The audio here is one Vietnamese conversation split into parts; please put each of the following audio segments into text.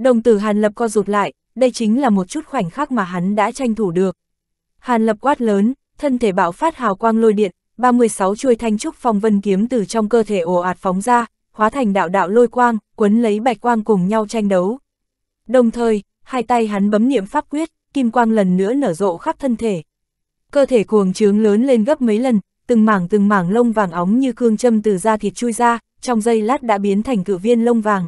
Đồng tử Hàn Lập co rụt lại, đây chính là một chút khoảnh khắc mà hắn đã tranh thủ được. Hàn Lập quát lớn, thân thể bạo phát hào quang lôi điện, 36 chuôi thanh trúc phong vân kiếm từ trong cơ thể ồ ạt phóng ra, hóa thành đạo đạo lôi quang, quấn lấy bạch quang cùng nhau tranh đấu. Đồng thời, hai tay hắn bấm niệm pháp quyết, kim quang lần nữa nở rộ khắp thân thể. Cơ thể cuồng trướng lớn lên gấp mấy lần, từng mảng từng mảng lông vàng óng như cương châm từ da thịt chui ra, trong giây lát đã biến thành cử viên lông vàng,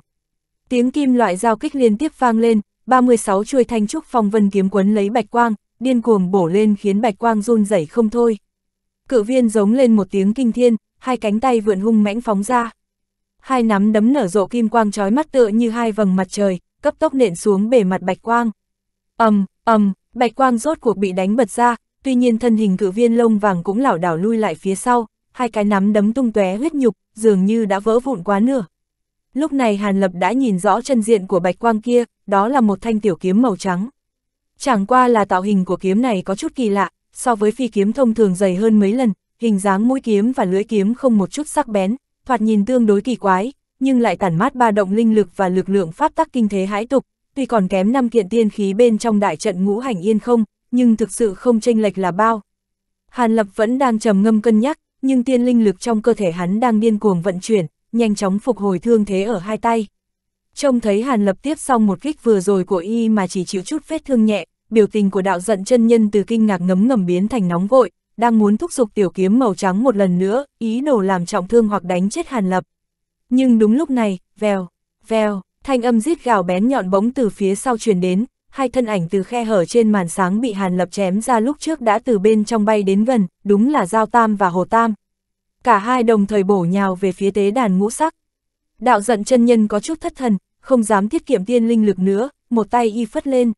Tiếng kim loại giao kích liên tiếp vang lên, 36 chuôi thanh trúc phong vân kiếm quấn lấy bạch quang, điên cuồng bổ lên khiến bạch quang run rẩy không thôi. Cự viên giống lên một tiếng kinh thiên, hai cánh tay vượn hung mãnh phóng ra. Hai nắm đấm nở rộ kim quang trói mắt tựa như hai vầng mặt trời, cấp tốc nện xuống bề mặt bạch quang. Ầm, ầm, bạch quang rốt cuộc bị đánh bật ra, tuy nhiên thân hình cự viên lông vàng cũng lảo đảo lui lại phía sau, hai cái nắm đấm tung tóe huyết nhục, dường như đã vỡ vụn quá nửa. Lúc này Hàn Lập đã nhìn rõ chân diện của bạch quang kia, đó là một thanh tiểu kiếm màu trắng. Chẳng qua là tạo hình của kiếm này có chút kỳ lạ, so với phi kiếm thông thường dày hơn mấy lần, hình dáng mũi kiếm và lưỡi kiếm không một chút sắc bén, thoạt nhìn tương đối kỳ quái, nhưng lại tản mát ba động linh lực và lực lượng pháp tắc kinh thế hãi tục, tuy còn kém năm kiện tiên khí bên trong đại trận ngũ hành yên không, nhưng thực sự không chênh lệch là bao. Hàn Lập vẫn đang trầm ngâm cân nhắc, nhưng tiên linh lực trong cơ thể hắn đang điên cuồng vận chuyển, nhanh chóng phục hồi thương thế ở hai tay. Trông thấy Hàn Lập tiếp xong một kích vừa rồi của y mà chỉ chịu chút vết thương nhẹ, biểu tình của đạo giận chân nhân từ kinh ngạc ngấm ngầm biến thành nóng vội, đang muốn thúc giục tiểu kiếm màu trắng một lần nữa, ý đồ làm trọng thương hoặc đánh chết Hàn Lập. Nhưng đúng lúc này, vèo, vèo, thanh âm rít gào bén nhọn bỗng từ phía sau truyền đến, hai thân ảnh từ khe hở trên màn sáng bị Hàn Lập chém ra lúc trước đã từ bên trong bay đến gần, đúng là Giao Tam và Hồ Tam, cả hai đồng thời bổ nhào về phía tế đàn ngũ sắc. Đạo giận chân nhân có chút thất thần, không dám tiết kiệm tiên linh lực nữa, một tay y phất lên.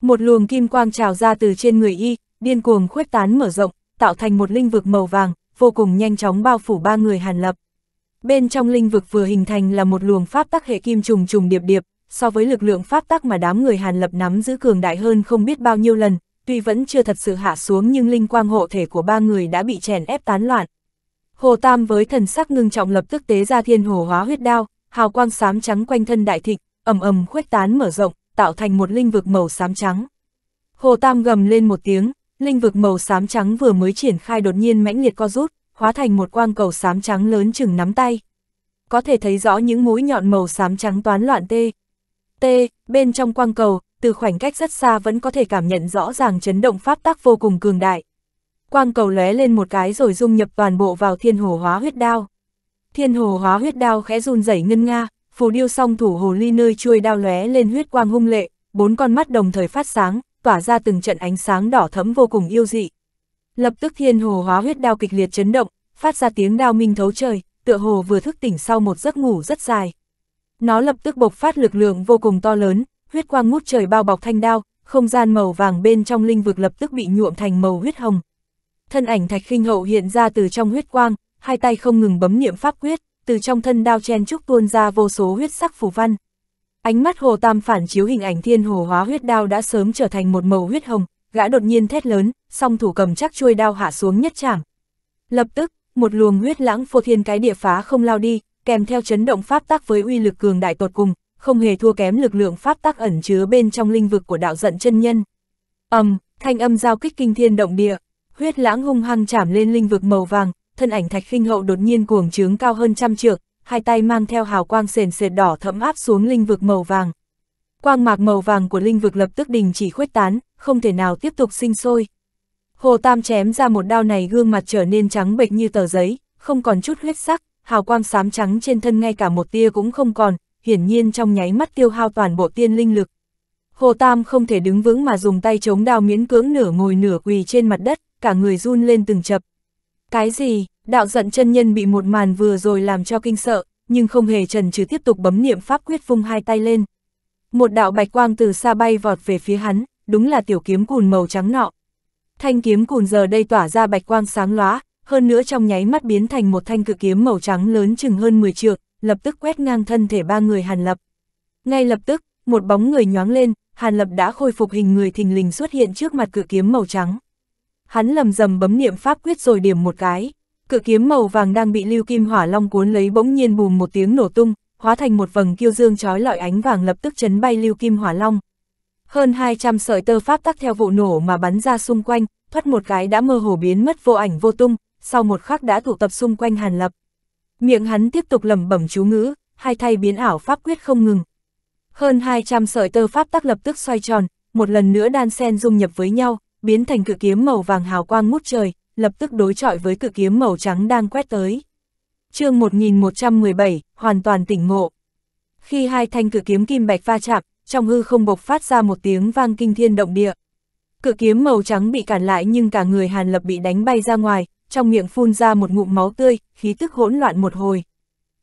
Một luồng kim quang trào ra từ trên người y, điên cuồng khuếch tán mở rộng, tạo thành một linh vực màu vàng, vô cùng nhanh chóng bao phủ ba người Hàn Lập. Bên trong linh vực vừa hình thành là một luồng pháp tắc hệ kim trùng trùng điệp điệp, so với lực lượng pháp tắc mà đám người Hàn Lập nắm giữ cường đại hơn không biết bao nhiêu lần, tuy vẫn chưa thật sự hạ xuống nhưng linh quang hộ thể của ba người đã bị chèn ép tán loạn. Hồ Tam với thần sắc ngưng trọng lập tức tế ra thiên hồ hóa huyết đao, hào quang xám trắng quanh thân đại thịnh, ầm ầm khuếch tán mở rộng, tạo thành một linh vực màu xám trắng. Hồ Tam gầm lên một tiếng, linh vực màu xám trắng vừa mới triển khai đột nhiên mãnh liệt co rút, hóa thành một quang cầu xám trắng lớn chừng nắm tay. Có thể thấy rõ những mũi nhọn màu xám trắng toán loạn tê. Tê, bên trong quang cầu, từ khoảnh cách rất xa vẫn có thể cảm nhận rõ ràng chấn động pháp tắc vô cùng cường đại, quang cầu lóe lên một cái rồi dung nhập toàn bộ vào thiên hồ hóa huyết đao. Thiên hồ hóa huyết đao khẽ run rẩy ngân nga, phù điêu song thủ hồ ly nơi chuôi đao lóe lên huyết quang hung lệ, bốn con mắt đồng thời phát sáng, tỏa ra từng trận ánh sáng đỏ thẫm vô cùng yêu dị. Lập tức thiên hồ hóa huyết đao kịch liệt chấn động, phát ra tiếng đao minh thấu trời, tựa hồ vừa thức tỉnh sau một giấc ngủ rất dài. Nó lập tức bộc phát lực lượng vô cùng to lớn, huyết quang ngút trời bao bọc thanh đao, không gian màu vàng bên trong linh vực lập tức bị nhuộm thành màu huyết hồng, thân ảnh thạch khinh hậu hiện ra từ trong huyết quang, hai tay không ngừng bấm niệm pháp quyết, từ trong thân đao chen trúc tuôn ra vô số huyết sắc phù văn. Ánh mắt Hồ Tam phản chiếu hình ảnh thiên hồ hóa huyết đao đã sớm trở thành một màu huyết hồng, gã đột nhiên thét lớn, song thủ cầm chắc chuôi đao hạ xuống nhất chạm. Lập tức, một luồng huyết lãng phô thiên cái địa phá không lao đi, kèm theo chấn động pháp tác với uy lực cường đại tột cùng, không hề thua kém lực lượng pháp tác ẩn chứa bên trong linh vực của đạo giận chân nhân. âm um, thanh âm giao kích kinh thiên động địa, Huyết lãng hung hăng chạm lên linh vực màu vàng, thân ảnh thạch khinh hậu đột nhiên cuồng trướng cao hơn trăm trượng, hai tay mang theo hào quang sền sệt đỏ thẫm áp xuống linh vực màu vàng. Quang mạc màu vàng của linh vực lập tức đình chỉ khuếch tán, không thể nào tiếp tục sinh sôi. Hồ Tam chém ra một đao này gương mặt trở nên trắng bệch như tờ giấy, không còn chút huyết sắc, hào quang xám trắng trên thân ngay cả một tia cũng không còn, hiển nhiên trong nháy mắt tiêu hao toàn bộ tiên linh lực. Hồ Tam không thể đứng vững mà dùng tay chống đao miễn cưỡng nửa ngồi nửa quỳ trên mặt đất, cả người run lên từng chập. Cái gì, đạo giận chân nhân bị một màn vừa rồi làm cho kinh sợ, nhưng không hề trần trừ tiếp tục bấm niệm pháp quyết vung hai tay lên. Một đạo bạch quang từ xa bay vọt về phía hắn, đúng là tiểu kiếm cùn màu trắng nọ. Thanh kiếm cùn giờ đây tỏa ra bạch quang sáng lóa, hơn nữa trong nháy mắt biến thành một thanh cự kiếm màu trắng lớn chừng hơn 10 trượng, lập tức quét ngang thân thể ba người Hàn Lập. Ngay lập tức, một bóng người nhoáng lên, Hàn Lập đã khôi phục hình người thình lình xuất hiện trước mặt cự kiếm màu trắng hắn lầm rầm bấm niệm pháp quyết rồi điểm một cái. Cự kiếm màu vàng đang bị lưu kim hỏa long cuốn lấy bỗng nhiên bùm một tiếng nổ tung, hóa thành một vầng kiêu dương trói lọi ánh vàng lập tức chấn bay lưu kim hỏa long. Hơn 200 sợi tơ pháp tắc theo vụ nổ mà bắn ra xung quanh, thoát một cái đã mơ hồ biến mất vô ảnh vô tung, sau một khắc đã tụ tập xung quanh Hàn Lập. Miệng hắn tiếp tục lẩm bẩm chú ngữ, hai thay biến ảo pháp quyết không ngừng. Hơn 200 sợi tơ pháp tắc lập tức xoay tròn, một lần nữa đan sen dung nhập với nhau, biến thành cự kiếm màu vàng hào quang ngút trời, lập tức đối chọi với cự kiếm màu trắng đang quét tới. chương 1117, hoàn toàn tỉnh ngộ. Khi hai thanh cự kiếm kim bạch va chạm, trong hư không bộc phát ra một tiếng vang kinh thiên động địa. Cự kiếm màu trắng bị cản lại nhưng cả người Hàn Lập bị đánh bay ra ngoài, trong miệng phun ra một ngụm máu tươi, khí tức hỗn loạn một hồi.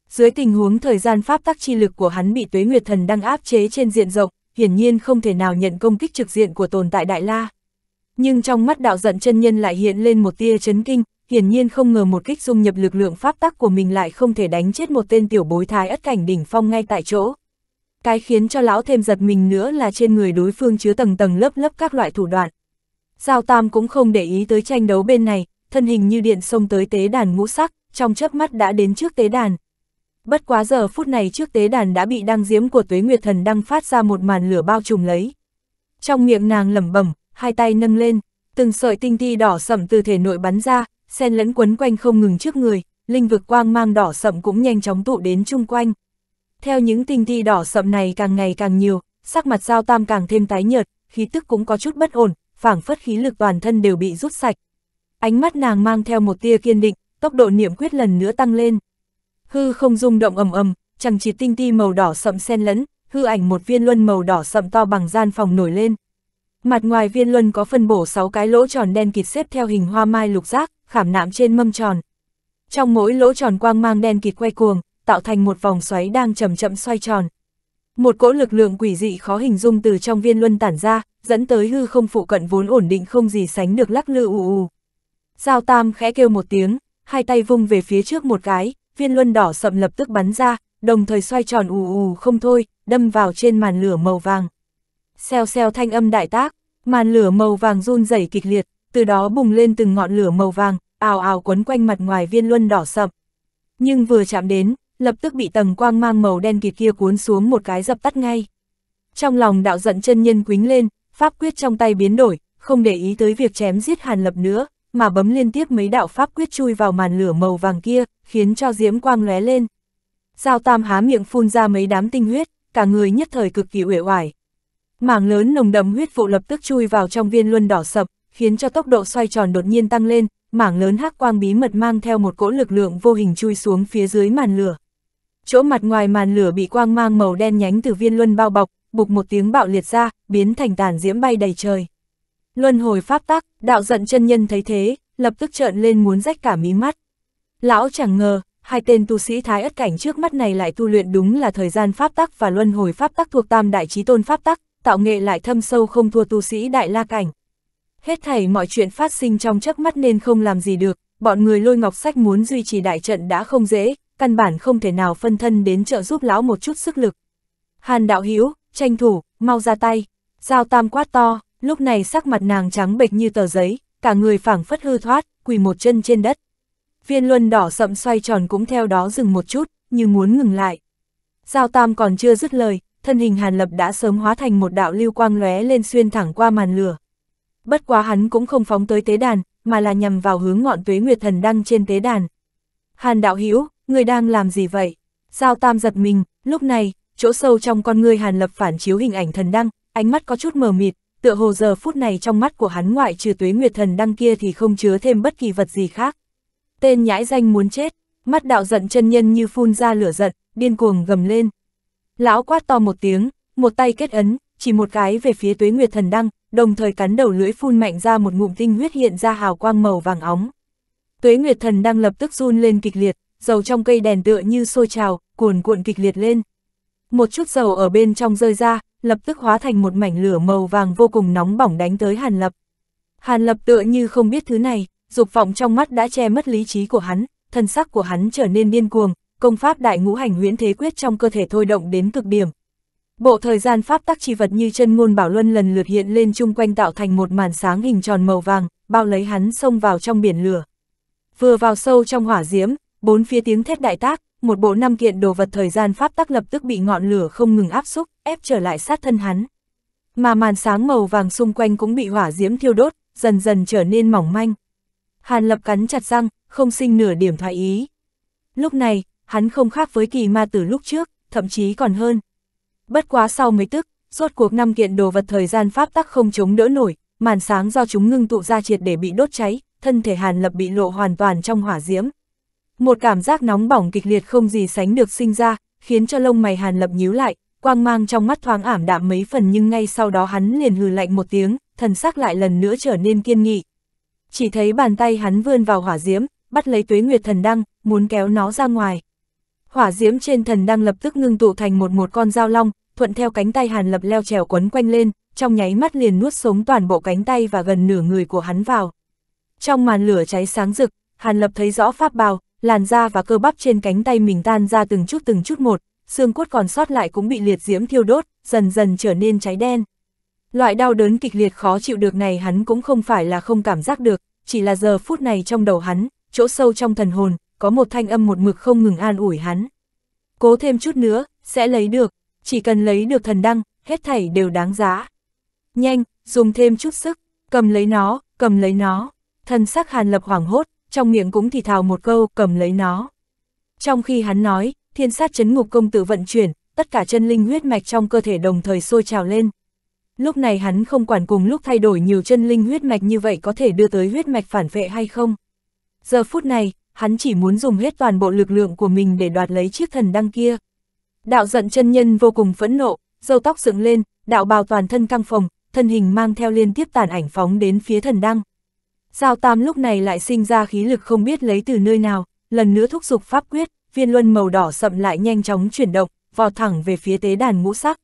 Dưới tình huống thời gian pháp tắc chi lực của hắn bị Tuế Nguyệt Thần đang áp chế trên diện rộng, hiển nhiên không thể nào nhận công kích trực diện của tồn tại Đại La. Nhưng trong mắt đạo giận chân nhân lại hiện lên một tia chấn kinh, hiển nhiên không ngờ một kích dung nhập lực lượng pháp tắc của mình lại không thể đánh chết một tên tiểu bối thái ất cảnh đỉnh phong ngay tại chỗ. Cái khiến cho lão thêm giật mình nữa là trên người đối phương chứa tầng tầng lớp lớp các loại thủ đoạn. Giao Tam cũng không để ý tới tranh đấu bên này, thân hình như điện xông tới tế đàn ngũ sắc, trong chớp mắt đã đến trước tế đàn. Bất quá giờ phút này trước tế đàn đã bị đăng diếm của tuế nguyệt thần đăng phát ra một màn lửa bao trùm lấy. Trong miệng nàng lẩm bẩm, hai tay nâng lên, từng sợi tinh ti đỏ sậm từ thể nội bắn ra, xen lẫn quấn quanh không ngừng trước người, linh vực quang mang đỏ sậm cũng nhanh chóng tụ đến chung quanh. Theo những tinh ti đỏ sậm này càng ngày càng nhiều, sắc mặt Giao Tam càng thêm tái nhợt, khí tức cũng có chút bất ổn, phảng phất khí lực toàn thân đều bị rút sạch. Ánh mắt nàng mang theo một tia kiên định, tốc độ niệm quyết lần nữa tăng lên. Hư không rung động ầm ầm, chẳng chỉ tinh ti màu đỏ sậm xen lẫn, hư ảnh một viên luân màu đỏ sậm to bằng gian phòng nổi lên. Mặt ngoài viên luân có phân bổ 6 cái lỗ tròn đen kịt xếp theo hình hoa mai lục giác, khảm nạm trên mâm tròn. Trong mỗi lỗ tròn quang mang đen kịt quay cuồng, tạo thành một vòng xoáy đang chậm chậm xoay tròn. Một cỗ lực lượng quỷ dị khó hình dung từ trong viên luân tản ra, dẫn tới hư không phụ cận vốn ổn định không gì sánh được lắc lư ù ù. Giao Tam khẽ kêu một tiếng, hai tay vung về phía trước một cái, viên luân đỏ sậm lập tức bắn ra, đồng thời xoay tròn ù ù không thôi, đâm vào trên màn lửa màu vàng xèo xèo thanh âm đại tác, màn lửa màu vàng run rẩy kịch liệt, từ đó bùng lên từng ngọn lửa màu vàng, ào ào quấn quanh mặt ngoài viên luân đỏ sậm. Nhưng vừa chạm đến, lập tức bị tầng quang mang màu đen kịt kia cuốn xuống một cái dập tắt ngay. Trong lòng đạo giận chân nhân quính lên, pháp quyết trong tay biến đổi, không để ý tới việc chém giết Hàn Lập nữa, mà bấm liên tiếp mấy đạo pháp quyết chui vào màn lửa màu vàng kia, khiến cho diễm quang lóe lên. Giao Tam há miệng phun ra mấy đám tinh huyết, cả người nhất thời cực kỳ uể oải, Mảng lớn nồng đậm huyết vụ lập tức chui vào trong viên luân đỏ sập, khiến cho tốc độ xoay tròn đột nhiên tăng lên, mảng lớn hắc quang bí mật mang theo một cỗ lực lượng vô hình chui xuống phía dưới màn lửa. Chỗ mặt ngoài màn lửa bị quang mang màu đen nhánh từ viên luân bao bọc, bục một tiếng bạo liệt ra, biến thành tàn diễm bay đầy trời. Luân hồi pháp tắc, đạo giận chân nhân thấy thế, lập tức trợn lên muốn rách cả mí mắt. Lão chẳng ngờ, hai tên tu sĩ thái ất cảnh trước mắt này lại tu luyện đúng là thời gian pháp tắc và luân hồi pháp tắc thuộc tam đại trí tôn pháp tắc, tạo nghệ lại thâm sâu không thua tu sĩ đại la cảnh. Hết thảy mọi chuyện phát sinh trong chớp mắt nên không làm gì được, bọn người lôi ngọc sách muốn duy trì đại trận đã không dễ, căn bản không thể nào phân thân đến trợ giúp lão một chút sức lực. Hàn đạo Hiếu tranh thủ, mau ra tay, giao tam quát to, lúc này sắc mặt nàng trắng bệch như tờ giấy, cả người phảng phất hư thoát, quỳ một chân trên đất. Viên luân đỏ sậm xoay tròn cũng theo đó dừng một chút, như muốn ngừng lại. Giao tam còn chưa dứt lời, thân hình Hàn Lập đã sớm hóa thành một đạo lưu quang lóe lên xuyên thẳng qua màn lửa. Bất quá hắn cũng không phóng tới tế đàn, mà là nhằm vào hướng ngọn tuế nguyệt thần đăng trên tế đàn. Hàn đạo hữu người đang làm gì vậy? Sao tam giật mình, lúc này, chỗ sâu trong con người Hàn Lập phản chiếu hình ảnh thần đăng, ánh mắt có chút mờ mịt, tựa hồ giờ phút này trong mắt của hắn ngoại trừ tuế nguyệt thần đăng kia thì không chứa thêm bất kỳ vật gì khác. Tên nhãi danh muốn chết, mắt đạo giận chân nhân như phun ra lửa giận, điên cuồng gầm lên. Lão quát to một tiếng, một tay kết ấn, chỉ một cái về phía tuế nguyệt thần đăng, đồng thời cắn đầu lưỡi phun mạnh ra một ngụm tinh huyết hiện ra hào quang màu vàng óng. Tuế nguyệt thần đăng lập tức run lên kịch liệt, dầu trong cây đèn tựa như sôi trào, cuồn cuộn kịch liệt lên. Một chút dầu ở bên trong rơi ra, lập tức hóa thành một mảnh lửa màu vàng vô cùng nóng bỏng đánh tới Hàn Lập. Hàn Lập tựa như không biết thứ này, dục vọng trong mắt đã che mất lý trí của hắn, thân sắc của hắn trở nên điên cuồng, công pháp đại ngũ hành huyễn thế quyết trong cơ thể thôi động đến cực điểm. Bộ thời gian pháp tắc chi vật như chân ngôn bảo luân lần lượt hiện lên chung quanh tạo thành một màn sáng hình tròn màu vàng, bao lấy hắn xông vào trong biển lửa. Vừa vào sâu trong hỏa diễm, bốn phía tiếng thét đại tác, một bộ năm kiện đồ vật thời gian pháp tắc lập tức bị ngọn lửa không ngừng áp xúc, ép trở lại sát thân hắn. Mà màn sáng màu vàng xung quanh cũng bị hỏa diễm thiêu đốt, dần dần trở nên mỏng manh. Hàn Lập cắn chặt răng, không sinh nửa điểm thoại ý. Lúc này, hắn không khác với kỳ ma tử lúc trước, thậm chí còn hơn. Bất quá sau mấy tức, rốt cuộc năm kiện đồ vật thời gian pháp tắc không chống đỡ nổi, màn sáng do chúng ngưng tụ ra triệt để bị đốt cháy, thân thể Hàn Lập bị lộ hoàn toàn trong hỏa diễm. Một cảm giác nóng bỏng kịch liệt không gì sánh được sinh ra, khiến cho lông mày Hàn Lập nhíu lại, quang mang trong mắt thoáng ảm đạm mấy phần nhưng ngay sau đó hắn liền hừ lạnh một tiếng, thần sắc lại lần nữa trở nên kiên nghị. Chỉ thấy bàn tay hắn vươn vào hỏa diễm, bắt lấy tuế nguyệt thần đăng, muốn kéo nó ra ngoài hỏa diễm trên thần đang lập tức ngưng tụ thành một một con dao long, thuận theo cánh tay Hàn Lập leo trèo quấn quanh lên, trong nháy mắt liền nuốt sống toàn bộ cánh tay và gần nửa người của hắn vào. Trong màn lửa cháy sáng rực, Hàn Lập thấy rõ pháp bào, làn da và cơ bắp trên cánh tay mình tan ra từng chút từng chút một, xương cốt còn sót lại cũng bị liệt diễm thiêu đốt, dần dần trở nên cháy đen. Loại đau đớn kịch liệt khó chịu được này hắn cũng không phải là không cảm giác được, chỉ là giờ phút này trong đầu hắn, chỗ sâu trong thần hồn, có một thanh âm một mực không ngừng an ủi hắn. Cố thêm chút nữa, sẽ lấy được, chỉ cần lấy được thần đăng, hết thảy đều đáng giá. Nhanh, dùng thêm chút sức, cầm lấy nó, cầm lấy nó. Thần sắc Hàn Lập hoảng hốt, trong miệng cũng thì thào một câu, cầm lấy nó. Trong khi hắn nói, thiên sát chấn ngục công tử vận chuyển, tất cả chân linh huyết mạch trong cơ thể đồng thời sôi trào lên. Lúc này hắn không quản cùng lúc thay đổi nhiều chân linh huyết mạch như vậy có thể đưa tới huyết mạch phản vệ hay không. Giờ phút này, hắn chỉ muốn dùng hết toàn bộ lực lượng của mình để đoạt lấy chiếc thần đăng kia. Đạo giận chân nhân vô cùng phẫn nộ, râu tóc dựng lên, đạo bào toàn thân căng phồng, thân hình mang theo liên tiếp tàn ảnh phóng đến phía thần đăng. Giao Tam lúc này lại sinh ra khí lực không biết lấy từ nơi nào, lần nữa thúc giục pháp quyết, viên luân màu đỏ sậm lại nhanh chóng chuyển động, vọt thẳng về phía tế đàn ngũ sắc.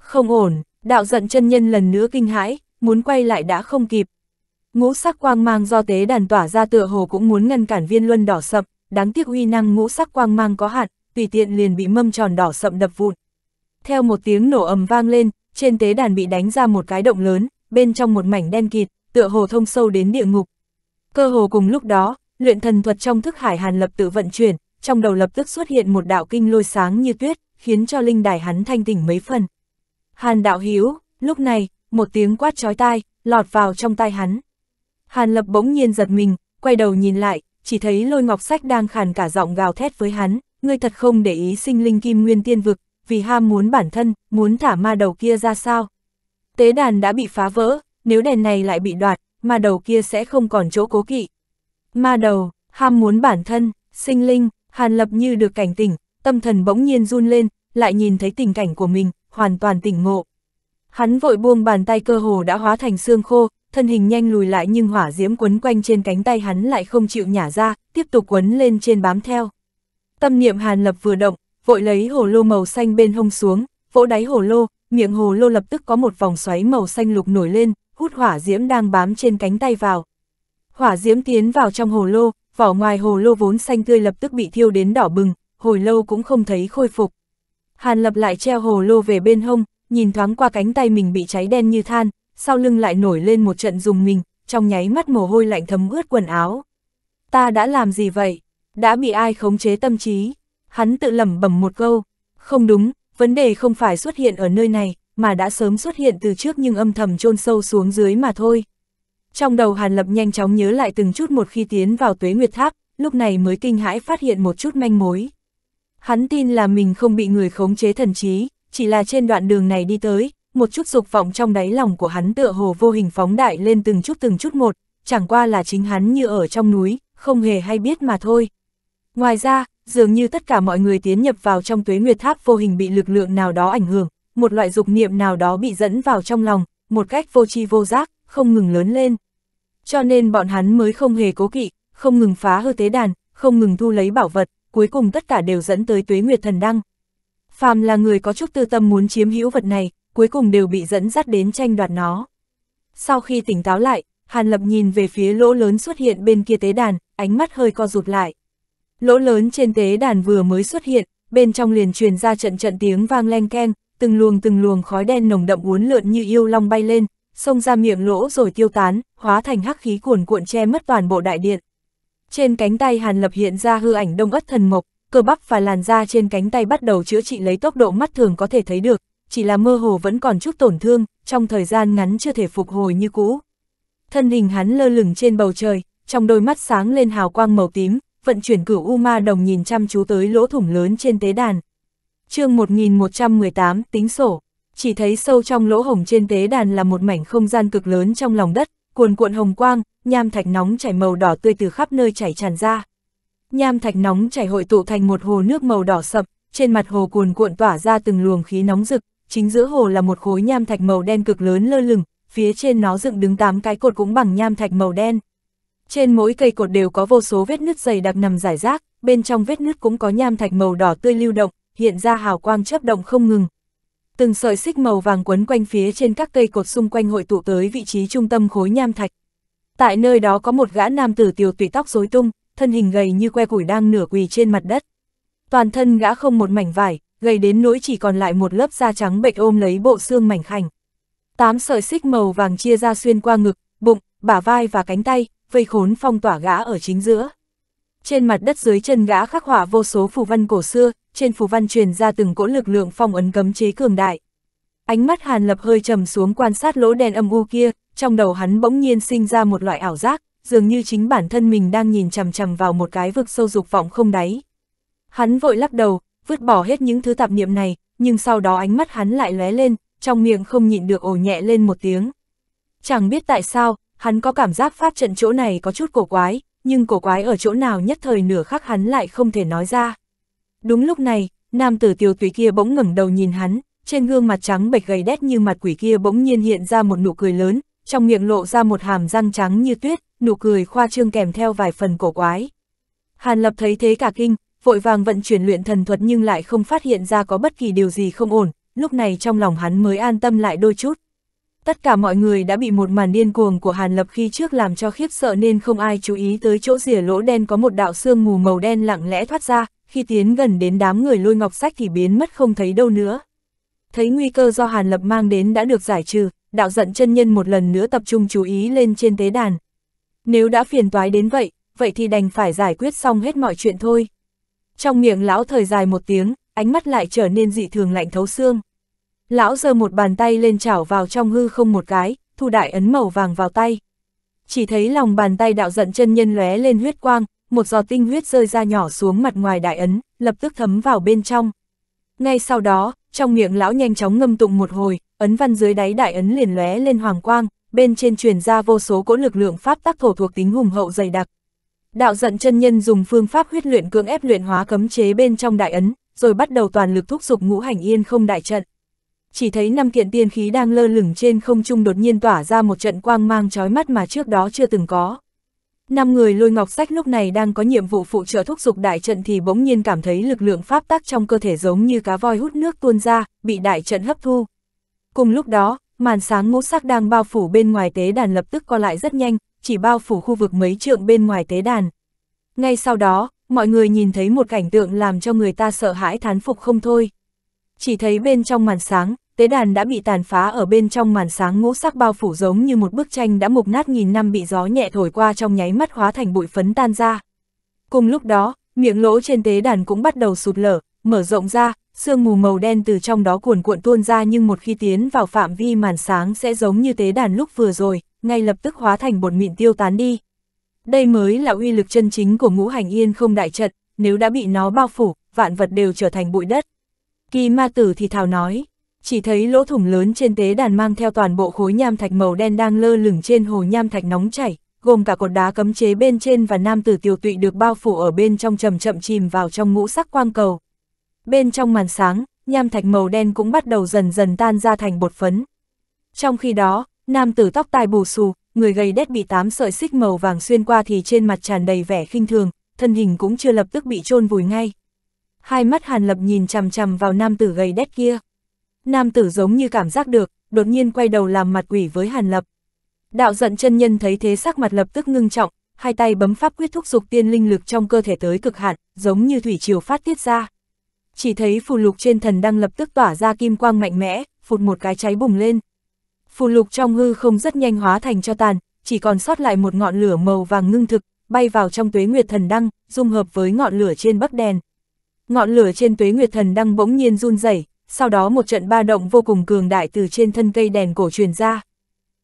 Không ổn, đạo giận chân nhân lần nữa kinh hãi, muốn quay lại đã không kịp, Ngũ sắc quang mang do tế đàn tỏa ra tựa hồ cũng muốn ngăn cản viên luân đỏ sậm, đáng tiếc uy năng ngũ sắc quang mang có hạn, tùy tiện liền bị mâm tròn đỏ sậm đập vụn. Theo một tiếng nổ ầm vang lên, trên tế đàn bị đánh ra một cái động lớn, bên trong một mảnh đen kịt, tựa hồ thông sâu đến địa ngục. Cơ hồ cùng lúc đó, luyện thần thuật trong thức hải hàn lập tự vận chuyển, trong đầu lập tức xuất hiện một đạo kinh lôi sáng như tuyết, khiến cho linh đài hắn thanh tỉnh mấy phần. Hàn đạo hiếu, lúc này, một tiếng quát chói tai, lọt vào trong tai hắn. Hàn Lập bỗng nhiên giật mình, quay đầu nhìn lại, chỉ thấy lôi ngọc sách đang khàn cả giọng gào thét với hắn, ngươi thật không để ý sinh linh kim nguyên tiên vực, vì ham muốn bản thân, muốn thả ma đầu kia ra sao. Tế đàn đã bị phá vỡ, nếu đèn này lại bị đoạt, ma đầu kia sẽ không còn chỗ cố kỵ. Ma đầu, ham muốn bản thân, sinh linh, Hàn Lập như được cảnh tỉnh, tâm thần bỗng nhiên run lên, lại nhìn thấy tình cảnh của mình, hoàn toàn tỉnh ngộ. Hắn vội buông bàn tay cơ hồ đã hóa thành xương khô, thân hình nhanh lùi lại nhưng hỏa diễm quấn quanh trên cánh tay hắn lại không chịu nhả ra, tiếp tục quấn lên trên bám theo. Tâm niệm Hàn Lập vừa động, vội lấy hồ lô màu xanh bên hông xuống, vỗ đáy hồ lô, miệng hồ lô lập tức có một vòng xoáy màu xanh lục nổi lên, hút hỏa diễm đang bám trên cánh tay vào. Hỏa diễm tiến vào trong hồ lô, vỏ ngoài hồ lô vốn xanh tươi lập tức bị thiêu đến đỏ bừng, hồi lâu cũng không thấy khôi phục. Hàn Lập lại treo hồ lô về bên hông, nhìn thoáng qua cánh tay mình bị cháy đen như than, sau lưng lại nổi lên một trận dùng mình, trong nháy mắt mồ hôi lạnh thấm ướt quần áo. Ta đã làm gì vậy? Đã bị ai khống chế tâm trí? Hắn tự lẩm bẩm một câu. Không đúng, vấn đề không phải xuất hiện ở nơi này, mà đã sớm xuất hiện từ trước nhưng âm thầm chôn sâu xuống dưới mà thôi. Trong đầu Hàn Lập nhanh chóng nhớ lại từng chút một khi tiến vào tuế nguyệt tháp, lúc này mới kinh hãi phát hiện một chút manh mối. Hắn tin là mình không bị người khống chế thần trí, chỉ là trên đoạn đường này đi tới, một chút dục vọng trong đáy lòng của hắn tựa hồ vô hình phóng đại lên từng chút từng chút một, chẳng qua là chính hắn như ở trong núi, không hề hay biết mà thôi. Ngoài ra, dường như tất cả mọi người tiến nhập vào trong tuế nguyệt tháp vô hình bị lực lượng nào đó ảnh hưởng, một loại dục niệm nào đó bị dẫn vào trong lòng, một cách vô tri vô giác, không ngừng lớn lên. Cho nên bọn hắn mới không hề cố kỵ, không ngừng phá hư tế đàn, không ngừng thu lấy bảo vật, cuối cùng tất cả đều dẫn tới tuế nguyệt thần đăng. Phàm là người có chút tư tâm muốn chiếm hữu vật này, cuối cùng đều bị dẫn dắt đến tranh đoạt nó. Sau khi tỉnh táo lại, Hàn Lập nhìn về phía lỗ lớn xuất hiện bên kia tế đàn, ánh mắt hơi co rụt lại. Lỗ lớn trên tế đàn vừa mới xuất hiện, bên trong liền truyền ra trận trận tiếng vang leng keng, từng luồng từng luồng khói đen nồng đậm uốn lượn như yêu long bay lên, xông ra miệng lỗ rồi tiêu tán, hóa thành hắc khí cuồn cuộn che mất toàn bộ đại điện. Trên cánh tay Hàn Lập hiện ra hư ảnh đông ất thần mộc, cơ bắp và làn da trên cánh tay bắt đầu chữa trị lấy tốc độ mắt thường có thể thấy được, chỉ là mơ hồ vẫn còn chút tổn thương, trong thời gian ngắn chưa thể phục hồi như cũ. Thân hình hắn lơ lửng trên bầu trời, trong đôi mắt sáng lên hào quang màu tím, vận chuyển cửu U Ma Đồng nhìn chăm chú tới lỗ thủng lớn trên tế đàn. chương 1118 tính sổ, chỉ thấy sâu trong lỗ hồng trên tế đàn là một mảnh không gian cực lớn trong lòng đất, cuồn cuộn hồng quang, nham thạch nóng chảy màu đỏ tươi từ khắp nơi chảy tràn ra. Nham thạch nóng chảy hội tụ thành một hồ nước màu đỏ sậm, trên mặt hồ cuồn cuộn tỏa ra từng luồng khí nóng rực, chính giữa hồ là một khối nham thạch màu đen cực lớn lơ lửng, phía trên nó dựng đứng tám cái cột cũng bằng nham thạch màu đen. Trên mỗi cây cột đều có vô số vết nứt dày đặc nằm rải rác, bên trong vết nứt cũng có nham thạch màu đỏ tươi lưu động, hiện ra hào quang chớp động không ngừng. Từng sợi xích màu vàng quấn quanh phía trên các cây cột xung quanh hội tụ tới vị trí trung tâm khối nham thạch. Tại nơi đó có một gã nam tử tiểu tùy tóc rối tung, thân hình gầy như que củi đang nửa quỳ trên mặt đất. Toàn thân gã không một mảnh vải, gầy đến nỗi chỉ còn lại một lớp da trắng bệch ôm lấy bộ xương mảnh khảnh. Tám sợi xích màu vàng chia ra xuyên qua ngực, bụng, bả vai và cánh tay, vây khốn phong tỏa gã ở chính giữa. Trên mặt đất dưới chân gã khắc họa vô số phù văn cổ xưa, trên phù văn truyền ra từng cỗ lực lượng phong ấn cấm chế cường đại. Ánh mắt Hàn Lập hơi trầm xuống quan sát lỗ đen âm u kia, trong đầu hắn bỗng nhiên sinh ra một loại ảo giác, dường như chính bản thân mình đang nhìn chằm chằm vào một cái vực sâu dục vọng không đáy. Hắn vội lắc đầu, vứt bỏ hết những thứ tạp niệm này, nhưng sau đó ánh mắt hắn lại lóe lên, trong miệng không nhịn được ổ nhẹ lên một tiếng. Chẳng biết tại sao, hắn có cảm giác pháp trận chỗ này có chút cổ quái, nhưng cổ quái ở chỗ nào nhất thời nửa khắc hắn lại không thể nói ra. Đúng lúc này, nam tử tiêu tùy kia bỗng ngẩng đầu nhìn hắn, trên gương mặt trắng bệch gầy đét như mặt quỷ kia bỗng nhiên hiện ra một nụ cười lớn, trong miệng lộ ra một hàm răng trắng như tuyết, nụ cười khoa trương kèm theo vài phần cổ quái. Hàn Lập thấy thế cả kinh, vội vàng vận chuyển luyện thần thuật nhưng lại không phát hiện ra có bất kỳ điều gì không ổn, lúc này trong lòng hắn mới an tâm lại đôi chút. Tất cả mọi người đã bị một màn điên cuồng của Hàn Lập khi trước làm cho khiếp sợ nên không ai chú ý tới chỗ rìa lỗ đen có một đạo sương mù màu đen lặng lẽ thoát ra, khi tiến gần đến đám người lôi ngọc sách thì biến mất không thấy đâu nữa. Thấy nguy cơ do Hàn Lập mang đến đã được giải trừ, đạo giận chân nhân một lần nữa tập trung chú ý lên trên tế đàn. Nếu đã phiền toái đến vậy, vậy thì đành phải giải quyết xong hết mọi chuyện thôi. Trong miệng lão thời dài một tiếng, ánh mắt lại trở nên dị thường lạnh thấu xương. Lão giơ một bàn tay lên chảo vào trong hư không một cái, thu đại ấn màu vàng vào tay. Chỉ thấy lòng bàn tay đạo giận chân nhân lóe lên huyết quang, một giọt tinh huyết rơi ra nhỏ xuống mặt ngoài đại ấn, lập tức thấm vào bên trong. Ngay sau đó, trong miệng lão nhanh chóng ngâm tụng một hồi, ấn văn dưới đáy đại ấn liền lóe lên hoàng quang, bên trên truyền ra vô số cỗ lực lượng pháp tắc thổ thuộc tính hùng hậu dày đặc. Đạo giận chân nhân dùng phương pháp huyết luyện cưỡng ép luyện hóa cấm chế bên trong đại ấn, rồi bắt đầu toàn lực thúc giục ngũ hành yên không đại trận. Chỉ thấy năm kiện tiên khí đang lơ lửng trên không trung đột nhiên tỏa ra một trận quang mang chói mắt mà trước đó chưa từng có. Năm người lôi ngọc sách lúc này đang có nhiệm vụ phụ trợ thúc giục đại trận thì bỗng nhiên cảm thấy lực lượng pháp tắc trong cơ thể giống như cá voi hút nước tuôn ra, bị đại trận hấp thu. Cùng lúc đó, màn sáng ngũ sắc đang bao phủ bên ngoài tế đàn lập tức co lại rất nhanh, chỉ bao phủ khu vực mấy trượng bên ngoài tế đàn. Ngay sau đó, mọi người nhìn thấy một cảnh tượng làm cho người ta sợ hãi thán phục không thôi. Chỉ thấy bên trong màn sáng, tế đàn đã bị tàn phá ở bên trong màn sáng ngũ sắc bao phủ giống như một bức tranh đã mục nát nghìn năm bị gió nhẹ thổi qua trong nháy mắt hóa thành bụi phấn tan ra. Cùng lúc đó, miệng lỗ trên tế đàn cũng bắt đầu sụt lở, mở rộng ra, sương mù màu đen từ trong đó cuồn cuộn tuôn ra nhưng một khi tiến vào phạm vi màn sáng sẽ giống như tế đàn lúc vừa rồi, ngay lập tức hóa thành bột mịn tiêu tán đi. Đây mới là uy lực chân chính của ngũ hành yên không đại trận, nếu đã bị nó bao phủ, vạn vật đều trở thành bụi đất. Kỳ ma tử thì thào nói, chỉ thấy lỗ thủng lớn trên tế đàn mang theo toàn bộ khối nham thạch màu đen đang lơ lửng trên hồ nham thạch nóng chảy, gồm cả cột đá cấm chế bên trên và nam tử tiêu tụy được bao phủ ở bên trong chậm chậm chìm vào trong ngũ sắc quang cầu. Bên trong màn sáng, nham thạch màu đen cũng bắt đầu dần dần tan ra thành bột phấn. Trong khi đó, Nam tử tóc tai bù xù, người gầy đét bị tám sợi xích màu vàng xuyên qua thì trên mặt tràn đầy vẻ khinh thường, thân hình cũng chưa lập tức bị chôn vùi ngay. Hai mắt Hàn Lập nhìn chằm chằm vào nam tử gầy đét kia. Nam tử giống như cảm giác được, đột nhiên quay đầu làm mặt quỷ với Hàn Lập. Đạo giận chân nhân thấy thế sắc mặt lập tức ngưng trọng, hai tay bấm pháp quyết thúc dục tiên linh lực trong cơ thể tới cực hạn, giống như thủy triều phát tiết ra. Chỉ thấy phù lục trên thần đang lập tức tỏa ra kim quang mạnh mẽ, phụt một cái cháy bùng lên phù lục trong hư không rất nhanh hóa thành cho tàn, chỉ còn sót lại một ngọn lửa màu vàng ngưng thực, bay vào trong tuế nguyệt thần đăng, dung hợp với ngọn lửa trên bắc đèn. Ngọn lửa trên tuế nguyệt thần đăng bỗng nhiên run rẩy, sau đó một trận ba động vô cùng cường đại từ trên thân cây đèn cổ truyền ra.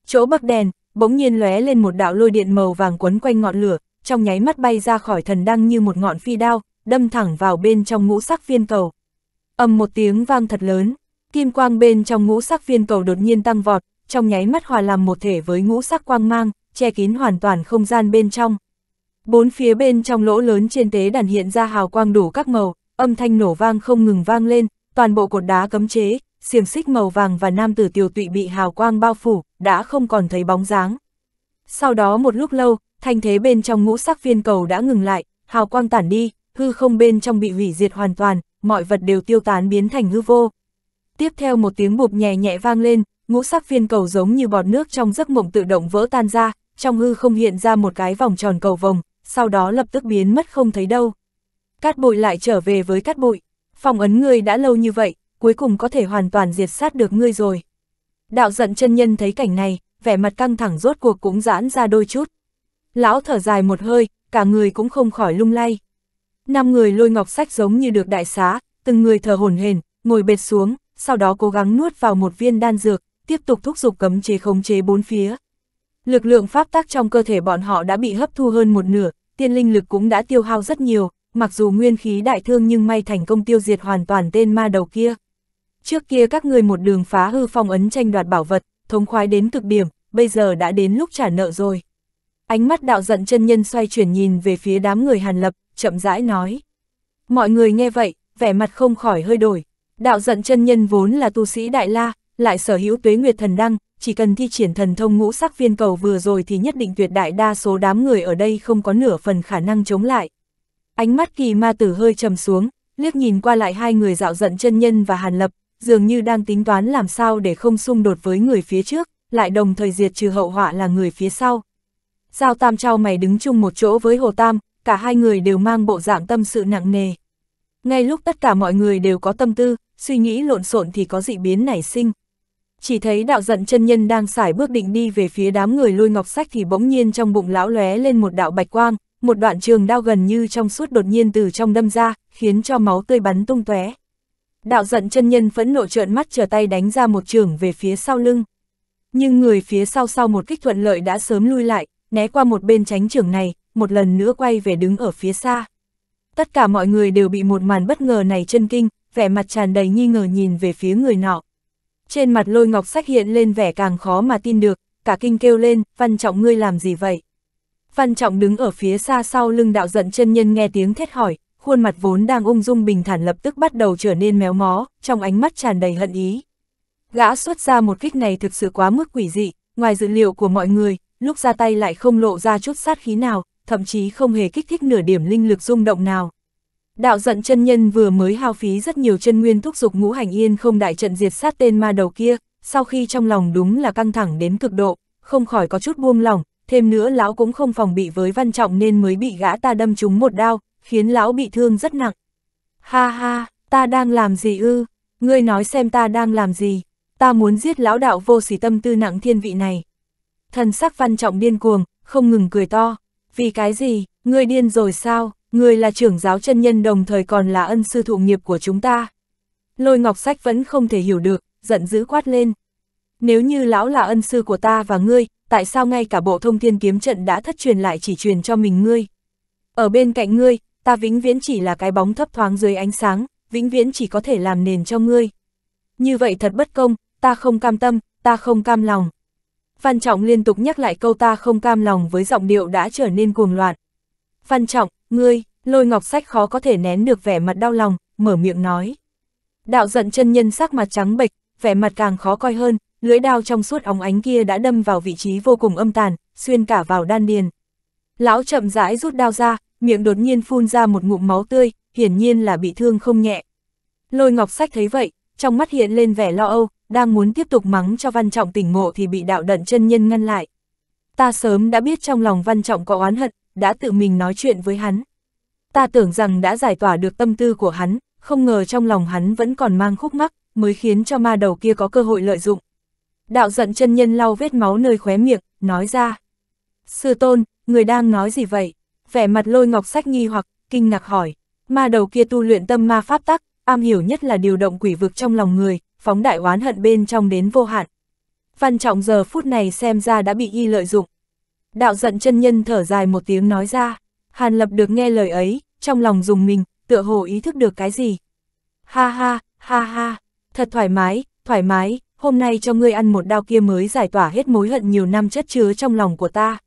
Chỗ bắc đèn, bỗng nhiên lóe lên một đạo lôi điện màu vàng quấn quanh ngọn lửa, trong nháy mắt bay ra khỏi thần đăng như một ngọn phi đao, đâm thẳng vào bên trong ngũ sắc viên cầu. Ầm một tiếng vang thật lớn, kim quang bên trong ngũ sắc viên cầu đột nhiên tăng vọt, trong nháy mắt hòa làm một thể với ngũ sắc quang mang, che kín hoàn toàn không gian bên trong. Bốn phía bên trong lỗ lớn trên tế đàn hiện ra hào quang đủ các màu, âm thanh nổ vang không ngừng vang lên, toàn bộ cột đá cấm chế, xiềng xích màu vàng và nam tử tiểu tụy bị hào quang bao phủ, đã không còn thấy bóng dáng. Sau đó một lúc lâu, thanh thế bên trong ngũ sắc viên cầu đã ngừng lại, hào quang tản đi, hư không bên trong bị hủy diệt hoàn toàn, mọi vật đều tiêu tán biến thành hư vô. Tiếp theo một tiếng bụp nhẹ nhẹ vang lên, ngũ sắc viên cầu giống như bọt nước trong giấc mộng tự động vỡ tan ra, trong hư không hiện ra một cái vòng tròn cầu vồng, sau đó lập tức biến mất không thấy đâu. Cát bụi lại trở về với cát bụi, phòng ấn ngươi đã lâu như vậy, cuối cùng có thể hoàn toàn diệt sát được ngươi rồi. Đạo giận chân nhân thấy cảnh này, vẻ mặt căng thẳng rốt cuộc cũng giãn ra đôi chút. Lão thở dài một hơi, cả người cũng không khỏi lung lay. Năm người lôi ngọc sách giống như được đại xá, từng người thở hổn hển, ngồi bệt xuống, sau đó cố gắng nuốt vào một viên đan dược, tiếp tục thúc giục cấm chế khống chế bốn phía. Lực lượng pháp tác trong cơ thể bọn họ đã bị hấp thu hơn một nửa, tiên linh lực cũng đã tiêu hao rất nhiều, mặc dù nguyên khí đại thương nhưng may thành công tiêu diệt hoàn toàn tên ma đầu kia. Trước kia các người một đường phá hư phong ấn tranh đoạt bảo vật, thống khoái đến cực điểm, bây giờ đã đến lúc trả nợ rồi. Ánh mắt đạo giận chân nhân xoay chuyển nhìn về phía đám người Hàn Lập, chậm rãi nói. Mọi người nghe vậy, vẻ mặt không khỏi hơi đổi. Đạo giận chân nhân vốn là tu sĩ Đại La, lại sở hữu tuế nguyệt thần đăng, chỉ cần thi triển thần thông ngũ sắc viên cầu vừa rồi thì nhất định tuyệt đại đa số đám người ở đây không có nửa phần khả năng chống lại. Ánh mắt kỳ ma tử hơi trầm xuống, liếc nhìn qua lại hai người dạo giận chân nhân và hàn lập, dường như đang tính toán làm sao để không xung đột với người phía trước, lại đồng thời diệt trừ hậu họa là người phía sau. Giao tam trao mày đứng chung một chỗ với hồ tam, cả hai người đều mang bộ dạng tâm sự nặng nề. Ngay lúc tất cả mọi người đều có tâm tư, suy nghĩ lộn xộn thì có dị biến nảy sinh chỉ thấy đạo giận chân nhân đang xải bước định đi về phía đám người lôi ngọc sách thì bỗng nhiên trong bụng lão lóe lên một đạo bạch quang, một đoạn trường đao gần như trong suốt đột nhiên từ trong đâm ra, khiến cho máu tươi bắn tung tóe. Đạo giận chân nhân phẫn nộ trợn mắt trở tay đánh ra một trường về phía sau lưng. Nhưng người phía sau sau một kích thuận lợi đã sớm lui lại, né qua một bên tránh trường này, một lần nữa quay về đứng ở phía xa. Tất cả mọi người đều bị một màn bất ngờ này chân kinh, vẻ mặt tràn đầy nghi ngờ nhìn về phía người nọ. Trên mặt lôi ngọc sách hiện lên vẻ càng khó mà tin được, cả kinh kêu lên, văn trọng ngươi làm gì vậy? Văn trọng đứng ở phía xa sau lưng đạo giận chân nhân nghe tiếng thét hỏi, khuôn mặt vốn đang ung dung bình thản lập tức bắt đầu trở nên méo mó, trong ánh mắt tràn đầy hận ý. Gã xuất ra một kích này thực sự quá mức quỷ dị, ngoài dự liệu của mọi người, lúc ra tay lại không lộ ra chút sát khí nào, thậm chí không hề kích thích nửa điểm linh lực rung động nào. Đạo giận chân nhân vừa mới hao phí rất nhiều chân nguyên thúc dục ngũ hành yên không đại trận diệt sát tên ma đầu kia, sau khi trong lòng đúng là căng thẳng đến cực độ, không khỏi có chút buông lỏng, thêm nữa lão cũng không phòng bị với văn trọng nên mới bị gã ta đâm trúng một đao, khiến lão bị thương rất nặng. Ha ha, ta đang làm gì ư? Ngươi nói xem ta đang làm gì? Ta muốn giết lão đạo vô sỉ tâm tư nặng thiên vị này. Thần sắc văn trọng điên cuồng, không ngừng cười to. Vì cái gì, ngươi điên rồi sao? người là trưởng giáo chân nhân đồng thời còn là ân sư thụ nghiệp của chúng ta. Lôi ngọc sách vẫn không thể hiểu được, giận dữ quát lên. Nếu như lão là ân sư của ta và ngươi, tại sao ngay cả bộ thông thiên kiếm trận đã thất truyền lại chỉ truyền cho mình ngươi? Ở bên cạnh ngươi, ta vĩnh viễn chỉ là cái bóng thấp thoáng dưới ánh sáng, vĩnh viễn chỉ có thể làm nền cho ngươi. Như vậy thật bất công, ta không cam tâm, ta không cam lòng. Văn Trọng liên tục nhắc lại câu ta không cam lòng với giọng điệu đã trở nên cuồng loạn. Văn Trọng, Ngươi, lôi ngọc sách khó có thể nén được vẻ mặt đau lòng, mở miệng nói. Đạo giận chân nhân sắc mặt trắng bệch, vẻ mặt càng khó coi hơn, lưỡi đao trong suốt óng ánh kia đã đâm vào vị trí vô cùng âm tàn, xuyên cả vào đan điền. Lão chậm rãi rút đao ra, miệng đột nhiên phun ra một ngụm máu tươi, hiển nhiên là bị thương không nhẹ. Lôi ngọc sách thấy vậy, trong mắt hiện lên vẻ lo âu, đang muốn tiếp tục mắng cho văn trọng tỉnh ngộ thì bị đạo đận chân nhân ngăn lại. Ta sớm đã biết trong lòng văn trọng có oán hận, đã tự mình nói chuyện với hắn. Ta tưởng rằng đã giải tỏa được tâm tư của hắn, không ngờ trong lòng hắn vẫn còn mang khúc mắc, mới khiến cho ma đầu kia có cơ hội lợi dụng. Đạo giận chân nhân lau vết máu nơi khóe miệng, nói ra. Sư tôn, người đang nói gì vậy? Vẻ mặt lôi ngọc sách nghi hoặc, kinh ngạc hỏi. Ma đầu kia tu luyện tâm ma pháp tắc, am hiểu nhất là điều động quỷ vực trong lòng người, phóng đại oán hận bên trong đến vô hạn. Văn trọng giờ phút này xem ra đã bị y lợi dụng. Đạo giận chân nhân thở dài một tiếng nói ra, Hàn Lập được nghe lời ấy, trong lòng dùng mình, tựa hồ ý thức được cái gì. Ha ha, ha ha, thật thoải mái, thoải mái, hôm nay cho ngươi ăn một đao kia mới giải tỏa hết mối hận nhiều năm chất chứa trong lòng của ta.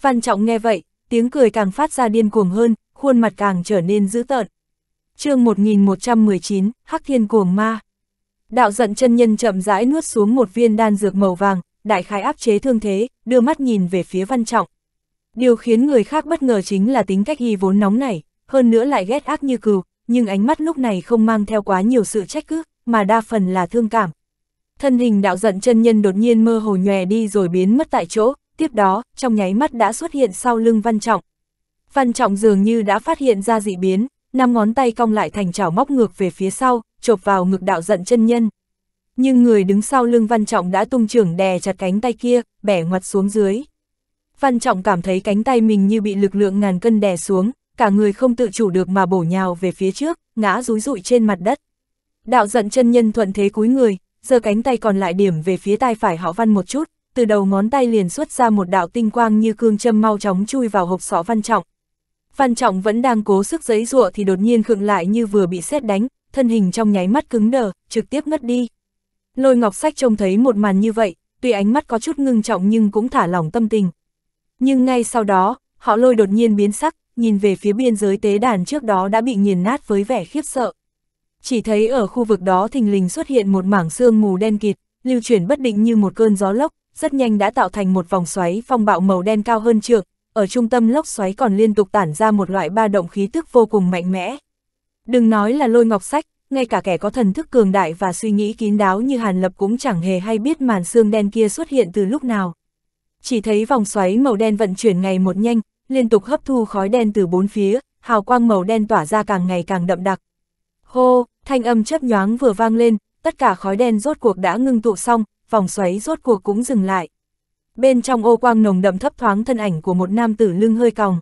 Văn Trọng nghe vậy, tiếng cười càng phát ra điên cuồng hơn, khuôn mặt càng trở nên dữ tợn. chương 1119, Hắc Thiên Cuồng Ma. Đạo giận chân nhân chậm rãi nuốt xuống một viên đan dược màu vàng, đại khái áp chế thương thế, đưa mắt nhìn về phía Văn Trọng. Điều khiến người khác bất ngờ chính là tính cách y vốn nóng này, hơn nữa lại ghét ác như cừu, nhưng ánh mắt lúc này không mang theo quá nhiều sự trách cứ, mà đa phần là thương cảm. Thân hình đạo giận chân nhân đột nhiên mơ hồ nhòe đi rồi biến mất tại chỗ, tiếp đó, trong nháy mắt đã xuất hiện sau lưng Văn Trọng. Văn Trọng dường như đã phát hiện ra dị biến, năm ngón tay cong lại thành chảo móc ngược về phía sau, chộp vào ngực đạo giận chân nhân nhưng người đứng sau lưng Văn Trọng đã tung trưởng đè chặt cánh tay kia, bẻ ngoặt xuống dưới. Văn Trọng cảm thấy cánh tay mình như bị lực lượng ngàn cân đè xuống, cả người không tự chủ được mà bổ nhào về phía trước, ngã rúi rụi trên mặt đất. Đạo giận chân nhân thuận thế cúi người, giờ cánh tay còn lại điểm về phía tai phải họ Văn một chút, từ đầu ngón tay liền xuất ra một đạo tinh quang như cương châm mau chóng chui vào hộp sọ Văn Trọng. Văn Trọng vẫn đang cố sức giấy giụa thì đột nhiên khựng lại như vừa bị xét đánh, thân hình trong nháy mắt cứng đờ, trực tiếp ngất đi. Lôi ngọc sách trông thấy một màn như vậy, tuy ánh mắt có chút ngưng trọng nhưng cũng thả lỏng tâm tình. Nhưng ngay sau đó, họ lôi đột nhiên biến sắc, nhìn về phía biên giới tế đàn trước đó đã bị nghiền nát với vẻ khiếp sợ. Chỉ thấy ở khu vực đó thình lình xuất hiện một mảng sương mù đen kịt, lưu chuyển bất định như một cơn gió lốc, rất nhanh đã tạo thành một vòng xoáy phong bạo màu đen cao hơn trượng, ở trung tâm lốc xoáy còn liên tục tản ra một loại ba động khí tức vô cùng mạnh mẽ. Đừng nói là lôi ngọc sách, ngay cả kẻ có thần thức cường đại và suy nghĩ kín đáo như Hàn Lập cũng chẳng hề hay biết màn xương đen kia xuất hiện từ lúc nào. Chỉ thấy vòng xoáy màu đen vận chuyển ngày một nhanh, liên tục hấp thu khói đen từ bốn phía, hào quang màu đen tỏa ra càng ngày càng đậm đặc. Hô, thanh âm chớp nhoáng vừa vang lên, tất cả khói đen rốt cuộc đã ngưng tụ xong, vòng xoáy rốt cuộc cũng dừng lại. Bên trong ô quang nồng đậm thấp thoáng thân ảnh của một nam tử lưng hơi còng.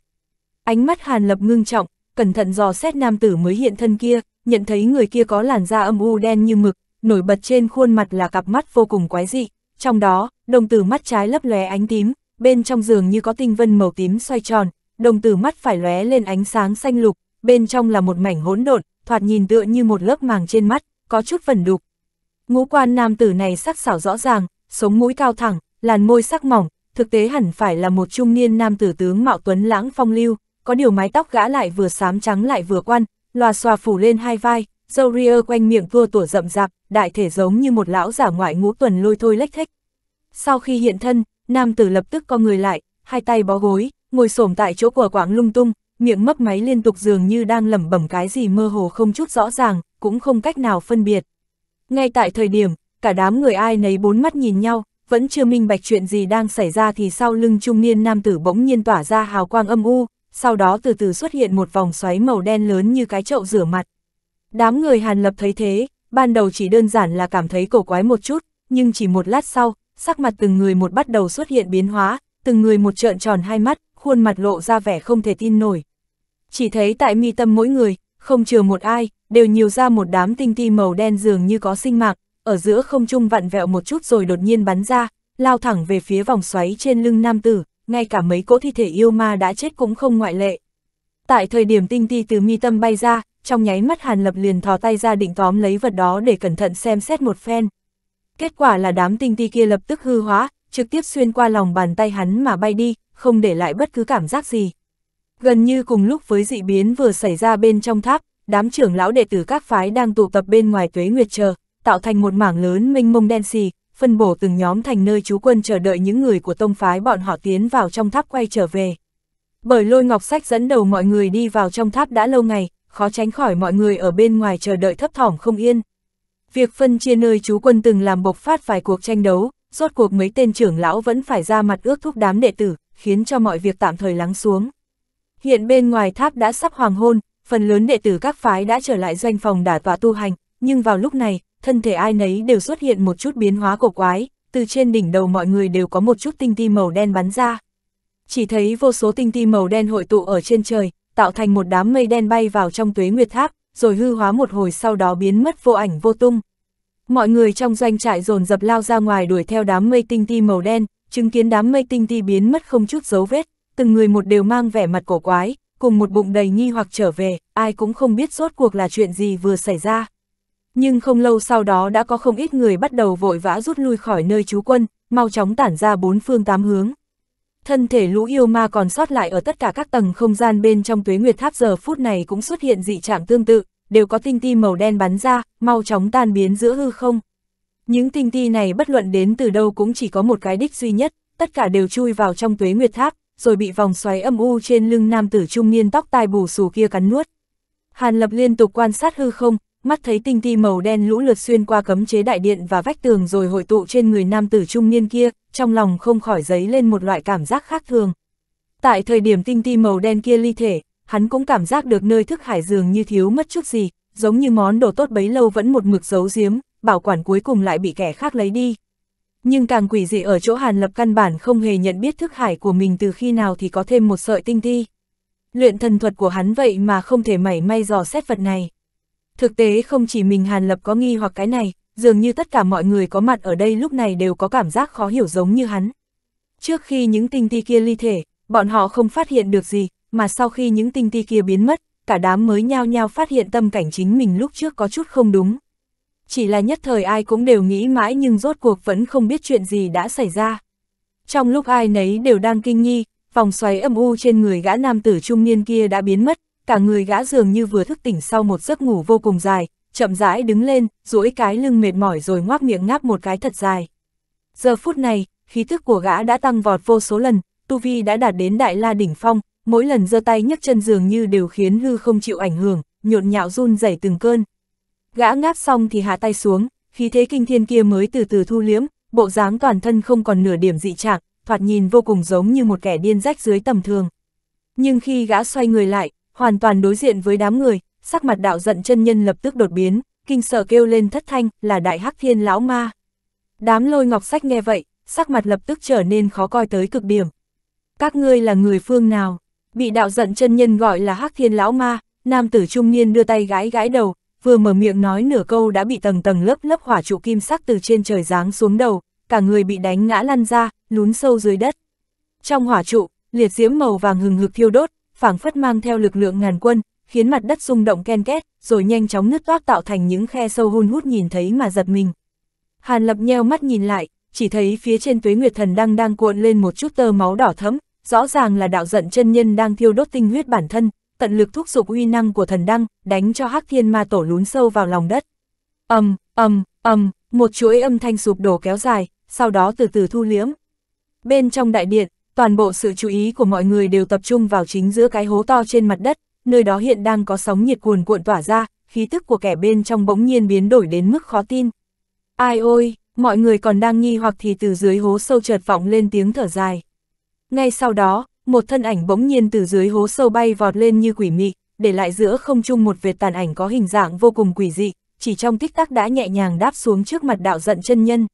Ánh mắt Hàn Lập ngưng trọng, cẩn thận dò xét nam tử mới hiện thân kia, nhận thấy người kia có làn da âm u đen như mực, nổi bật trên khuôn mặt là cặp mắt vô cùng quái dị, trong đó, đồng tử mắt trái lấp lóe ánh tím, bên trong giường như có tinh vân màu tím xoay tròn, đồng tử mắt phải lóe lên ánh sáng xanh lục, bên trong là một mảnh hỗn độn, thoạt nhìn tựa như một lớp màng trên mắt, có chút vẩn đục. Ngũ quan nam tử này sắc sảo rõ ràng, sống mũi cao thẳng, làn môi sắc mỏng, thực tế hẳn phải là một trung niên nam tử tướng mạo tuấn lãng phong lưu, có điều mái tóc gã lại vừa xám trắng lại vừa quan, Loà xòa phủ lên hai vai, dâu ria quanh miệng vua tủa rậm rạp, đại thể giống như một lão giả ngoại ngũ tuần lôi thôi lách thách. Sau khi hiện thân, nam tử lập tức co người lại, hai tay bó gối, ngồi xổm tại chỗ của quảng lung tung, miệng mấp máy liên tục dường như đang lẩm bẩm cái gì mơ hồ không chút rõ ràng, cũng không cách nào phân biệt. Ngay tại thời điểm, cả đám người ai nấy bốn mắt nhìn nhau, vẫn chưa minh bạch chuyện gì đang xảy ra thì sau lưng trung niên nam tử bỗng nhiên tỏa ra hào quang âm u, sau đó từ từ xuất hiện một vòng xoáy màu đen lớn như cái chậu rửa mặt. Đám người Hàn Lập thấy thế, ban đầu chỉ đơn giản là cảm thấy cổ quái một chút, nhưng chỉ một lát sau, sắc mặt từng người một bắt đầu xuất hiện biến hóa, từng người một trợn tròn hai mắt, khuôn mặt lộ ra vẻ không thể tin nổi. Chỉ thấy tại mi tâm mỗi người, không chừa một ai, đều nhiều ra một đám tinh ti màu đen dường như có sinh mạng, ở giữa không trung vặn vẹo một chút rồi đột nhiên bắn ra, lao thẳng về phía vòng xoáy trên lưng nam tử ngay cả mấy cỗ thi thể yêu ma đã chết cũng không ngoại lệ. Tại thời điểm tinh ti từ mi tâm bay ra, trong nháy mắt Hàn Lập liền thò tay ra định tóm lấy vật đó để cẩn thận xem xét một phen. Kết quả là đám tinh ti kia lập tức hư hóa, trực tiếp xuyên qua lòng bàn tay hắn mà bay đi, không để lại bất cứ cảm giác gì. Gần như cùng lúc với dị biến vừa xảy ra bên trong tháp, đám trưởng lão đệ tử các phái đang tụ tập bên ngoài tuế nguyệt chờ, tạo thành một mảng lớn mênh mông đen xì, phân bổ từng nhóm thành nơi trú quân chờ đợi những người của tông phái bọn họ tiến vào trong tháp quay trở về. Bởi lôi ngọc sách dẫn đầu mọi người đi vào trong tháp đã lâu ngày, khó tránh khỏi mọi người ở bên ngoài chờ đợi thấp thỏm không yên. Việc phân chia nơi chú quân từng làm bộc phát vài cuộc tranh đấu, rốt cuộc mấy tên trưởng lão vẫn phải ra mặt ước thúc đám đệ tử, khiến cho mọi việc tạm thời lắng xuống. Hiện bên ngoài tháp đã sắp hoàng hôn, phần lớn đệ tử các phái đã trở lại doanh phòng đả tọa tu hành, nhưng vào lúc này, thân thể ai nấy đều xuất hiện một chút biến hóa cổ quái, từ trên đỉnh đầu mọi người đều có một chút tinh ti màu đen bắn ra. Chỉ thấy vô số tinh ti màu đen hội tụ ở trên trời, tạo thành một đám mây đen bay vào trong tuế nguyệt tháp, rồi hư hóa một hồi sau đó biến mất vô ảnh vô tung. Mọi người trong doanh trại dồn dập lao ra ngoài đuổi theo đám mây tinh ti màu đen, chứng kiến đám mây tinh ti biến mất không chút dấu vết, từng người một đều mang vẻ mặt cổ quái, cùng một bụng đầy nghi hoặc trở về, ai cũng không biết rốt cuộc là chuyện gì vừa xảy ra. Nhưng không lâu sau đó đã có không ít người bắt đầu vội vã rút lui khỏi nơi trú quân, mau chóng tản ra bốn phương tám hướng. Thân thể lũ yêu ma còn sót lại ở tất cả các tầng không gian bên trong tuế nguyệt tháp giờ phút này cũng xuất hiện dị trạng tương tự, đều có tinh ti màu đen bắn ra, mau chóng tan biến giữa hư không. Những tinh ti này bất luận đến từ đâu cũng chỉ có một cái đích duy nhất, tất cả đều chui vào trong tuế nguyệt tháp, rồi bị vòng xoáy âm u trên lưng nam tử trung niên tóc tai bù xù kia cắn nuốt. Hàn Lập liên tục quan sát hư không, mắt thấy tinh ti màu đen lũ lượt xuyên qua cấm chế đại điện và vách tường rồi hội tụ trên người nam tử trung niên kia, trong lòng không khỏi dấy lên một loại cảm giác khác thường. Tại thời điểm tinh ti màu đen kia ly thể, hắn cũng cảm giác được nơi thức hải dường như thiếu mất chút gì, giống như món đồ tốt bấy lâu vẫn một mực giấu giếm, bảo quản cuối cùng lại bị kẻ khác lấy đi. Nhưng càng quỷ dị ở chỗ Hàn Lập căn bản không hề nhận biết thức hải của mình từ khi nào thì có thêm một sợi tinh ti. Luyện thần thuật của hắn vậy mà không thể mảy may dò xét vật này. Thực tế không chỉ mình Hàn Lập có nghi hoặc cái này, dường như tất cả mọi người có mặt ở đây lúc này đều có cảm giác khó hiểu giống như hắn. Trước khi những tinh ti kia ly thể, bọn họ không phát hiện được gì, mà sau khi những tinh ti kia biến mất, cả đám mới nhao nhao phát hiện tâm cảnh chính mình lúc trước có chút không đúng. Chỉ là nhất thời ai cũng đều nghĩ mãi nhưng rốt cuộc vẫn không biết chuyện gì đã xảy ra. Trong lúc ai nấy đều đang kinh nghi, vòng xoáy âm u trên người gã nam tử trung niên kia đã biến mất, cả người gã dường như vừa thức tỉnh sau một giấc ngủ vô cùng dài, chậm rãi đứng lên, duỗi cái lưng mệt mỏi rồi ngoác miệng ngáp một cái thật dài. Giờ phút này, khí thức của gã đã tăng vọt vô số lần, tu vi đã đạt đến đại la đỉnh phong, mỗi lần giơ tay nhấc chân dường như đều khiến hư không chịu ảnh hưởng, nhộn nhạo run rẩy từng cơn. Gã ngáp xong thì hạ tay xuống, khí thế kinh thiên kia mới từ từ thu liễm, bộ dáng toàn thân không còn nửa điểm dị trạng, thoạt nhìn vô cùng giống như một kẻ điên rách dưới tầm thường. Nhưng khi gã xoay người lại, hoàn toàn đối diện với đám người, sắc mặt đạo giận chân nhân lập tức đột biến, kinh sợ kêu lên thất thanh là đại hắc thiên lão ma. Đám lôi ngọc sách nghe vậy, sắc mặt lập tức trở nên khó coi tới cực điểm. Các ngươi là người phương nào? Bị đạo giận chân nhân gọi là hắc thiên lão ma, nam tử trung niên đưa tay gãi gãi đầu, vừa mở miệng nói nửa câu đã bị tầng tầng lớp lớp hỏa trụ kim sắc từ trên trời giáng xuống đầu, cả người bị đánh ngã lăn ra, lún sâu dưới đất. Trong hỏa trụ, liệt diễm màu vàng hừng hực thiêu đốt, phảng phất mang theo lực lượng ngàn quân, khiến mặt đất rung động ken két, rồi nhanh chóng nứt toác tạo thành những khe sâu hun hút nhìn thấy mà giật mình. Hàn Lập nheo mắt nhìn lại, chỉ thấy phía trên tuế nguyệt thần đang đang cuộn lên một chút tơ máu đỏ thẫm, rõ ràng là đạo giận chân nhân đang thiêu đốt tinh huyết bản thân, tận lực thúc giục uy năng của thần đăng, đánh cho hắc thiên ma tổ lún sâu vào lòng đất. ầm ầm ầm, một chuỗi âm thanh sụp đổ kéo dài, sau đó từ từ thu liếm Bên trong đại điện, toàn bộ sự chú ý của mọi người đều tập trung vào chính giữa cái hố to trên mặt đất, nơi đó hiện đang có sóng nhiệt cuồn cuộn tỏa ra, khí tức của kẻ bên trong bỗng nhiên biến đổi đến mức khó tin. Ai ôi, mọi người còn đang nghi hoặc thì từ dưới hố sâu chợt vọng lên tiếng thở dài. Ngay sau đó, một thân ảnh bỗng nhiên từ dưới hố sâu bay vọt lên như quỷ mị, để lại giữa không trung một vệt tàn ảnh có hình dạng vô cùng quỷ dị, chỉ trong tích tắc đã nhẹ nhàng đáp xuống trước mặt đạo giận chân nhân.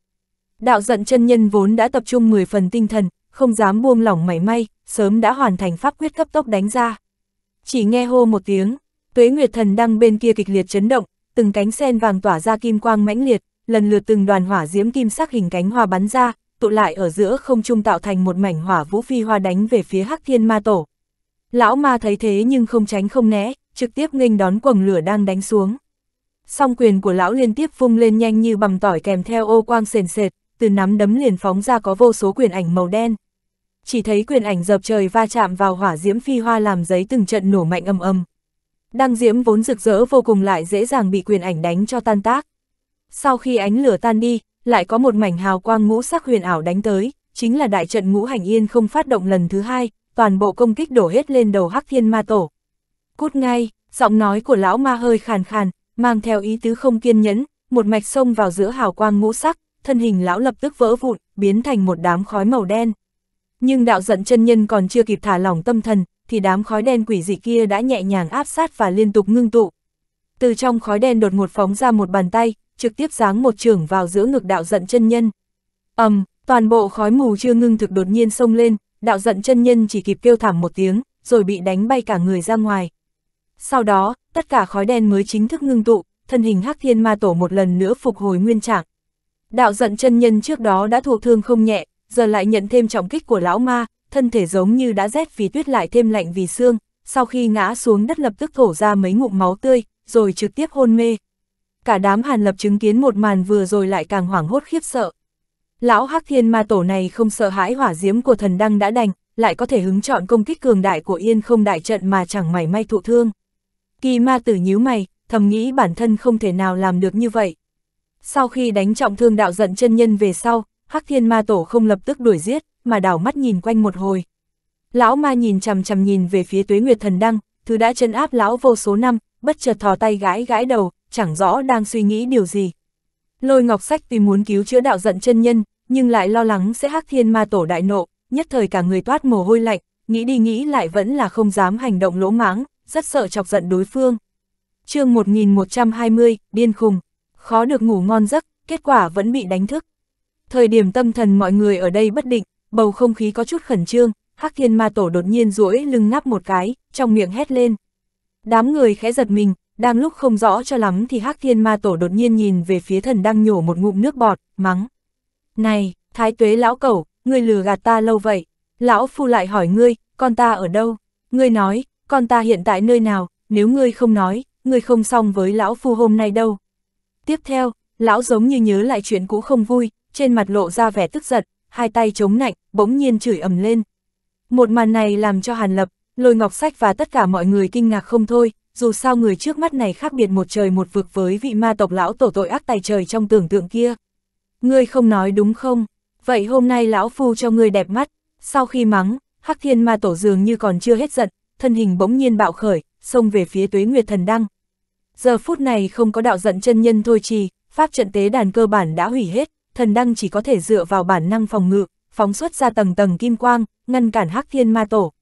Đạo giận chân nhân vốn đã tập trung 10 phần tinh thần, không dám buông lỏng mảy may, sớm đã hoàn thành pháp quyết cấp tốc đánh ra. Chỉ nghe hô một tiếng, tuế nguyệt thần đăng bên kia kịch liệt chấn động, từng cánh sen vàng tỏa ra kim quang mãnh liệt, lần lượt từng đoàn hỏa diễm kim sắc hình cánh hoa bắn ra, tụ lại ở giữa không trung tạo thành một mảnh hỏa vũ phi hoa đánh về phía Hắc Thiên Ma Tổ. Lão ma thấy thế nhưng không tránh không né, trực tiếp nghênh đón quầng lửa đang đánh xuống. Song quyền của lão liên tiếp vung lên nhanh như bằm tỏi kèm theo ô quang sền sệt, từ nắm đấm liền phóng ra có vô số quyền ảnh màu đen. Chỉ thấy quyền ảnh dập trời va chạm vào hỏa diễm phi hoa làm giấy từng trận nổ mạnh âm âm. Đăng diễm vốn rực rỡ vô cùng lại dễ dàng bị quyền ảnh đánh cho tan tác. Sau khi ánh lửa tan đi, lại có một mảnh hào quang ngũ sắc huyền ảo đánh tới, chính là đại trận ngũ hành yên không phát động lần thứ hai, toàn bộ công kích đổ hết lên đầu hắc thiên ma tổ. Cút ngay, giọng nói của lão ma hơi khàn khàn, mang theo ý tứ không kiên nhẫn, một mạch xông vào giữa hào quang ngũ sắc, thân hình lão lập tức vỡ vụn, biến thành một đám khói màu đen. Nhưng đạo giận chân nhân còn chưa kịp thả lỏng tâm thần, thì đám khói đen quỷ dị kia đã nhẹ nhàng áp sát và liên tục ngưng tụ. Từ trong khói đen đột ngột phóng ra một bàn tay, trực tiếp giáng một trường vào giữa ngực đạo giận chân nhân. ầm, um, toàn bộ khói mù chưa ngưng thực đột nhiên xông lên, đạo giận chân nhân chỉ kịp kêu thảm một tiếng, rồi bị đánh bay cả người ra ngoài. Sau đó, tất cả khói đen mới chính thức ngưng tụ, thân hình hắc thiên ma tổ một lần nữa phục hồi nguyên trạng. Đạo giận chân nhân trước đó đã thuộc thương không nhẹ, giờ lại nhận thêm trọng kích của lão ma, thân thể giống như đã rét vì tuyết lại thêm lạnh vì xương, sau khi ngã xuống đất lập tức thổ ra mấy ngụm máu tươi, rồi trực tiếp hôn mê. Cả đám hàn lập chứng kiến một màn vừa rồi lại càng hoảng hốt khiếp sợ. Lão hắc thiên ma tổ này không sợ hãi hỏa diễm của thần đăng đã đành, lại có thể hứng chọn công kích cường đại của yên không đại trận mà chẳng mảy may thụ thương. Kỳ ma tử nhíu mày, thầm nghĩ bản thân không thể nào làm được như vậy. Sau khi đánh trọng thương đạo giận chân nhân về sau, Hắc Thiên Ma Tổ không lập tức đuổi giết, mà đảo mắt nhìn quanh một hồi. Lão ma nhìn chằm chằm nhìn về phía Tuế Nguyệt Thần Đăng, thứ đã chân áp lão vô số năm, bất chợt thò tay gãi gãi đầu, chẳng rõ đang suy nghĩ điều gì. Lôi Ngọc Sách tuy muốn cứu chữa đạo giận chân nhân, nhưng lại lo lắng sẽ Hắc Thiên Ma Tổ đại nộ, nhất thời cả người toát mồ hôi lạnh, nghĩ đi nghĩ lại vẫn là không dám hành động lỗ mãng, rất sợ chọc giận đối phương. Chương 1120, điên khùng khó được ngủ ngon giấc, kết quả vẫn bị đánh thức. Thời điểm tâm thần mọi người ở đây bất định, bầu không khí có chút khẩn trương, Hắc Thiên Ma Tổ đột nhiên duỗi lưng ngáp một cái, trong miệng hét lên. Đám người khẽ giật mình, đang lúc không rõ cho lắm thì Hắc Thiên Ma Tổ đột nhiên nhìn về phía thần đang nhổ một ngụm nước bọt, mắng. Này, Thái Tuế Lão Cẩu, ngươi lừa gạt ta lâu vậy. Lão Phu lại hỏi ngươi, con ta ở đâu? Ngươi nói, con ta hiện tại nơi nào, nếu ngươi không nói, ngươi không xong với Lão Phu hôm nay đâu. Tiếp theo, lão giống như nhớ lại chuyện cũ không vui, trên mặt lộ ra vẻ tức giận, hai tay chống nạnh, bỗng nhiên chửi ầm lên. Một màn này làm cho Hàn Lập, Lôi Ngọc Sách và tất cả mọi người kinh ngạc không thôi, dù sao người trước mắt này khác biệt một trời một vực với vị ma tộc lão tổ tội ác tài trời trong tưởng tượng kia. Ngươi không nói đúng không? Vậy hôm nay lão phu cho ngươi đẹp mắt. Sau khi mắng, Hắc Thiên Ma Tổ dường như còn chưa hết giận, thân hình bỗng nhiên bạo khởi, xông về phía Tuế Nguyệt Thần Đăng, Giờ phút này không có đạo giận chân nhân thôi trì, pháp trận tế đàn cơ bản đã hủy hết, thần đăng chỉ có thể dựa vào bản năng phòng ngự, phóng xuất ra tầng tầng kim quang, ngăn cản hắc thiên ma tổ.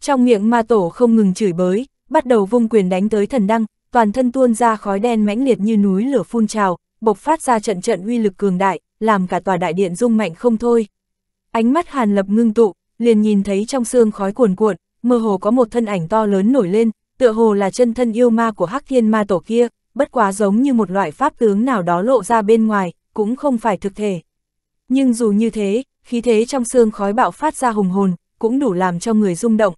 Trong miệng ma tổ không ngừng chửi bới, bắt đầu vung quyền đánh tới thần đăng, toàn thân tuôn ra khói đen mãnh liệt như núi lửa phun trào, bộc phát ra trận trận uy lực cường đại, làm cả tòa đại điện rung mạnh không thôi. Ánh mắt Hàn Lập ngưng tụ, liền nhìn thấy trong xương khói cuồn cuộn, mơ hồ có một thân ảnh to lớn nổi lên, tựa hồ là chân thân yêu ma của hắc thiên ma tổ kia, bất quá giống như một loại pháp tướng nào đó lộ ra bên ngoài, cũng không phải thực thể. Nhưng dù như thế, khí thế trong xương khói bạo phát ra hùng hồn, cũng đủ làm cho người rung động.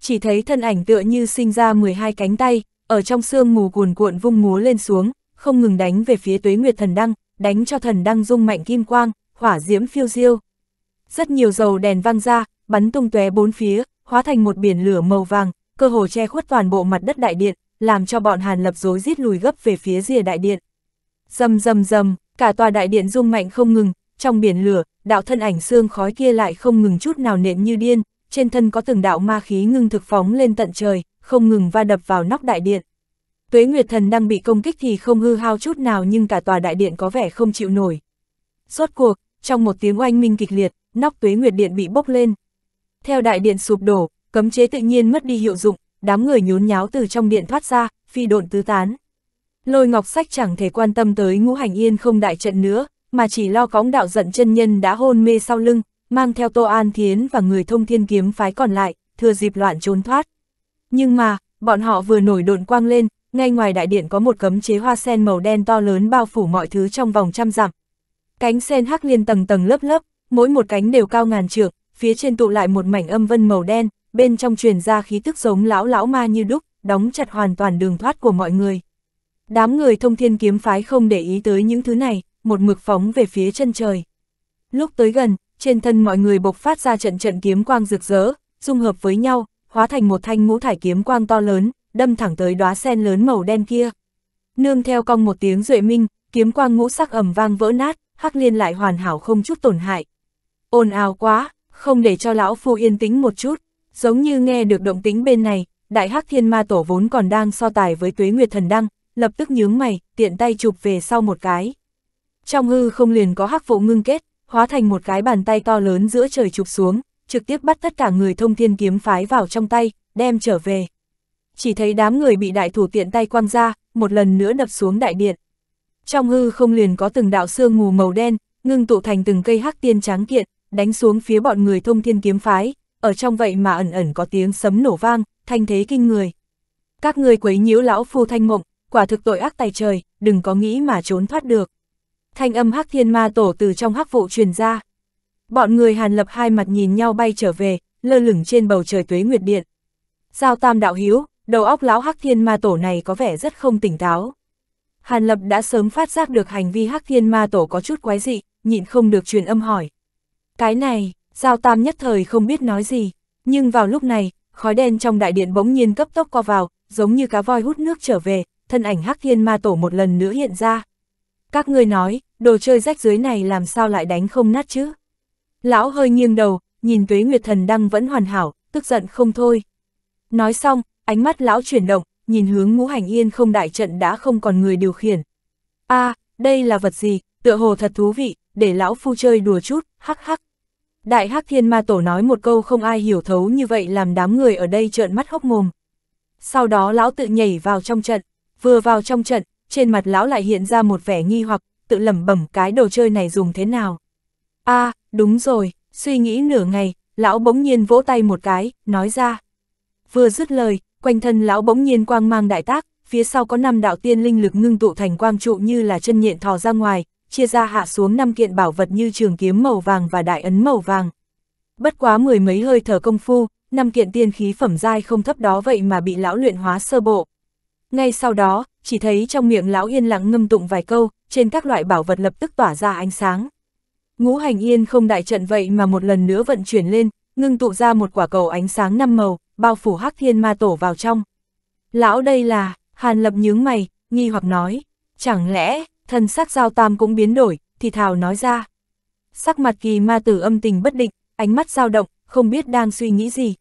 Chỉ thấy thân ảnh tựa như sinh ra 12 cánh tay, ở trong xương mù cuồn cuộn vung múa lên xuống, không ngừng đánh về phía tuế nguyệt thần đăng, đánh cho thần đăng rung mạnh kim quang, hỏa diễm phiêu diêu. Rất nhiều dầu đèn văng ra, bắn tung tóe bốn phía, hóa thành một biển lửa màu vàng, cơ hồ che khuất toàn bộ mặt đất đại điện, làm cho bọn Hàn Lập rối rít lùi gấp về phía rìa đại điện. rầm rầm rầm, cả tòa đại điện rung mạnh không ngừng, trong biển lửa, đạo thân ảnh xương khói kia lại không ngừng chút nào nện như điên, trên thân có từng đạo ma khí ngưng thực phóng lên tận trời, không ngừng va đập vào nóc đại điện. Tuế Nguyệt Thần đang bị công kích thì không hư hao chút nào nhưng cả tòa đại điện có vẻ không chịu nổi. Rốt cuộc, trong một tiếng oanh minh kịch liệt, nóc Tuế Nguyệt Điện bị bốc lên. Theo đại điện sụp đổ, Cấm chế tự nhiên mất đi hiệu dụng, đám người nhốn nháo từ trong điện thoát ra, phi độn tứ tán. Lôi ngọc sách chẳng thể quan tâm tới ngũ hành yên không đại trận nữa, mà chỉ lo cõng đạo giận chân nhân đã hôn mê sau lưng, mang theo Tô An Thiến và người thông thiên kiếm phái còn lại, thừa dịp loạn trốn thoát. Nhưng mà, bọn họ vừa nổi đồn quang lên, ngay ngoài đại điện có một cấm chế hoa sen màu đen to lớn bao phủ mọi thứ trong vòng trăm dặm. Cánh sen hắc liên tầng tầng lớp lớp, mỗi một cánh đều cao ngàn trượng, phía trên tụ lại một mảnh âm vân màu đen, bên trong truyền ra khí tức giống lão lão ma như đúc, đóng chặt hoàn toàn đường thoát của mọi người. Đám người thông thiên kiếm phái không để ý tới những thứ này, một mực phóng về phía chân trời. Lúc tới gần, trên thân mọi người bộc phát ra trận trận kiếm quang rực rỡ, dung hợp với nhau, hóa thành một thanh ngũ thải kiếm quang to lớn, đâm thẳng tới đóa sen lớn màu đen kia. Nương theo cong một tiếng duệ minh, kiếm quang ngũ sắc ầm vang vỡ nát, Hắc Liên lại hoàn hảo không chút tổn hại. Ồn ào quá, không để cho lão phu yên tĩnh một chút. Giống như nghe được động tính bên này, đại hắc thiên ma tổ vốn còn đang so tài với tuế nguyệt thần đăng, lập tức nhướng mày, tiện tay chụp về sau một cái. Trong hư không liền có hắc vụ ngưng kết, hóa thành một cái bàn tay to lớn giữa trời chụp xuống, trực tiếp bắt tất cả người thông thiên kiếm phái vào trong tay, đem trở về. Chỉ thấy đám người bị đại thủ tiện tay quăng ra, một lần nữa đập xuống đại điện. Trong hư không liền có từng đạo sương mù màu đen, ngưng tụ thành từng cây hắc tiên tráng kiện, đánh xuống phía bọn người thông thiên kiếm phái, ở trong vậy mà ẩn ẩn có tiếng sấm nổ vang, thanh thế kinh người. Các người quấy nhiễu lão phu thanh mộng, quả thực tội ác tài trời, đừng có nghĩ mà trốn thoát được. Thanh âm hắc thiên ma tổ từ trong hắc vụ truyền ra. Bọn người hàn lập hai mặt nhìn nhau bay trở về, lơ lửng trên bầu trời tuế nguyệt điện. Giao tam đạo hiếu, đầu óc lão hắc thiên ma tổ này có vẻ rất không tỉnh táo. Hàn lập đã sớm phát giác được hành vi hắc thiên ma tổ có chút quái dị, nhịn không được truyền âm hỏi. Cái này, Giao Tam nhất thời không biết nói gì, nhưng vào lúc này, khói đen trong đại điện bỗng nhiên cấp tốc co vào, giống như cá voi hút nước trở về, thân ảnh Hắc Thiên Ma Tổ một lần nữa hiện ra. Các ngươi nói, đồ chơi rách dưới này làm sao lại đánh không nát chứ? Lão hơi nghiêng đầu, nhìn Tuế Nguyệt Thần đang vẫn hoàn hảo, tức giận không thôi. Nói xong, ánh mắt lão chuyển động, nhìn hướng ngũ hành yên không đại trận đã không còn người điều khiển. a à, đây là vật gì, tựa hồ thật thú vị, để lão phu chơi đùa chút, hắc hắc. Đại Hắc Thiên Ma Tổ nói một câu không ai hiểu thấu như vậy làm đám người ở đây trợn mắt hốc mồm. Sau đó lão tự nhảy vào trong trận, vừa vào trong trận, trên mặt lão lại hiện ra một vẻ nghi hoặc, tự lẩm bẩm cái đồ chơi này dùng thế nào. a à, đúng rồi, suy nghĩ nửa ngày, lão bỗng nhiên vỗ tay một cái, nói ra. Vừa dứt lời, quanh thân lão bỗng nhiên quang mang đại tác, phía sau có năm đạo tiên linh lực ngưng tụ thành quang trụ như là chân nhện thò ra ngoài, chia ra hạ xuống năm kiện bảo vật như trường kiếm màu vàng và đại ấn màu vàng. Bất quá mười mấy hơi thở công phu, năm kiện tiên khí phẩm giai không thấp đó vậy mà bị lão luyện hóa sơ bộ. Ngay sau đó, chỉ thấy trong miệng lão yên lặng ngâm tụng vài câu, trên các loại bảo vật lập tức tỏa ra ánh sáng. Ngũ hành yên không đại trận vậy mà một lần nữa vận chuyển lên, ngưng tụ ra một quả cầu ánh sáng năm màu, bao phủ hắc thiên ma tổ vào trong. Lão đây là, Hàn Lập nhướng mày, nghi hoặc nói, chẳng lẽ, Thần sắc giao tam cũng biến đổi, thì thào nói ra. Sắc mặt kỳ ma tử âm tình bất định, ánh mắt dao động, không biết đang suy nghĩ gì.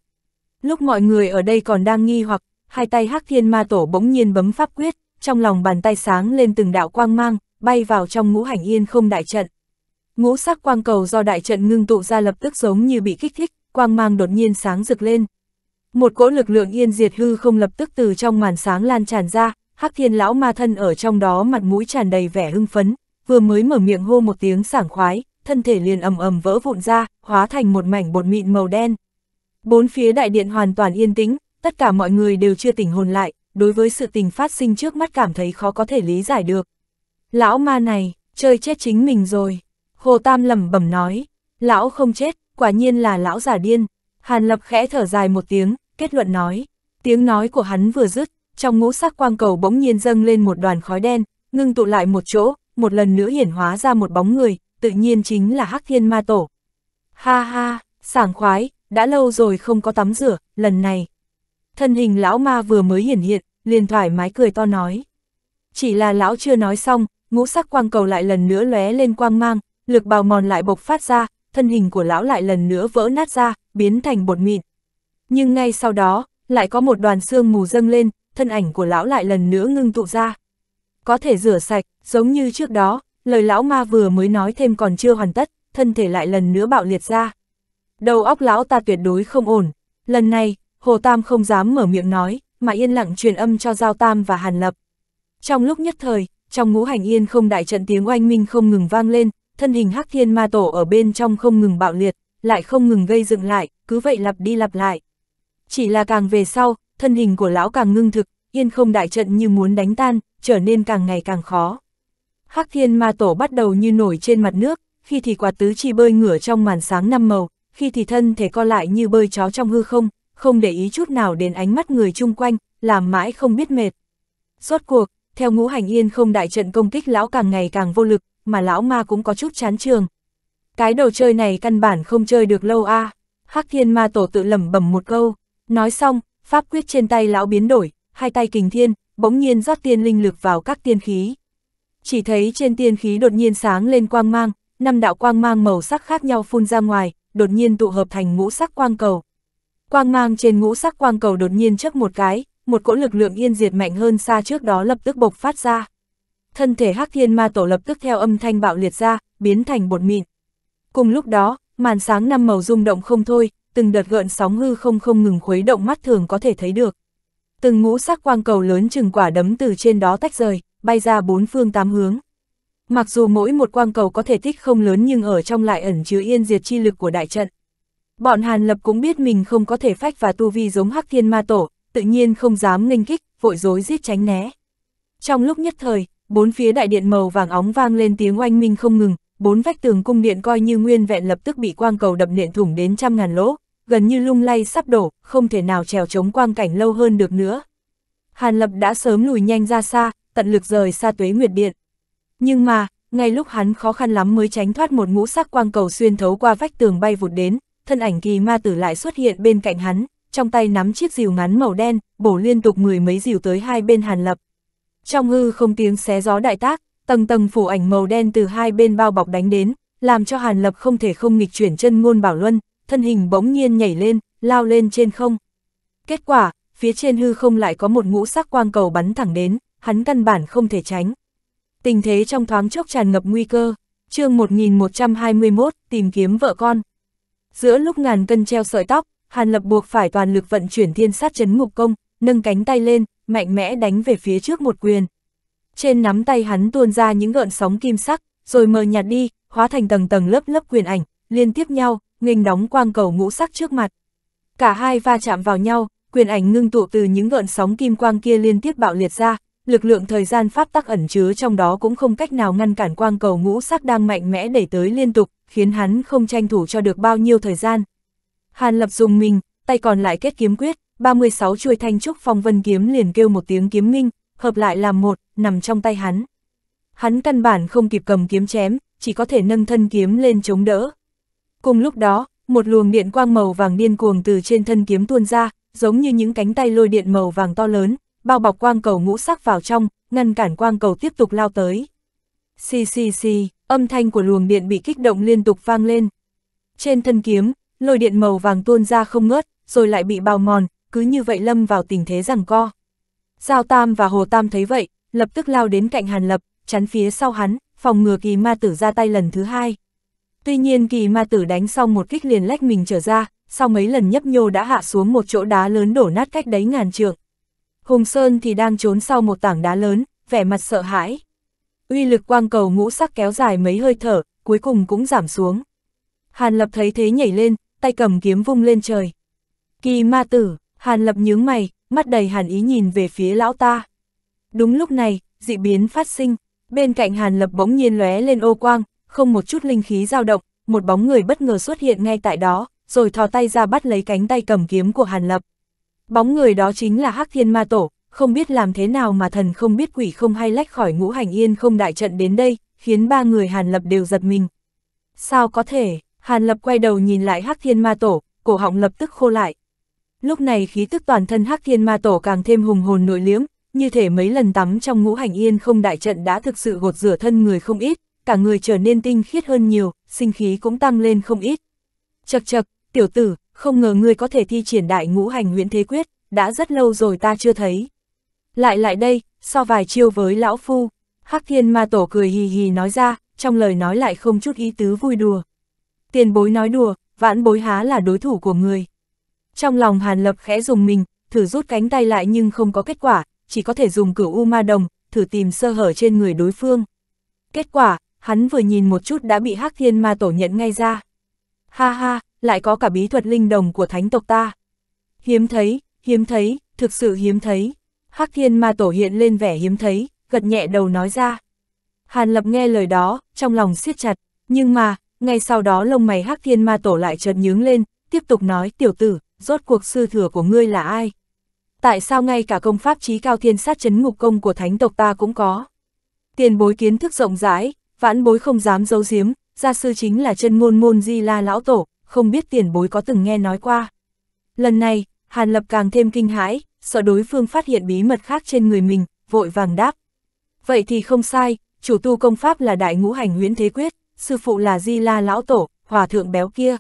Lúc mọi người ở đây còn đang nghi hoặc, hai tay hắc thiên ma tổ bỗng nhiên bấm pháp quyết, trong lòng bàn tay sáng lên từng đạo quang mang, bay vào trong ngũ hành yên không đại trận. Ngũ sắc quang cầu do đại trận ngưng tụ ra lập tức giống như bị kích thích, quang mang đột nhiên sáng rực lên. Một cỗ lực lượng yên diệt hư không lập tức từ trong màn sáng lan tràn ra, Hắc Thiên lão ma thân ở trong đó mặt mũi tràn đầy vẻ hưng phấn, vừa mới mở miệng hô một tiếng sảng khoái, thân thể liền ầm ầm vỡ vụn ra, hóa thành một mảnh bột mịn màu đen. Bốn phía đại điện hoàn toàn yên tĩnh, tất cả mọi người đều chưa tỉnh hồn lại, đối với sự tình phát sinh trước mắt cảm thấy khó có thể lý giải được. Lão ma này, chơi chết chính mình rồi. Hồ Tam lẩm bẩm nói, lão không chết, quả nhiên là lão giả điên. Hàn Lập khẽ thở dài một tiếng, kết luận nói. Tiếng nói của hắn vừa dứt, trong ngũ sắc quang cầu bỗng nhiên dâng lên một đoàn khói đen, ngưng tụ lại một chỗ, một lần nữa hiển hóa ra một bóng người, tự nhiên chính là Hắc Thiên Ma Tổ. Ha ha, sảng khoái, đã lâu rồi không có tắm rửa, lần này. Thân hình lão ma vừa mới hiển hiện, liền thoải mái cười to nói. Chỉ là lão chưa nói xong, ngũ sắc quang cầu lại lần nữa lóe lên quang mang, lực bào mòn lại bộc phát ra, thân hình của lão lại lần nữa vỡ nát ra, biến thành bột mịn. Nhưng ngay sau đó, lại có một đoàn xương mù dâng lên, thân ảnh của lão lại lần nữa ngưng tụ ra. Có thể rửa sạch, giống như trước đó, lời lão ma vừa mới nói thêm còn chưa hoàn tất, thân thể lại lần nữa bạo liệt ra. Đầu óc lão ta tuyệt đối không ổn, lần này, Hồ Tam không dám mở miệng nói, mà yên lặng truyền âm cho Giao Tam và Hàn Lập. Trong lúc nhất thời, trong ngũ hành yên không đại trận tiếng oanh minh không ngừng vang lên, thân hình hắc thiên ma tổ ở bên trong không ngừng bạo liệt, lại không ngừng gây dựng lại, cứ vậy lặp đi lặp lại. Chỉ là càng về sau, thân hình của lão càng ngưng thực, yên không đại trận như muốn đánh tan, trở nên càng ngày càng khó. Hắc thiên ma tổ bắt đầu như nổi trên mặt nước, khi thì quạt tứ chi bơi ngửa trong màn sáng năm màu, khi thì thân thể co lại như bơi chó trong hư không, không để ý chút nào đến ánh mắt người chung quanh, làm mãi không biết mệt. Rốt cuộc, theo ngũ hành yên không đại trận công kích lão càng ngày càng vô lực, mà lão ma cũng có chút chán trường. Cái đồ chơi này căn bản không chơi được lâu a à. Hắc thiên ma tổ tự lẩm bẩm một câu, nói xong, Pháp quyết trên tay lão biến đổi, hai tay kình thiên, bỗng nhiên rót tiên linh lực vào các tiên khí. Chỉ thấy trên tiên khí đột nhiên sáng lên quang mang, năm đạo quang mang màu sắc khác nhau phun ra ngoài, đột nhiên tụ hợp thành ngũ sắc quang cầu. Quang mang trên ngũ sắc quang cầu đột nhiên trước một cái, một cỗ lực lượng yên diệt mạnh hơn xa trước đó lập tức bộc phát ra. Thân thể Hắc Thiên Ma Tổ lập tức theo âm thanh bạo liệt ra, biến thành bột mịn. Cùng lúc đó, màn sáng năm màu rung động không thôi, từng đợt gợn sóng hư không không ngừng khuấy động mắt thường có thể thấy được. Từng ngũ sắc quang cầu lớn chừng quả đấm từ trên đó tách rời, bay ra bốn phương tám hướng. Mặc dù mỗi một quang cầu có thể tích không lớn nhưng ở trong lại ẩn chứa yên diệt chi lực của đại trận. Bọn Hàn Lập cũng biết mình không có thể phách và tu vi giống Hắc Thiên Ma Tổ, tự nhiên không dám nghênh kích, vội rối giết tránh né. Trong lúc nhất thời, bốn phía đại điện màu vàng óng vang lên tiếng oanh minh không ngừng, bốn vách tường cung điện coi như nguyên vẹn lập tức bị quang cầu đập nện thủng đến trăm ngàn lỗ gần như lung lay sắp đổ, không thể nào trèo chống quang cảnh lâu hơn được nữa. Hàn Lập đã sớm lùi nhanh ra xa, tận lực rời xa tuế nguyệt điện. Nhưng mà, ngay lúc hắn khó khăn lắm mới tránh thoát một ngũ sắc quang cầu xuyên thấu qua vách tường bay vụt đến, thân ảnh kỳ ma tử lại xuất hiện bên cạnh hắn, trong tay nắm chiếc rìu ngắn màu đen, bổ liên tục mười mấy rìu tới hai bên Hàn Lập. Trong hư không tiếng xé gió đại tác, tầng tầng phủ ảnh màu đen từ hai bên bao bọc đánh đến, làm cho Hàn Lập không thể không nghịch chuyển chân ngôn bảo luân, thân hình bỗng nhiên nhảy lên, lao lên trên không. Kết quả, phía trên hư không lại có một ngũ sắc quang cầu bắn thẳng đến, hắn căn bản không thể tránh. Tình thế trong thoáng chốc tràn ngập nguy cơ, chương 1121, tìm kiếm vợ con. Giữa lúc ngàn cân treo sợi tóc, Hàn Lập buộc phải toàn lực vận chuyển thiên sát chấn ngục công, nâng cánh tay lên, mạnh mẽ đánh về phía trước một quyền. Trên nắm tay hắn tuôn ra những gợn sóng kim sắc, rồi mờ nhạt đi, hóa thành tầng tầng lớp lớp quyền ảnh, liên tiếp nhau, nghênh đóng quang cầu ngũ sắc trước mặt. Cả hai va chạm vào nhau, quyền ảnh ngưng tụ từ những gợn sóng kim quang kia liên tiếp bạo liệt ra, lực lượng thời gian pháp tắc ẩn chứa trong đó cũng không cách nào ngăn cản quang cầu ngũ sắc đang mạnh mẽ đẩy tới liên tục, khiến hắn không tranh thủ cho được bao nhiêu thời gian. Hàn Lập dùng mình, tay còn lại kết kiếm quyết, 36 chuôi thanh trúc phong vân kiếm liền kêu một tiếng kiếm minh, hợp lại làm một, nằm trong tay hắn. Hắn căn bản không kịp cầm kiếm chém, chỉ có thể nâng thân kiếm lên chống đỡ, Cùng lúc đó, một luồng điện quang màu vàng điên cuồng từ trên thân kiếm tuôn ra, giống như những cánh tay lôi điện màu vàng to lớn, bao bọc quang cầu ngũ sắc vào trong, ngăn cản quang cầu tiếp tục lao tới. Xì xì xì, âm thanh của luồng điện bị kích động liên tục vang lên. Trên thân kiếm, lôi điện màu vàng tuôn ra không ngớt, rồi lại bị bào mòn, cứ như vậy lâm vào tình thế rằng co. Giao Tam và Hồ Tam thấy vậy, lập tức lao đến cạnh Hàn Lập, chắn phía sau hắn, phòng ngừa kỳ ma tử ra tay lần thứ hai. Tuy nhiên kỳ ma tử đánh xong một kích liền lách mình trở ra, sau mấy lần nhấp nhô đã hạ xuống một chỗ đá lớn đổ nát cách đấy ngàn trượng. Hùng Sơn thì đang trốn sau một tảng đá lớn, vẻ mặt sợ hãi. Uy lực quang cầu ngũ sắc kéo dài mấy hơi thở, cuối cùng cũng giảm xuống. Hàn Lập thấy thế nhảy lên, tay cầm kiếm vung lên trời. Kỳ ma tử, Hàn Lập nhướng mày, mắt đầy hàn ý nhìn về phía lão ta. Đúng lúc này, dị biến phát sinh, bên cạnh Hàn Lập bỗng nhiên lóe lên ô quang, không một chút linh khí dao động, một bóng người bất ngờ xuất hiện ngay tại đó, rồi thò tay ra bắt lấy cánh tay cầm kiếm của Hàn Lập. Bóng người đó chính là Hắc Thiên Ma Tổ, không biết làm thế nào mà thần không biết quỷ không hay lách khỏi ngũ hành yên không đại trận đến đây, khiến ba người Hàn Lập đều giật mình. Sao có thể, Hàn Lập quay đầu nhìn lại Hắc Thiên Ma Tổ, cổ họng lập tức khô lại. Lúc này khí tức toàn thân Hắc Thiên Ma Tổ càng thêm hùng hồn nội liếm, như thể mấy lần tắm trong ngũ hành yên không đại trận đã thực sự gột rửa thân người không ít, cả người trở nên tinh khiết hơn nhiều, sinh khí cũng tăng lên không ít. Chật chật, tiểu tử, không ngờ ngươi có thể thi triển đại ngũ hành huyễn thế quyết, đã rất lâu rồi ta chưa thấy. Lại lại đây, so vài chiêu với lão phu, Hắc Thiên Ma Tổ cười hì hì nói ra, trong lời nói lại không chút ý tứ vui đùa. Tiền bối nói đùa, vãn bối há là đối thủ của người. Trong lòng Hàn Lập khẽ dùng mình, thử rút cánh tay lại nhưng không có kết quả, chỉ có thể dùng cửu U Ma Đồng, thử tìm sơ hở trên người đối phương. Kết quả, hắn vừa nhìn một chút đã bị hắc thiên ma tổ nhận ngay ra. Ha ha, lại có cả bí thuật linh đồng của thánh tộc ta. Hiếm thấy, hiếm thấy, thực sự hiếm thấy. Hắc thiên ma tổ hiện lên vẻ hiếm thấy, gật nhẹ đầu nói ra. Hàn lập nghe lời đó, trong lòng siết chặt, nhưng mà, ngay sau đó lông mày hắc thiên ma tổ lại chợt nhướng lên, tiếp tục nói tiểu tử, rốt cuộc sư thừa của ngươi là ai? Tại sao ngay cả công pháp trí cao thiên sát chấn ngục công của thánh tộc ta cũng có? Tiền bối kiến thức rộng rãi, Vãn bối không dám giấu giếm, gia sư chính là chân môn môn di la lão tổ, không biết tiền bối có từng nghe nói qua. Lần này, Hàn Lập càng thêm kinh hãi, sợ đối phương phát hiện bí mật khác trên người mình, vội vàng đáp. Vậy thì không sai, chủ tu công pháp là đại ngũ hành huyến thế quyết, sư phụ là di la lão tổ, hòa thượng béo kia.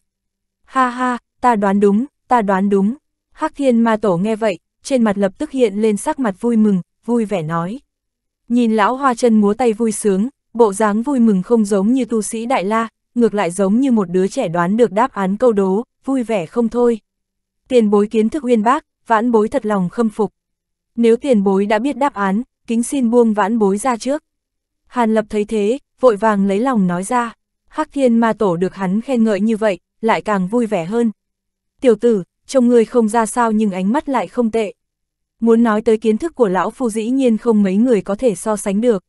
Ha ha, ta đoán đúng, ta đoán đúng. Hắc thiên ma tổ nghe vậy, trên mặt lập tức hiện lên sắc mặt vui mừng, vui vẻ nói. Nhìn lão hoa chân múa tay vui sướng, bộ dáng vui mừng không giống như tu sĩ Đại La, ngược lại giống như một đứa trẻ đoán được đáp án câu đố, vui vẻ không thôi. Tiền bối kiến thức uyên bác, vãn bối thật lòng khâm phục. Nếu tiền bối đã biết đáp án, kính xin buông vãn bối ra trước. Hàn Lập thấy thế, vội vàng lấy lòng nói ra, Hắc Thiên Ma Tổ được hắn khen ngợi như vậy, lại càng vui vẻ hơn. Tiểu tử, trông người không ra sao nhưng ánh mắt lại không tệ. Muốn nói tới kiến thức của lão phu dĩ nhiên không mấy người có thể so sánh được.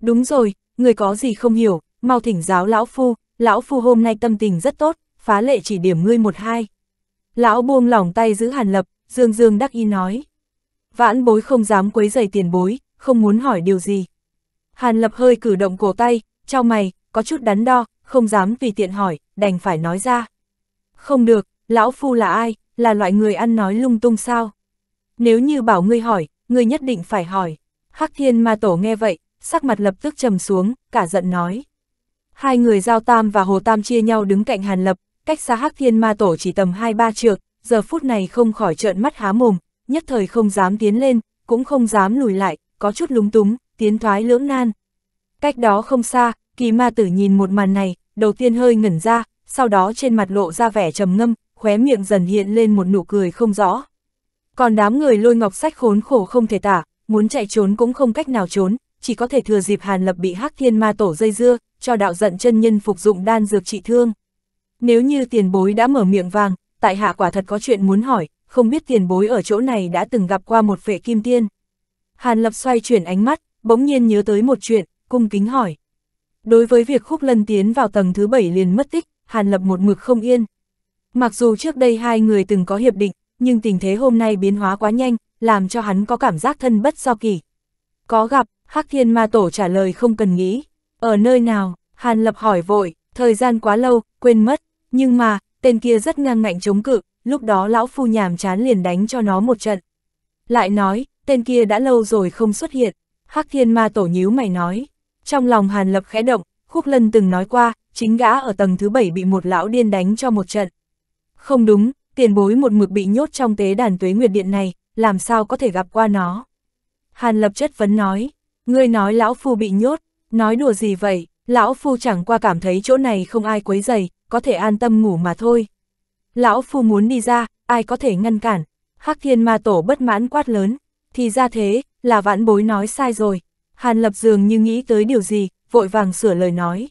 Đúng rồi, người có gì không hiểu, mau thỉnh giáo lão phu, lão phu hôm nay tâm tình rất tốt, phá lệ chỉ điểm ngươi một hai. Lão buông lỏng tay giữ hàn lập, dương dương đắc y nói. Vãn bối không dám quấy giày tiền bối, không muốn hỏi điều gì. Hàn lập hơi cử động cổ tay, trao mày, có chút đắn đo, không dám vì tiện hỏi, đành phải nói ra. Không được, lão phu là ai, là loại người ăn nói lung tung sao? Nếu như bảo ngươi hỏi, ngươi nhất định phải hỏi. Hắc thiên ma tổ nghe vậy, sắc mặt lập tức trầm xuống, cả giận nói. Hai người Giao Tam và Hồ Tam chia nhau đứng cạnh Hàn Lập, cách xa Hắc Thiên Ma Tổ chỉ tầm hai ba trượng, giờ phút này không khỏi trợn mắt há mồm, nhất thời không dám tiến lên, cũng không dám lùi lại, có chút lúng túng, tiến thoái lưỡng nan. Cách đó không xa, kỳ ma tử nhìn một màn này, đầu tiên hơi ngẩn ra, sau đó trên mặt lộ ra vẻ trầm ngâm, khóe miệng dần hiện lên một nụ cười không rõ. Còn đám người lôi ngọc sách khốn khổ không thể tả, muốn chạy trốn cũng không cách nào trốn, chỉ có thể thừa dịp Hàn Lập bị Hắc Thiên Ma Tổ dây dưa, cho đạo giận chân nhân phục dụng đan dược trị thương. Nếu như tiền bối đã mở miệng vàng, tại hạ quả thật có chuyện muốn hỏi, không biết tiền bối ở chỗ này đã từng gặp qua một phệ kim tiên. Hàn Lập xoay chuyển ánh mắt, bỗng nhiên nhớ tới một chuyện, cung kính hỏi. Đối với việc Khúc Lân tiến vào tầng thứ bảy liền mất tích, Hàn Lập một mực không yên. Mặc dù trước đây hai người từng có hiệp định, nhưng tình thế hôm nay biến hóa quá nhanh, làm cho hắn có cảm giác thân bất do kỳ. Có gặp, Hắc Thiên Ma Tổ trả lời không cần nghĩ. Ở nơi nào? Hàn Lập hỏi vội, thời gian quá lâu, quên mất. Nhưng mà, tên kia rất ngang ngạnh chống cự, lúc đó lão phu nhàm chán liền đánh cho nó một trận. Lại nói, tên kia đã lâu rồi không xuất hiện. Hắc Thiên Ma Tổ nhíu mày nói. Trong lòng Hàn Lập khẽ động, Khúc Lân từng nói qua, chính gã ở tầng thứ bảy bị một lão điên đánh cho một trận. Không đúng, tiền bối một mực bị nhốt trong tế đàn tuế nguyệt điện này, làm sao có thể gặp qua nó. Hàn Lập chất vấn nói, Ngươi nói lão phu bị nhốt, nói đùa gì vậy, lão phu chẳng qua cảm thấy chỗ này không ai quấy dày, có thể an tâm ngủ mà thôi. Lão phu muốn đi ra, ai có thể ngăn cản, hắc thiên ma tổ bất mãn quát lớn, thì ra thế, là vãn bối nói sai rồi. Hàn lập dường như nghĩ tới điều gì, vội vàng sửa lời nói.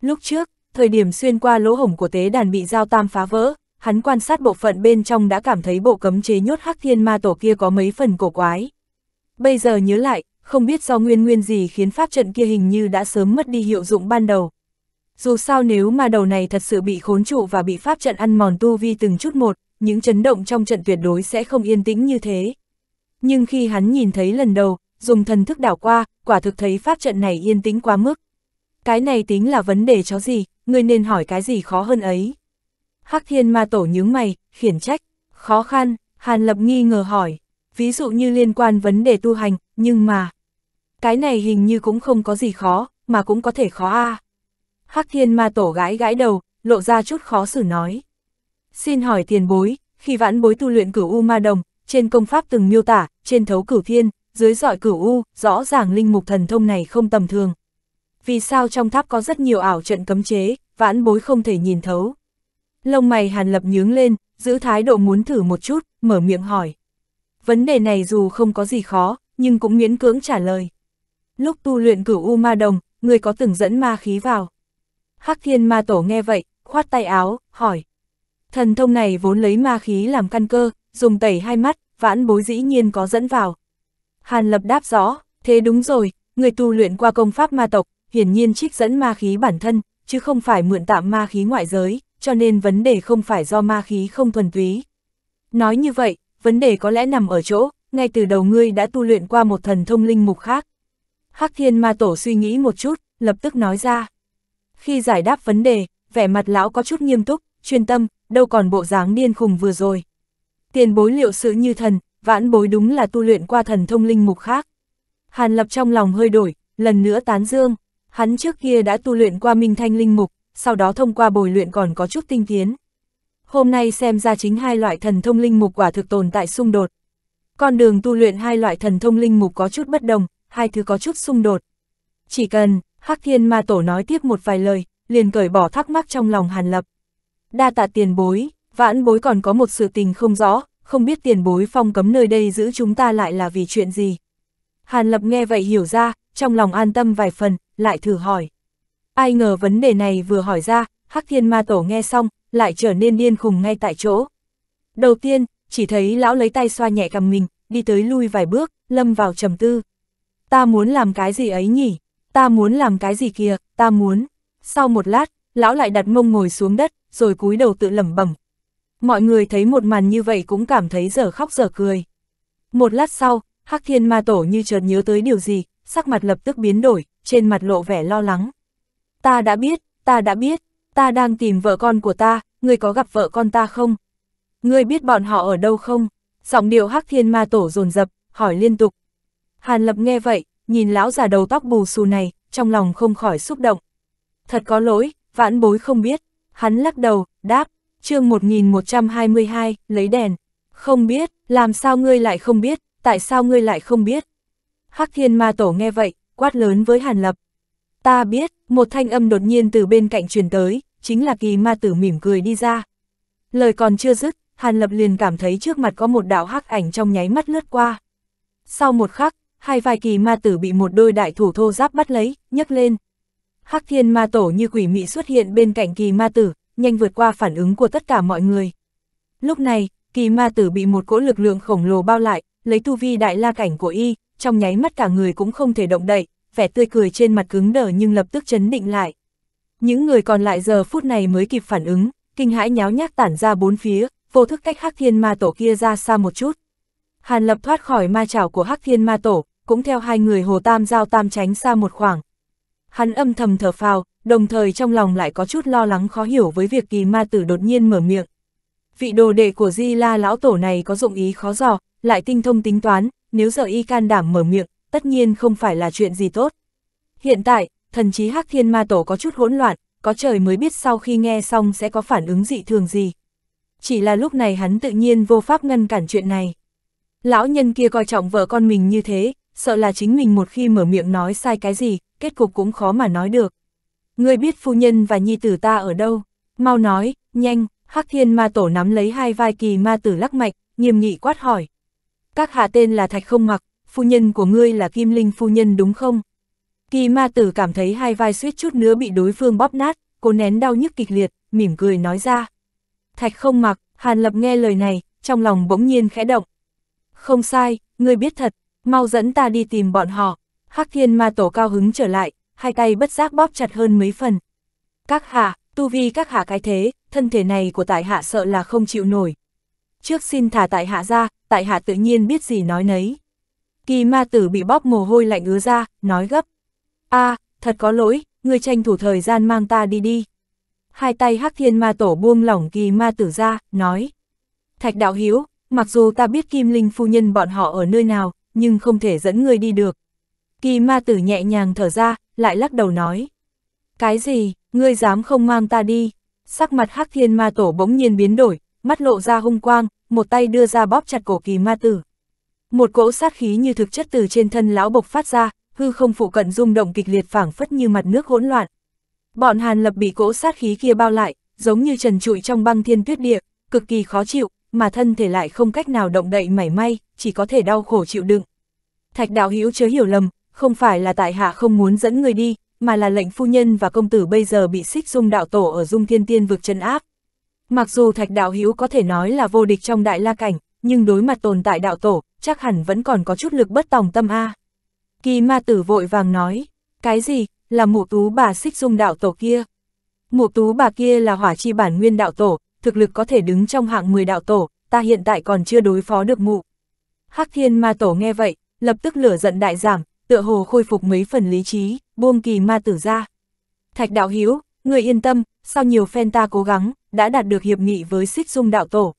Lúc trước, thời điểm xuyên qua lỗ hổng của tế đàn bị giao tam phá vỡ, hắn quan sát bộ phận bên trong đã cảm thấy bộ cấm chế nhốt hắc thiên ma tổ kia có mấy phần cổ quái. Bây giờ nhớ lại, không biết do nguyên nguyên gì khiến pháp trận kia hình như đã sớm mất đi hiệu dụng ban đầu. Dù sao nếu mà đầu này thật sự bị khốn trụ và bị pháp trận ăn mòn tu vi từng chút một, những chấn động trong trận tuyệt đối sẽ không yên tĩnh như thế. Nhưng khi hắn nhìn thấy lần đầu, dùng thần thức đảo qua, quả thực thấy pháp trận này yên tĩnh quá mức. Cái này tính là vấn đề chó gì, ngươi nên hỏi cái gì khó hơn ấy. Hắc thiên ma tổ nhướng mày, khiển trách, khó khăn, Hàn Lập nghi ngờ hỏi, ví dụ như liên quan vấn đề tu hành, nhưng mà... Cái này hình như cũng không có gì khó, mà cũng có thể khó a à. Hắc thiên ma tổ gãi gãi đầu, lộ ra chút khó xử nói. Xin hỏi tiền bối, khi vãn bối tu luyện cửu U ma đồng, trên công pháp từng miêu tả, trên thấu cửu thiên, dưới dọi cửu U, rõ ràng linh mục thần thông này không tầm thường. Vì sao trong tháp có rất nhiều ảo trận cấm chế, vãn bối không thể nhìn thấu. Lông mày hàn lập nhướng lên, giữ thái độ muốn thử một chút, mở miệng hỏi vấn đề này dù không có gì khó, nhưng cũng miễn cưỡng trả lời. Lúc tu luyện cửu U Ma Đồng, người có từng dẫn ma khí vào. Hắc Thiên Ma Tổ nghe vậy, khoát tay áo, hỏi. Thần thông này vốn lấy ma khí làm căn cơ, dùng tẩy hai mắt, vãn bối dĩ nhiên có dẫn vào. Hàn Lập đáp rõ, thế đúng rồi, người tu luyện qua công pháp ma tộc, hiển nhiên trích dẫn ma khí bản thân, chứ không phải mượn tạm ma khí ngoại giới, cho nên vấn đề không phải do ma khí không thuần túy. Nói như vậy, vấn đề có lẽ nằm ở chỗ, ngay từ đầu ngươi đã tu luyện qua một thần thông linh mục khác. Hắc thiên ma tổ suy nghĩ một chút, lập tức nói ra. Khi giải đáp vấn đề, vẻ mặt lão có chút nghiêm túc, chuyên tâm, đâu còn bộ dáng điên khùng vừa rồi. Tiền bối liệu sự như thần, vãn bối đúng là tu luyện qua thần thông linh mục khác. Hàn lập trong lòng hơi đổi, lần nữa tán dương, hắn trước kia đã tu luyện qua minh thanh linh mục, sau đó thông qua bồi luyện còn có chút tinh tiến. Hôm nay xem ra chính hai loại thần thông linh mục quả thực tồn tại xung đột. Con đường tu luyện hai loại thần thông linh mục có chút bất đồng, hai thứ có chút xung đột. Chỉ cần, Hắc Thiên Ma Tổ nói tiếp một vài lời, liền cởi bỏ thắc mắc trong lòng Hàn Lập. Đa tạ tiền bối, vãn bối còn có một sự tình không rõ, không biết tiền bối phong cấm nơi đây giữ chúng ta lại là vì chuyện gì. Hàn Lập nghe vậy hiểu ra, trong lòng an tâm vài phần, lại thử hỏi. Ai ngờ vấn đề này vừa hỏi ra, Hắc Thiên Ma Tổ nghe xong, lại trở nên điên khùng ngay tại chỗ. Đầu tiên, chỉ thấy lão lấy tay xoa nhẹ cầm mình, đi tới lui vài bước, lâm vào trầm tư. Ta muốn làm cái gì ấy nhỉ? Ta muốn làm cái gì kia? Ta muốn. Sau một lát, lão lại đặt mông ngồi xuống đất, rồi cúi đầu tự lẩm bẩm. Mọi người thấy một màn như vậy cũng cảm thấy dở khóc dở cười. Một lát sau, Hắc Thiên Ma Tổ như chợt nhớ tới điều gì, sắc mặt lập tức biến đổi, trên mặt lộ vẻ lo lắng. Ta đã biết, ta đã biết, ta đang tìm vợ con của ta, ngươi có gặp vợ con ta không? Ngươi biết bọn họ ở đâu không? Giọng điệu hắc thiên ma tổ rồn rập, hỏi liên tục. Hàn lập nghe vậy, nhìn lão già đầu tóc bù xù này, trong lòng không khỏi xúc động. Thật có lỗi, vãn bối không biết. Hắn lắc đầu, đáp, chương 1122, lấy đèn. Không biết, làm sao ngươi lại không biết, tại sao ngươi lại không biết? Hắc thiên ma tổ nghe vậy, quát lớn với Hàn Lập, Ta biết, một thanh âm đột nhiên từ bên cạnh truyền tới, chính là kỳ ma tử mỉm cười đi ra. Lời còn chưa dứt, Hàn Lập liền cảm thấy trước mặt có một đạo hắc ảnh trong nháy mắt lướt qua. Sau một khắc, hai vai kỳ ma tử bị một đôi đại thủ thô giáp bắt lấy, nhấc lên. Hắc thiên ma tổ như quỷ mị xuất hiện bên cạnh kỳ ma tử, nhanh vượt qua phản ứng của tất cả mọi người. Lúc này, kỳ ma tử bị một cỗ lực lượng khổng lồ bao lại, lấy tu vi đại la cảnh của y, trong nháy mắt cả người cũng không thể động đậy, vẻ tươi cười trên mặt cứng đờ nhưng lập tức chấn định lại. Những người còn lại giờ phút này mới kịp phản ứng, kinh hãi nháo nhác tản ra bốn phía, vô thức cách hắc thiên ma tổ kia ra xa một chút. Hàn lập thoát khỏi ma chảo của hắc thiên ma tổ, cũng theo hai người hồ tam giao tam tránh xa một khoảng. Hắn âm thầm thở phào, đồng thời trong lòng lại có chút lo lắng khó hiểu với việc kỳ ma tử đột nhiên mở miệng. Vị đồ đệ của Di La lão tổ này có dụng ý khó dò, lại tinh thông tính toán, nếu giờ y can đảm mở miệng, tất nhiên không phải là chuyện gì tốt. Hiện tại, thần chí Hắc Thiên Ma Tổ có chút hỗn loạn, có trời mới biết sau khi nghe xong sẽ có phản ứng dị thường gì. Chỉ là lúc này hắn tự nhiên vô pháp ngăn cản chuyện này. Lão nhân kia coi trọng vợ con mình như thế, sợ là chính mình một khi mở miệng nói sai cái gì, kết cục cũng khó mà nói được. Ngươi biết phu nhân và nhi tử ta ở đâu? Mau nói, nhanh, Hắc Thiên Ma Tổ nắm lấy hai vai kỳ ma tử lắc mạch, nghiêm nghị quát hỏi. Các hạ tên là Thạch Không Mặc, phu nhân của ngươi là Kim Linh phu nhân đúng không? Kỳ ma tử cảm thấy hai vai suýt chút nữa bị đối phương bóp nát, cô nén đau nhức kịch liệt, mỉm cười nói ra. Thạch không mặc, Hàn Lập nghe lời này, trong lòng bỗng nhiên khẽ động. Không sai, ngươi biết thật, mau dẫn ta đi tìm bọn họ. Hắc thiên ma tổ cao hứng trở lại, hai tay bất giác bóp chặt hơn mấy phần. Các hạ, tu vi các hạ cái thế, thân thể này của tại hạ sợ là không chịu nổi. Trước xin thả tại hạ ra, tại hạ tự nhiên biết gì nói nấy. Kỳ ma tử bị bóp mồ hôi lạnh ứa ra, nói gấp. a à, thật có lỗi, ngươi tranh thủ thời gian mang ta đi đi. Hai tay hắc thiên ma tổ buông lỏng kỳ ma tử ra, nói. Thạch đạo hiếu, mặc dù ta biết kim linh phu nhân bọn họ ở nơi nào, nhưng không thể dẫn ngươi đi được. Kỳ ma tử nhẹ nhàng thở ra, lại lắc đầu nói. Cái gì, ngươi dám không mang ta đi? Sắc mặt hắc thiên ma tổ bỗng nhiên biến đổi, mắt lộ ra hung quang, một tay đưa ra bóp chặt cổ kỳ ma tử. Một cỗ sát khí như thực chất từ trên thân lão bộc phát ra, hư không phụ cận rung động kịch liệt phảng phất như mặt nước hỗn loạn. Bọn Hàn Lập bị cỗ sát khí kia bao lại, giống như trần trụi trong băng thiên tuyết địa, cực kỳ khó chịu, mà thân thể lại không cách nào động đậy mảy may, chỉ có thể đau khổ chịu đựng. Thạch đạo hữu chớ hiểu lầm, không phải là tại hạ không muốn dẫn người đi, mà là lệnh phu nhân và công tử bây giờ bị xích dung đạo tổ ở dung thiên tiên vực chân áp. Mặc dù thạch đạo hữu có thể nói là vô địch trong đại la cảnh, nhưng đối mặt tồn tại đạo tổ, chắc hẳn vẫn còn có chút lực bất tòng tâm a. À. Kỳ ma tử vội vàng nói, cái gì, là mụ tú bà xích dung đạo tổ kia. Mụ tú bà kia là hỏa chi bản nguyên đạo tổ, thực lực có thể đứng trong hạng 10 đạo tổ, ta hiện tại còn chưa đối phó được mụ. Hắc thiên ma tổ nghe vậy, lập tức lửa giận đại giảm, tựa hồ khôi phục mấy phần lý trí, buông kỳ ma tử ra. Thạch đạo hiếu, người yên tâm, sau nhiều phen ta cố gắng, đã đạt được hiệp nghị với xích dung đạo tổ.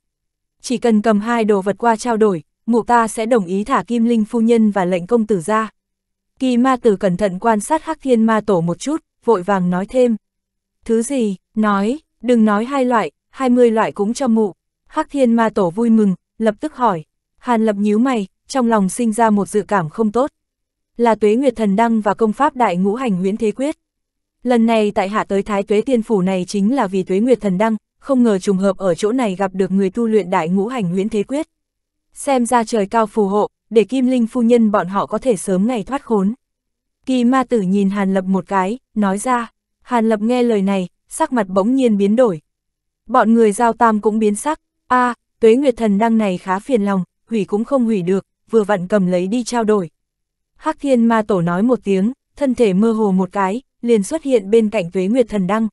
Chỉ cần cầm hai đồ vật qua trao đổi, mụ ta sẽ đồng ý thả Kim Linh phu nhân và lệnh công tử ra. Kỳ ma tử cẩn thận quan sát Hắc Thiên Ma Tổ một chút, vội vàng nói thêm. Thứ gì, nói, đừng nói hai loại, hai mươi loại cũng cho mụ. Hắc Thiên Ma Tổ vui mừng, lập tức hỏi. Hàn lập nhíu mày, trong lòng sinh ra một dự cảm không tốt. Là tuế nguyệt thần đăng và công pháp đại ngũ hành Nguyễn thế quyết. Lần này tại hạ tới thái tuế tiên phủ này chính là vì tuế nguyệt thần đăng, không ngờ trùng hợp ở chỗ này gặp được người tu luyện đại ngũ hành Nguyễn thế quyết. Xem ra trời cao phù hộ, để Kim Linh phu nhân bọn họ có thể sớm ngày thoát khốn. Kỳ ma tử nhìn Hàn Lập một cái, nói ra. Hàn Lập nghe lời này, sắc mặt bỗng nhiên biến đổi. Bọn người giao tam cũng biến sắc. a à, tuế nguyệt thần đăng này khá phiền lòng, hủy cũng không hủy được, vừa vặn cầm lấy đi trao đổi. Hắc thiên ma tổ nói một tiếng, thân thể mơ hồ một cái, liền xuất hiện bên cạnh tuế nguyệt thần đăng.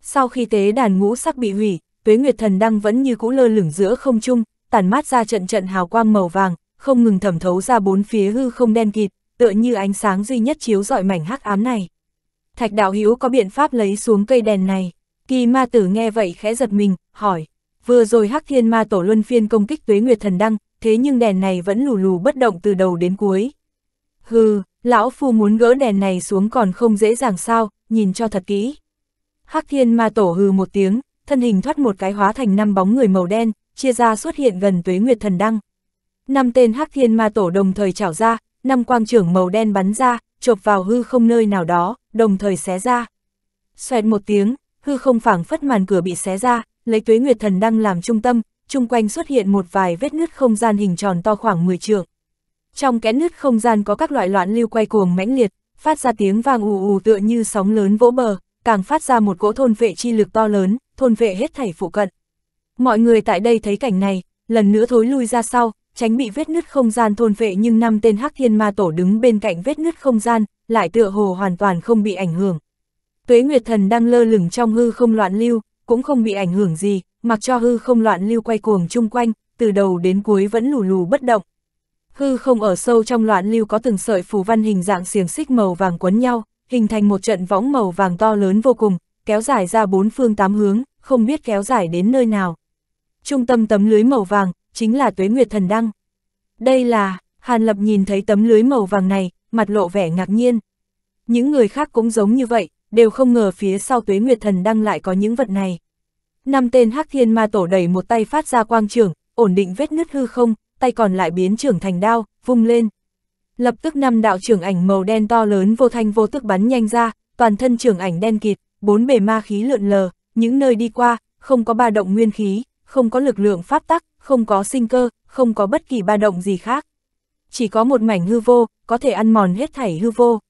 Sau khi tế đàn ngũ sắc bị hủy, tuế nguyệt thần đăng vẫn như cũ lơ lửng giữa không trung, tản mát ra trận trận hào quang màu vàng, không ngừng thẩm thấu ra bốn phía hư không đen kịt, tựa như ánh sáng duy nhất chiếu rọi mảnh hắc ám này. Thạch đạo hữu có biện pháp lấy xuống cây đèn này. Kỳ ma tử nghe vậy khẽ giật mình, hỏi, vừa rồi hắc thiên ma tổ luân phiên công kích tuế nguyệt thần đăng, thế nhưng đèn này vẫn lù lù bất động từ đầu đến cuối. Hừ, lão phu muốn gỡ đèn này xuống còn không dễ dàng sao, nhìn cho thật kỹ. Hắc thiên ma tổ hừ một tiếng, thân hình thoát một cái hóa thành năm bóng người màu đen, chia ra xuất hiện gần tuế nguyệt thần đăng. Năm tên hắc thiên ma tổ đồng thời chảo ra, năm quang trưởng màu đen bắn ra, chộp vào hư không nơi nào đó, đồng thời xé ra. Xoẹt một tiếng, hư không phảng phất màn cửa bị xé ra, lấy tuế nguyệt thần đăng làm trung tâm, chung quanh xuất hiện một vài vết nứt không gian hình tròn to khoảng 10 trượng. Trong kẽ nứt không gian có các loại loạn lưu quay cuồng mãnh liệt, phát ra tiếng vang ù ù tựa như sóng lớn vỗ bờ, càng phát ra một cỗ thôn vệ chi lực to lớn, thôn vệ hết thảy phụ cận. Mọi người tại đây thấy cảnh này, lần nữa thối lui ra sau, tránh bị vết nứt không gian thôn vệ nhưng năm tên hắc thiên ma tổ đứng bên cạnh vết nứt không gian, lại tựa hồ hoàn toàn không bị ảnh hưởng. Tuế Nguyệt Thần đang lơ lửng trong hư không loạn lưu, cũng không bị ảnh hưởng gì, mặc cho hư không loạn lưu quay cuồng chung quanh, từ đầu đến cuối vẫn lù lù bất động. Hư không ở sâu trong loạn lưu có từng sợi phù văn hình dạng xiềng xích màu vàng quấn nhau, hình thành một trận võng màu vàng to lớn vô cùng, kéo dài ra bốn phương tám hướng, không biết kéo dài đến nơi nào trung tâm tấm lưới màu vàng, chính là tuế nguyệt thần đăng. Đây là, Hàn Lập nhìn thấy tấm lưới màu vàng này, mặt lộ vẻ ngạc nhiên. Những người khác cũng giống như vậy, đều không ngờ phía sau tuế nguyệt thần đăng lại có những vật này. Năm tên hắc thiên ma tổ đẩy một tay phát ra quang trường, ổn định vết nứt hư không, tay còn lại biến trưởng thành đao, vung lên. Lập tức năm đạo trưởng ảnh màu đen to lớn vô thanh vô tức bắn nhanh ra, toàn thân trưởng ảnh đen kịt, bốn bề ma khí lượn lờ, những nơi đi qua, không có ba động nguyên khí, không có lực lượng pháp tắc, không có sinh cơ, không có bất kỳ ba động gì khác. Chỉ có một mảnh hư vô, có thể ăn mòn hết thảy hư vô.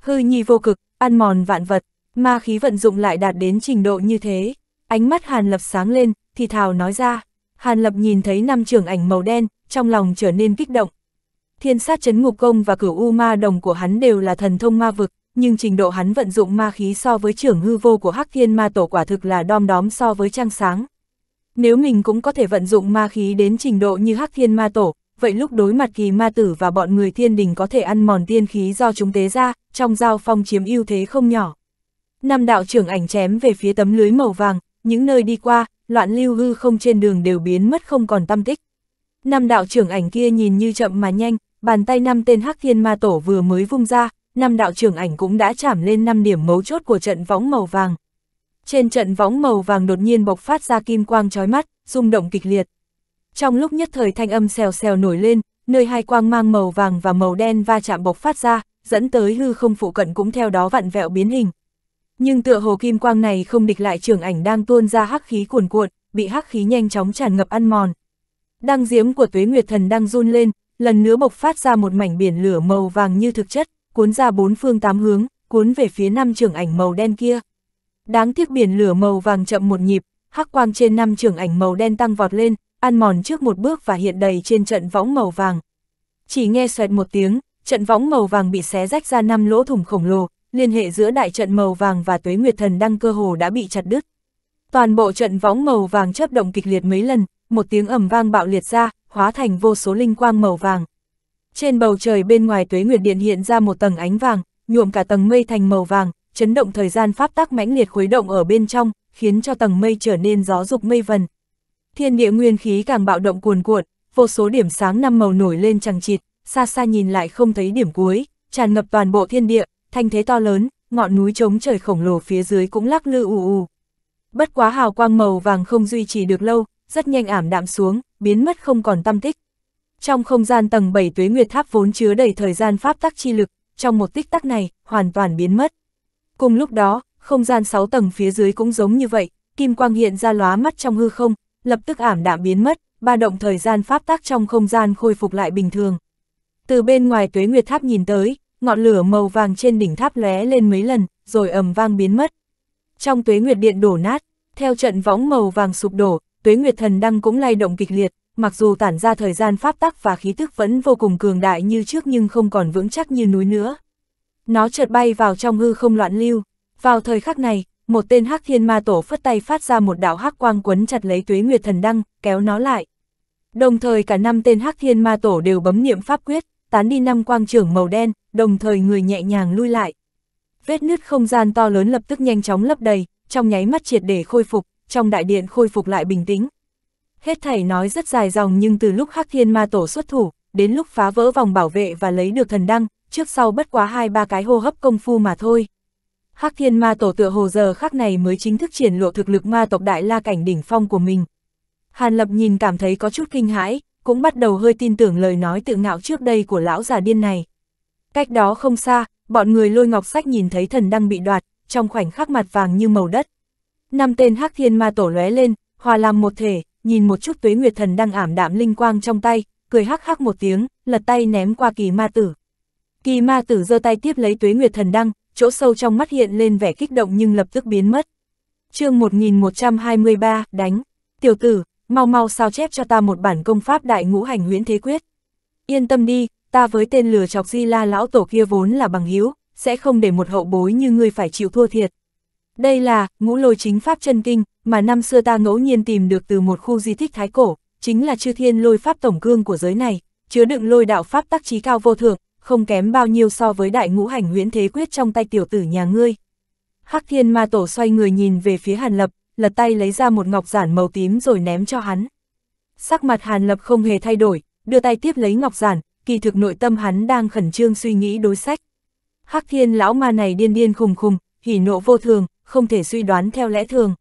Hư nhi vô cực, ăn mòn vạn vật, ma khí vận dụng lại đạt đến trình độ như thế. Ánh mắt Hàn Lập sáng lên, thì thào nói ra. Hàn Lập nhìn thấy năm trưởng ảnh màu đen, trong lòng trở nên kích động. Thiên sát chấn ngục công và cửu u ma đồng của hắn đều là thần thông ma vực, nhưng trình độ hắn vận dụng ma khí so với trưởng hư vô của Hắc Thiên Ma Tổ quả thực là đom đóm so với trăng sáng, nếu mình cũng có thể vận dụng ma khí đến trình độ như hắc thiên ma tổ, vậy lúc đối mặt kỳ ma tử và bọn người thiên đình có thể ăn mòn tiên khí do chúng tế ra, trong giao phong chiếm ưu thế không nhỏ. Năm đạo trưởng ảnh chém về phía tấm lưới màu vàng, những nơi đi qua, loạn lưu hư không trên đường đều biến mất không còn tâm tích. Năm đạo trưởng ảnh kia nhìn như chậm mà nhanh, bàn tay năm tên hắc thiên ma tổ vừa mới vung ra, năm đạo trưởng ảnh cũng đã chạm lên năm điểm mấu chốt của trận võng màu vàng. Trên trận võng màu vàng đột nhiên bộc phát ra kim quang chói mắt, rung động kịch liệt. Trong lúc nhất thời thanh âm xèo xèo nổi lên, nơi hai quang mang màu vàng và màu đen va chạm bộc phát ra, dẫn tới hư không phụ cận cũng theo đó vặn vẹo biến hình. Nhưng tựa hồ kim quang này không địch lại trường ảnh đang tuôn ra hắc khí cuồn cuộn, bị hắc khí nhanh chóng tràn ngập ăn mòn. Đăng diếm của tuế nguyệt thần đang run lên, lần nữa bộc phát ra một mảnh biển lửa màu vàng như thực chất, cuốn ra bốn phương tám hướng, cuốn về phía năm trường ảnh màu đen kia. Đáng tiếc biển lửa màu vàng chậm một nhịp, hắc quang trên năm trưởng ảnh màu đen tăng vọt lên, ăn mòn trước một bước và hiện đầy trên trận võng màu vàng. Chỉ nghe xoẹt một tiếng, trận võng màu vàng bị xé rách ra năm lỗ thủng khổng lồ, liên hệ giữa đại trận màu vàng và tuế nguyệt thần đăng cơ hồ đã bị chặt đứt. Toàn bộ trận võng màu vàng chấp động kịch liệt mấy lần, một tiếng ầm vang bạo liệt ra, hóa thành vô số linh quang màu vàng. Trên bầu trời bên ngoài tuế nguyệt điện hiện ra một tầng ánh vàng, nhuộm cả tầng mây thành màu vàng, chấn động thời gian pháp tắc mãnh liệt khuấy động ở bên trong, khiến cho tầng mây trở nên gió dục mây vần. Thiên địa nguyên khí càng bạo động cuồn cuộn, vô số điểm sáng năm màu nổi lên chằng chịt, xa xa nhìn lại không thấy điểm cuối, tràn ngập toàn bộ thiên địa, thanh thế to lớn, ngọn núi chống trời khổng lồ phía dưới cũng lắc lư ù ù. Bất quá hào quang màu vàng không duy trì được lâu, rất nhanh ảm đạm xuống, biến mất không còn tâm tích. Trong không gian tầng 7 tuế nguyệt tháp vốn chứa đầy thời gian pháp tắc chi lực, trong một tích tắc này, hoàn toàn biến mất. Cùng lúc đó, không gian 6 tầng phía dưới cũng giống như vậy, kim quang hiện ra lóa mắt trong hư không, lập tức ảm đạm biến mất, ba động thời gian pháp tác trong không gian khôi phục lại bình thường. Từ bên ngoài tuế nguyệt tháp nhìn tới, ngọn lửa màu vàng trên đỉnh tháp lóe lên mấy lần, rồi ầm vang biến mất. Trong tuế nguyệt điện đổ nát, theo trận võng màu vàng sụp đổ, tuế nguyệt thần đăng cũng lay động kịch liệt, mặc dù tản ra thời gian pháp tắc và khí tức vẫn vô cùng cường đại như trước nhưng không còn vững chắc như núi nữa. Nó chợt bay vào trong hư không loạn lưu. Vào thời khắc này, một tên hắc thiên ma tổ phất tay phát ra một đạo hắc quang quấn chặt lấy tuế nguyệt thần đăng, kéo nó lại. Đồng thời cả năm tên hắc thiên ma tổ đều bấm niệm pháp quyết, tán đi năm quang trưởng màu đen, đồng thời người nhẹ nhàng lui lại. Vết nứt không gian to lớn lập tức nhanh chóng lấp đầy, trong nháy mắt triệt để khôi phục, trong đại điện khôi phục lại bình tĩnh. Hết thảy nói rất dài dòng nhưng từ lúc Hắc Thiên Ma Tổ xuất thủ, đến lúc phá vỡ vòng bảo vệ và lấy được thần đăng, trước sau bất quá hai ba cái hô hấp công phu mà thôi. Hắc thiên ma tổ tựa hồ giờ khắc này mới chính thức triển lộ thực lực ma tộc đại la cảnh đỉnh phong của mình. Hàn lập nhìn cảm thấy có chút kinh hãi, cũng bắt đầu hơi tin tưởng lời nói tự ngạo trước đây của lão già điên này. Cách đó không xa, bọn người lôi ngọc sách nhìn thấy thần đang bị đoạt, trong khoảnh khắc mặt vàng như màu đất. Năm tên hắc thiên ma tổ lóe lên, hòa làm một thể, nhìn một chút tuế nguyệt thần đang ảm đạm linh quang trong tay, cười hắc hắc một tiếng, lật tay ném qua kỳ ma tử. Kỳ ma tử giơ tay tiếp lấy tuế nguyệt thần đăng, chỗ sâu trong mắt hiện lên vẻ kích động nhưng lập tức biến mất. chương 1123, đánh. Tiểu tử, mau mau sao chép cho ta một bản công pháp đại ngũ hành huyễn thế quyết. Yên tâm đi, ta với tên lừa chọc di la lão tổ kia vốn là bằng hữu, sẽ không để một hậu bối như ngươi phải chịu thua thiệt. Đây là, ngũ lôi chính pháp chân kinh, mà năm xưa ta ngẫu nhiên tìm được từ một khu di tích thái cổ, chính là chư thiên lôi pháp tổng cương của giới này, chứa đựng lôi đạo pháp tác trí cao vô thượng, không kém bao nhiêu so với đại ngũ hành huyễn thế quyết trong tay tiểu tử nhà ngươi. Hắc thiên ma tổ xoay người nhìn về phía Hàn Lập, lật tay lấy ra một ngọc giản màu tím rồi ném cho hắn. Sắc mặt Hàn Lập không hề thay đổi, đưa tay tiếp lấy ngọc giản, kỳ thực nội tâm hắn đang khẩn trương suy nghĩ đối sách. Hắc thiên lão ma này điên điên khùng khùng, hỉ nộ vô thường, không thể suy đoán theo lẽ thường.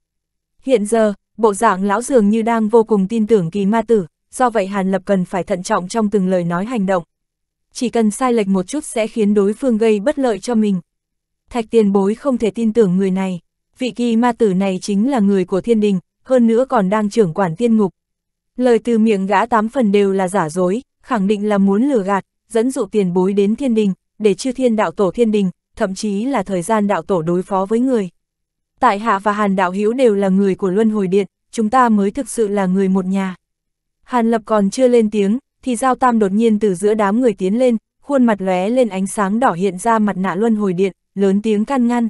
Hiện giờ, bộ dạng lão dường như đang vô cùng tin tưởng kỳ ma tử, do vậy Hàn Lập cần phải thận trọng trong từng lời nói hành động chỉ cần sai lệch một chút sẽ khiến đối phương gây bất lợi cho mình. Thạch tiền bối không thể tin tưởng người này, vị kỳ ma tử này chính là người của thiên đình, hơn nữa còn đang trưởng quản tiên ngục. Lời từ miệng gã tám phần đều là giả dối, khẳng định là muốn lừa gạt, dẫn dụ tiền bối đến thiên đình, để chư thiên đạo tổ thiên đình, thậm chí là thời gian đạo tổ đối phó với người. Tại hạ và Hàn đạo hữu đều là người của Luân Hồi Điện, chúng ta mới thực sự là người một nhà. Hàn Lập còn chưa lên tiếng, thì Giao Tam đột nhiên từ giữa đám người tiến lên, khuôn mặt lóe lên ánh sáng đỏ hiện ra mặt nạ luân hồi điện, lớn tiếng can ngăn.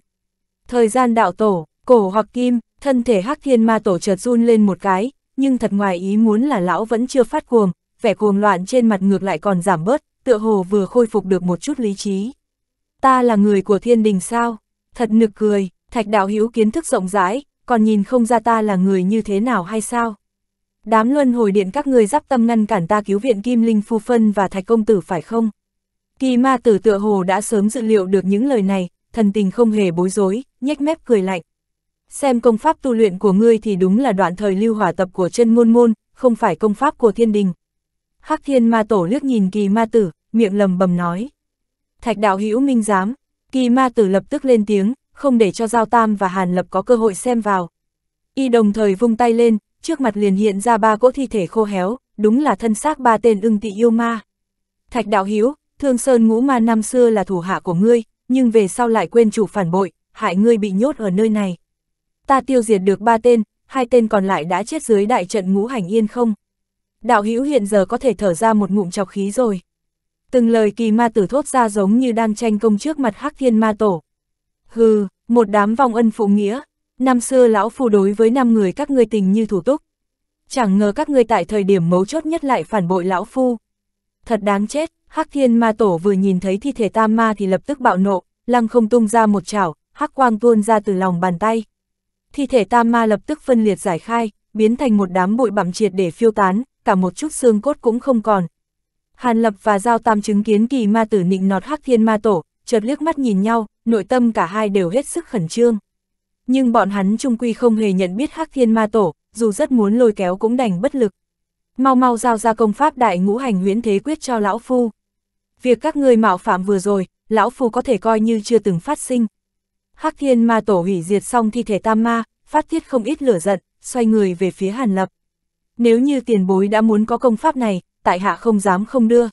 Thời gian đạo tổ, cổ hoặc kim, thân thể hắc thiên ma tổ chợt run lên một cái, nhưng thật ngoài ý muốn là lão vẫn chưa phát cuồng, vẻ cuồng loạn trên mặt ngược lại còn giảm bớt, tựa hồ vừa khôi phục được một chút lý trí. Ta là người của thiên đình sao? Thật nực cười, thạch đạo hữu kiến thức rộng rãi, còn nhìn không ra ta là người như thế nào hay sao? Đám luân hồi điện các người giáp tâm ngăn cản ta cứu viện Kim Linh Phu Phân và Thạch Công Tử phải không? Kỳ ma tử tựa hồ đã sớm dự liệu được những lời này, thần tình không hề bối rối, nhếch mép cười lạnh. Xem công pháp tu luyện của ngươi thì đúng là đoạn thời lưu hỏa tập của chân môn môn, không phải công pháp của thiên đình. Hắc thiên ma tổ liếc nhìn kỳ ma tử, miệng lầm bầm nói. Thạch đạo hữu minh giám, kỳ ma tử lập tức lên tiếng, không để cho Giao Tam và Hàn Lập có cơ hội xem vào. Y đồng thời vung tay lên, trước mặt liền hiện ra ba cỗ thi thể khô héo, đúng là thân xác ba tên ưng tị yêu ma. Thạch đạo hiếu, thương sơn ngũ ma năm xưa là thủ hạ của ngươi, nhưng về sau lại quên chủ phản bội, hại ngươi bị nhốt ở nơi này. Ta tiêu diệt được ba tên, hai tên còn lại đã chết dưới đại trận ngũ hành yên không. Đạo hiếu hiện giờ có thể thở ra một ngụm chọc khí rồi. Từng lời kỳ ma tử thốt ra giống như đang tranh công trước mặt hắc thiên ma tổ. Hừ, một đám vong ân phụ nghĩa, Năm xưa lão phu đối với năm người các ngươi tình như thủ túc. Chẳng ngờ các ngươi tại thời điểm mấu chốt nhất lại phản bội lão phu. Thật đáng chết, Hắc Thiên Ma Tổ vừa nhìn thấy thi thể Tam Ma thì lập tức bạo nộ, lăng không tung ra một chảo, hắc quang tuôn ra từ lòng bàn tay. Thi thể Tam Ma lập tức phân liệt giải khai, biến thành một đám bụi bặm triệt để phiêu tán, cả một chút xương cốt cũng không còn. Hàn Lập và Giao Tam chứng kiến kỳ ma tử nịnh nọt Hắc Thiên Ma Tổ, chợt liếc mắt nhìn nhau, nội tâm cả hai đều hết sức khẩn trương nhưng bọn hắn trung quy không hề nhận biết Hắc Thiên Ma Tổ, dù rất muốn lôi kéo cũng đành bất lực. Mau mau giao ra công pháp đại ngũ hành huyễn thế quyết cho lão phu. Việc các ngươi mạo phạm vừa rồi, lão phu có thể coi như chưa từng phát sinh. Hắc Thiên Ma Tổ hủy diệt xong thi thể Tam Ma, phát thiết không ít lửa giận, xoay người về phía Hàn Lập. Nếu như tiền bối đã muốn có công pháp này, tại hạ không dám không đưa.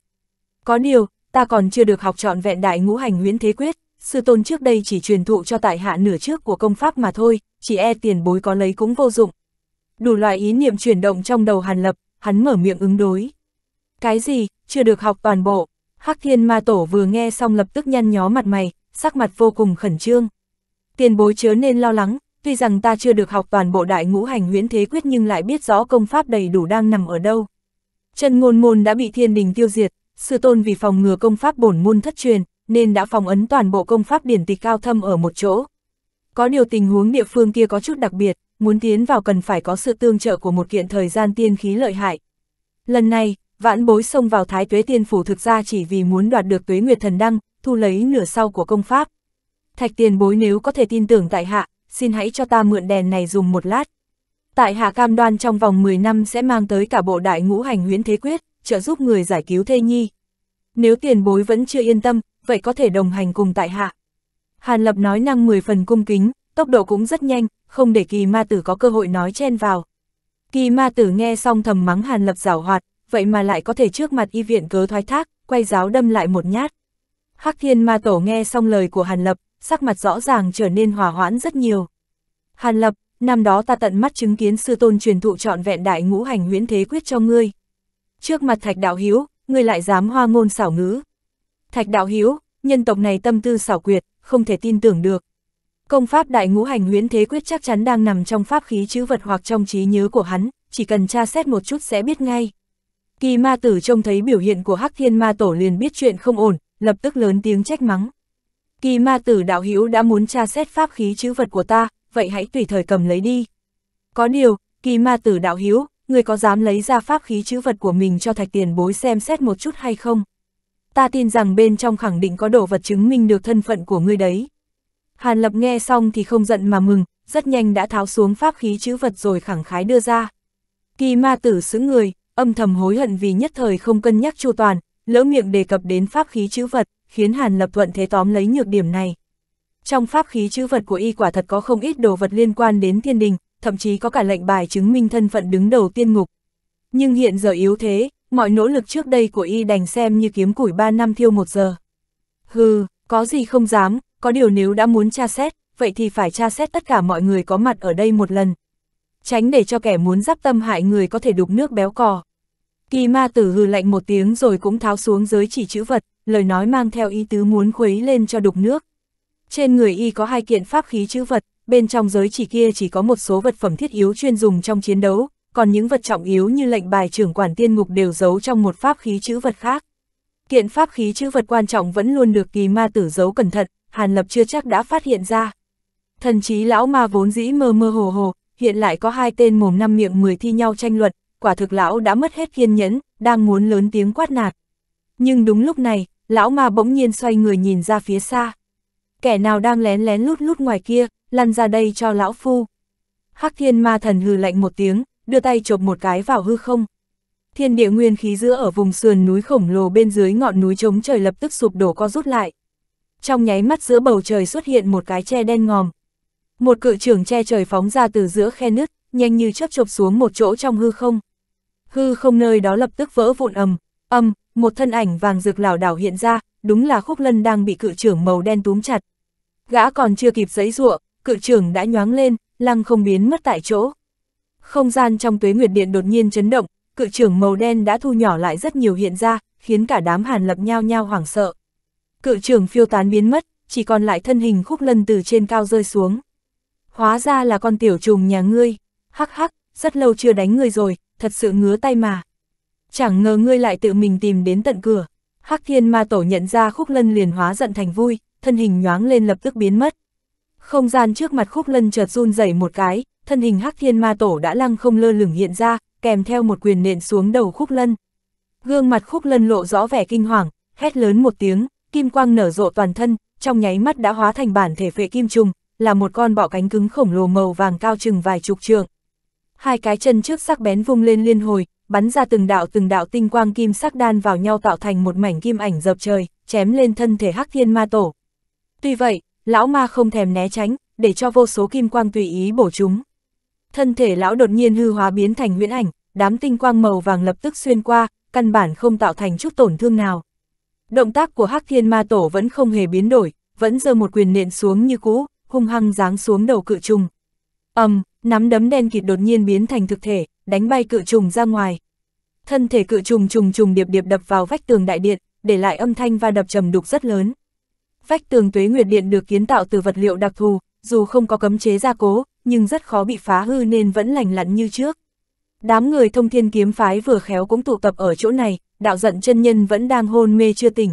Có điều, ta còn chưa được học trọn vẹn đại ngũ hành huyễn thế quyết, sư tôn trước đây chỉ truyền thụ cho tại hạ nửa trước của công pháp mà thôi, chỉ e tiền bối có lấy cũng vô dụng. Đủ loại ý niệm chuyển động trong đầu Hàn Lập, hắn mở miệng ứng đối. Cái gì, chưa được học toàn bộ, Hắc Thiên Ma Tổ vừa nghe xong lập tức nhăn nhó mặt mày, sắc mặt vô cùng khẩn trương. Tiền bối chớ nên lo lắng, tuy rằng ta chưa được học toàn bộ đại ngũ hành huyễn thế quyết nhưng lại biết rõ công pháp đầy đủ đang nằm ở đâu. Chân ngôn môn đã bị thiên đình tiêu diệt, sư tôn vì phòng ngừa công pháp bổn môn thất truyền, nên đã phòng ấn toàn bộ công pháp điển tịch cao thâm ở một chỗ. Có điều tình huống địa phương kia có chút đặc biệt, muốn tiến vào cần phải có sự tương trợ của một kiện thời gian tiên khí lợi hại. Lần này, vãn bối xông vào thái tuế tiên phủ thực ra chỉ vì muốn đoạt được tuế nguyệt thần đăng, thu lấy nửa sau của công pháp. Thạch tiền bối nếu có thể tin tưởng tại hạ, xin hãy cho ta mượn đèn này dùng một lát. Tại hạ cam đoan trong vòng 10 năm sẽ mang tới cả bộ đại ngũ hành huyễn thế quyết, trợ giúp người giải cứu thê nhi. Nếu tiền bối vẫn chưa yên tâm, vậy có thể đồng hành cùng tại hạ. Hàn Lập nói năng 10 phần cung kính, tốc độ cũng rất nhanh, không để kỳ ma tử có cơ hội nói chen vào. Kỳ ma tử nghe xong thầm mắng Hàn Lập giảo hoạt, vậy mà lại có thể trước mặt y viện cớ thoái thác, quay giáo đâm lại một nhát. Hắc thiên ma tổ nghe xong lời của Hàn Lập, sắc mặt rõ ràng trở nên hòa hoãn rất nhiều. Hàn Lập, năm đó ta tận mắt chứng kiến sư tôn truyền thụ trọn vẹn đại ngũ hành huyễn thế quyết cho ngươi. Trước mặt thạch đạo hiếu, ngươi lại dám hoa ngôn xảo ngữ, Thạch đạo hiếu, nhân tộc này tâm tư xảo quyệt, không thể tin tưởng được. Công pháp đại ngũ hành huyến thế quyết chắc chắn đang nằm trong pháp khí chữ vật hoặc trong trí nhớ của hắn, chỉ cần tra xét một chút sẽ biết ngay. Kỳ ma tử trông thấy biểu hiện của Hắc Thiên Ma Tổ liền biết chuyện không ổn, lập tức lớn tiếng trách mắng. Kỳ ma tử đạo Hiếu đã muốn tra xét pháp khí chữ vật của ta, vậy hãy tùy thời cầm lấy đi. Có điều, kỳ ma tử đạo Hiếu, người có dám lấy ra pháp khí chữ vật của mình cho thạch tiền bối xem xét một chút hay không? ta tin rằng bên trong khẳng định có đồ vật chứng minh được thân phận của ngươi đấy. Hàn Lập nghe xong thì không giận mà mừng, rất nhanh đã tháo xuống pháp khí chữ vật rồi khẳng khái đưa ra. Kỳ ma tử xứng người, âm thầm hối hận vì nhất thời không cân nhắc chu toàn, lỡ miệng đề cập đến pháp khí chữ vật, khiến Hàn Lập thuận thế tóm lấy nhược điểm này. Trong pháp khí chữ vật của y quả thật có không ít đồ vật liên quan đến thiên đình, thậm chí có cả lệnh bài chứng minh thân phận đứng đầu tiên ngục. Nhưng hiện giờ yếu thế, mọi nỗ lực trước đây của y đành xem như kiếm củi 3 năm thiêu một giờ. Hừ, có gì không dám, có điều nếu đã muốn tra xét, vậy thì phải tra xét tất cả mọi người có mặt ở đây một lần. Tránh để cho kẻ muốn giáp tâm hại người có thể đục nước béo cò. Kỳ ma tử hừ lạnh một tiếng rồi cũng tháo xuống giới chỉ chữ vật, lời nói mang theo ý tứ muốn khuấy lên cho đục nước. Trên người y có hai kiện pháp khí chữ vật, bên trong giới chỉ kia chỉ có một số vật phẩm thiết yếu chuyên dùng trong chiến đấu, còn những vật trọng yếu như lệnh bài trưởng quản tiên ngục đều giấu trong một pháp khí chữ vật khác. Kiện pháp khí chữ vật quan trọng vẫn luôn được kỳ ma tử giấu cẩn thận, Hàn Lập chưa chắc đã phát hiện ra. Thần chí lão ma vốn dĩ mơ mơ hồ hồ, hiện lại có hai tên mồm năm miệng mười thi nhau tranh luận, quả thực lão đã mất hết kiên nhẫn, đang muốn lớn tiếng quát nạt. Nhưng đúng lúc này, lão ma bỗng nhiên xoay người nhìn ra phía xa. Kẻ nào đang lén lén lút lút ngoài kia, lăn ra đây cho lão phu. Hắc thiên ma thần hừ lạnh một tiếng, đưa tay chộp một cái vào hư không. Thiên địa nguyên khí giữa ở vùng sườn núi khổng lồ bên dưới ngọn núi trống trời lập tức sụp đổ co rút lại. Trong nháy mắt giữa bầu trời xuất hiện một cái che đen ngòm. Một cự trưởng che trời phóng ra từ giữa khe nứt, nhanh như chớp chộp xuống một chỗ trong hư không. Hư không nơi đó lập tức vỡ vụn ầm, ầm, một thân ảnh vàng rực lảo đảo hiện ra, đúng là Khúc Lân đang bị cự trưởng màu đen túm chặt. Gã còn chưa kịp giấy ruộng cự trưởng đã nhoáng lên, lăng không biến mất tại chỗ. Không gian trong tuế nguyệt điện đột nhiên chấn động, cự trưởng màu đen đã thu nhỏ lại rất nhiều hiện ra, khiến cả đám hàn lập nhao nhao hoảng sợ. Cự trưởng phiêu tán biến mất, chỉ còn lại thân hình khúc lân từ trên cao rơi xuống. Hóa ra là con tiểu trùng nhà ngươi, hắc hắc, rất lâu chưa đánh ngươi rồi, thật sự ngứa tay mà. Chẳng ngờ ngươi lại tự mình tìm đến tận cửa, hắc thiên ma tổ nhận ra khúc lân liền hóa giận thành vui, thân hình nhoáng lên lập tức biến mất. Không gian trước mặt khúc lân chợt run rẩy một cái, thân hình hắc thiên ma tổ đã lăng không lơ lửng hiện ra, kèm theo một quyền nện xuống đầu khúc lân. Gương mặt khúc lân lộ rõ vẻ kinh hoàng, hét lớn một tiếng, kim quang nở rộ toàn thân, trong nháy mắt đã hóa thành bản thể phệ kim trùng, là một con bọ cánh cứng khổng lồ màu vàng cao chừng vài chục trượng. Hai cái chân trước sắc bén vung lên liên hồi, bắn ra từng đạo từng đạo tinh quang kim sắc đan vào nhau tạo thành một mảnh kim ảnh dập trời, chém lên thân thể Hắc Thiên Ma Tổ. Tuy vậy, lão ma không thèm né tránh, để cho vô số kim quang tùy ý bổ chúng. Thân thể lão đột nhiên hư hóa biến thành huyễn ảnh, đám tinh quang màu vàng lập tức xuyên qua, căn bản không tạo thành chút tổn thương nào. Động tác của Hắc Thiên Ma Tổ vẫn không hề biến đổi, vẫn giơ một quyền nện xuống như cũ, hung hăng giáng xuống đầu cự trùng. Ầm, nắm đấm đen kịt đột nhiên biến thành thực thể, đánh bay cự trùng ra ngoài. Thân thể cự trùng trùng trùng điệp điệp đập vào vách tường đại điện, để lại âm thanh va đập trầm đục rất lớn. Vách tường tuế nguyệt điện được kiến tạo từ vật liệu đặc thù, dù không có cấm chế gia cố, nhưng rất khó bị phá hư nên vẫn lành lặn như trước. Đám người thông thiên kiếm phái vừa khéo cũng tụ tập ở chỗ này, đạo giận chân nhân vẫn đang hôn mê chưa tỉnh.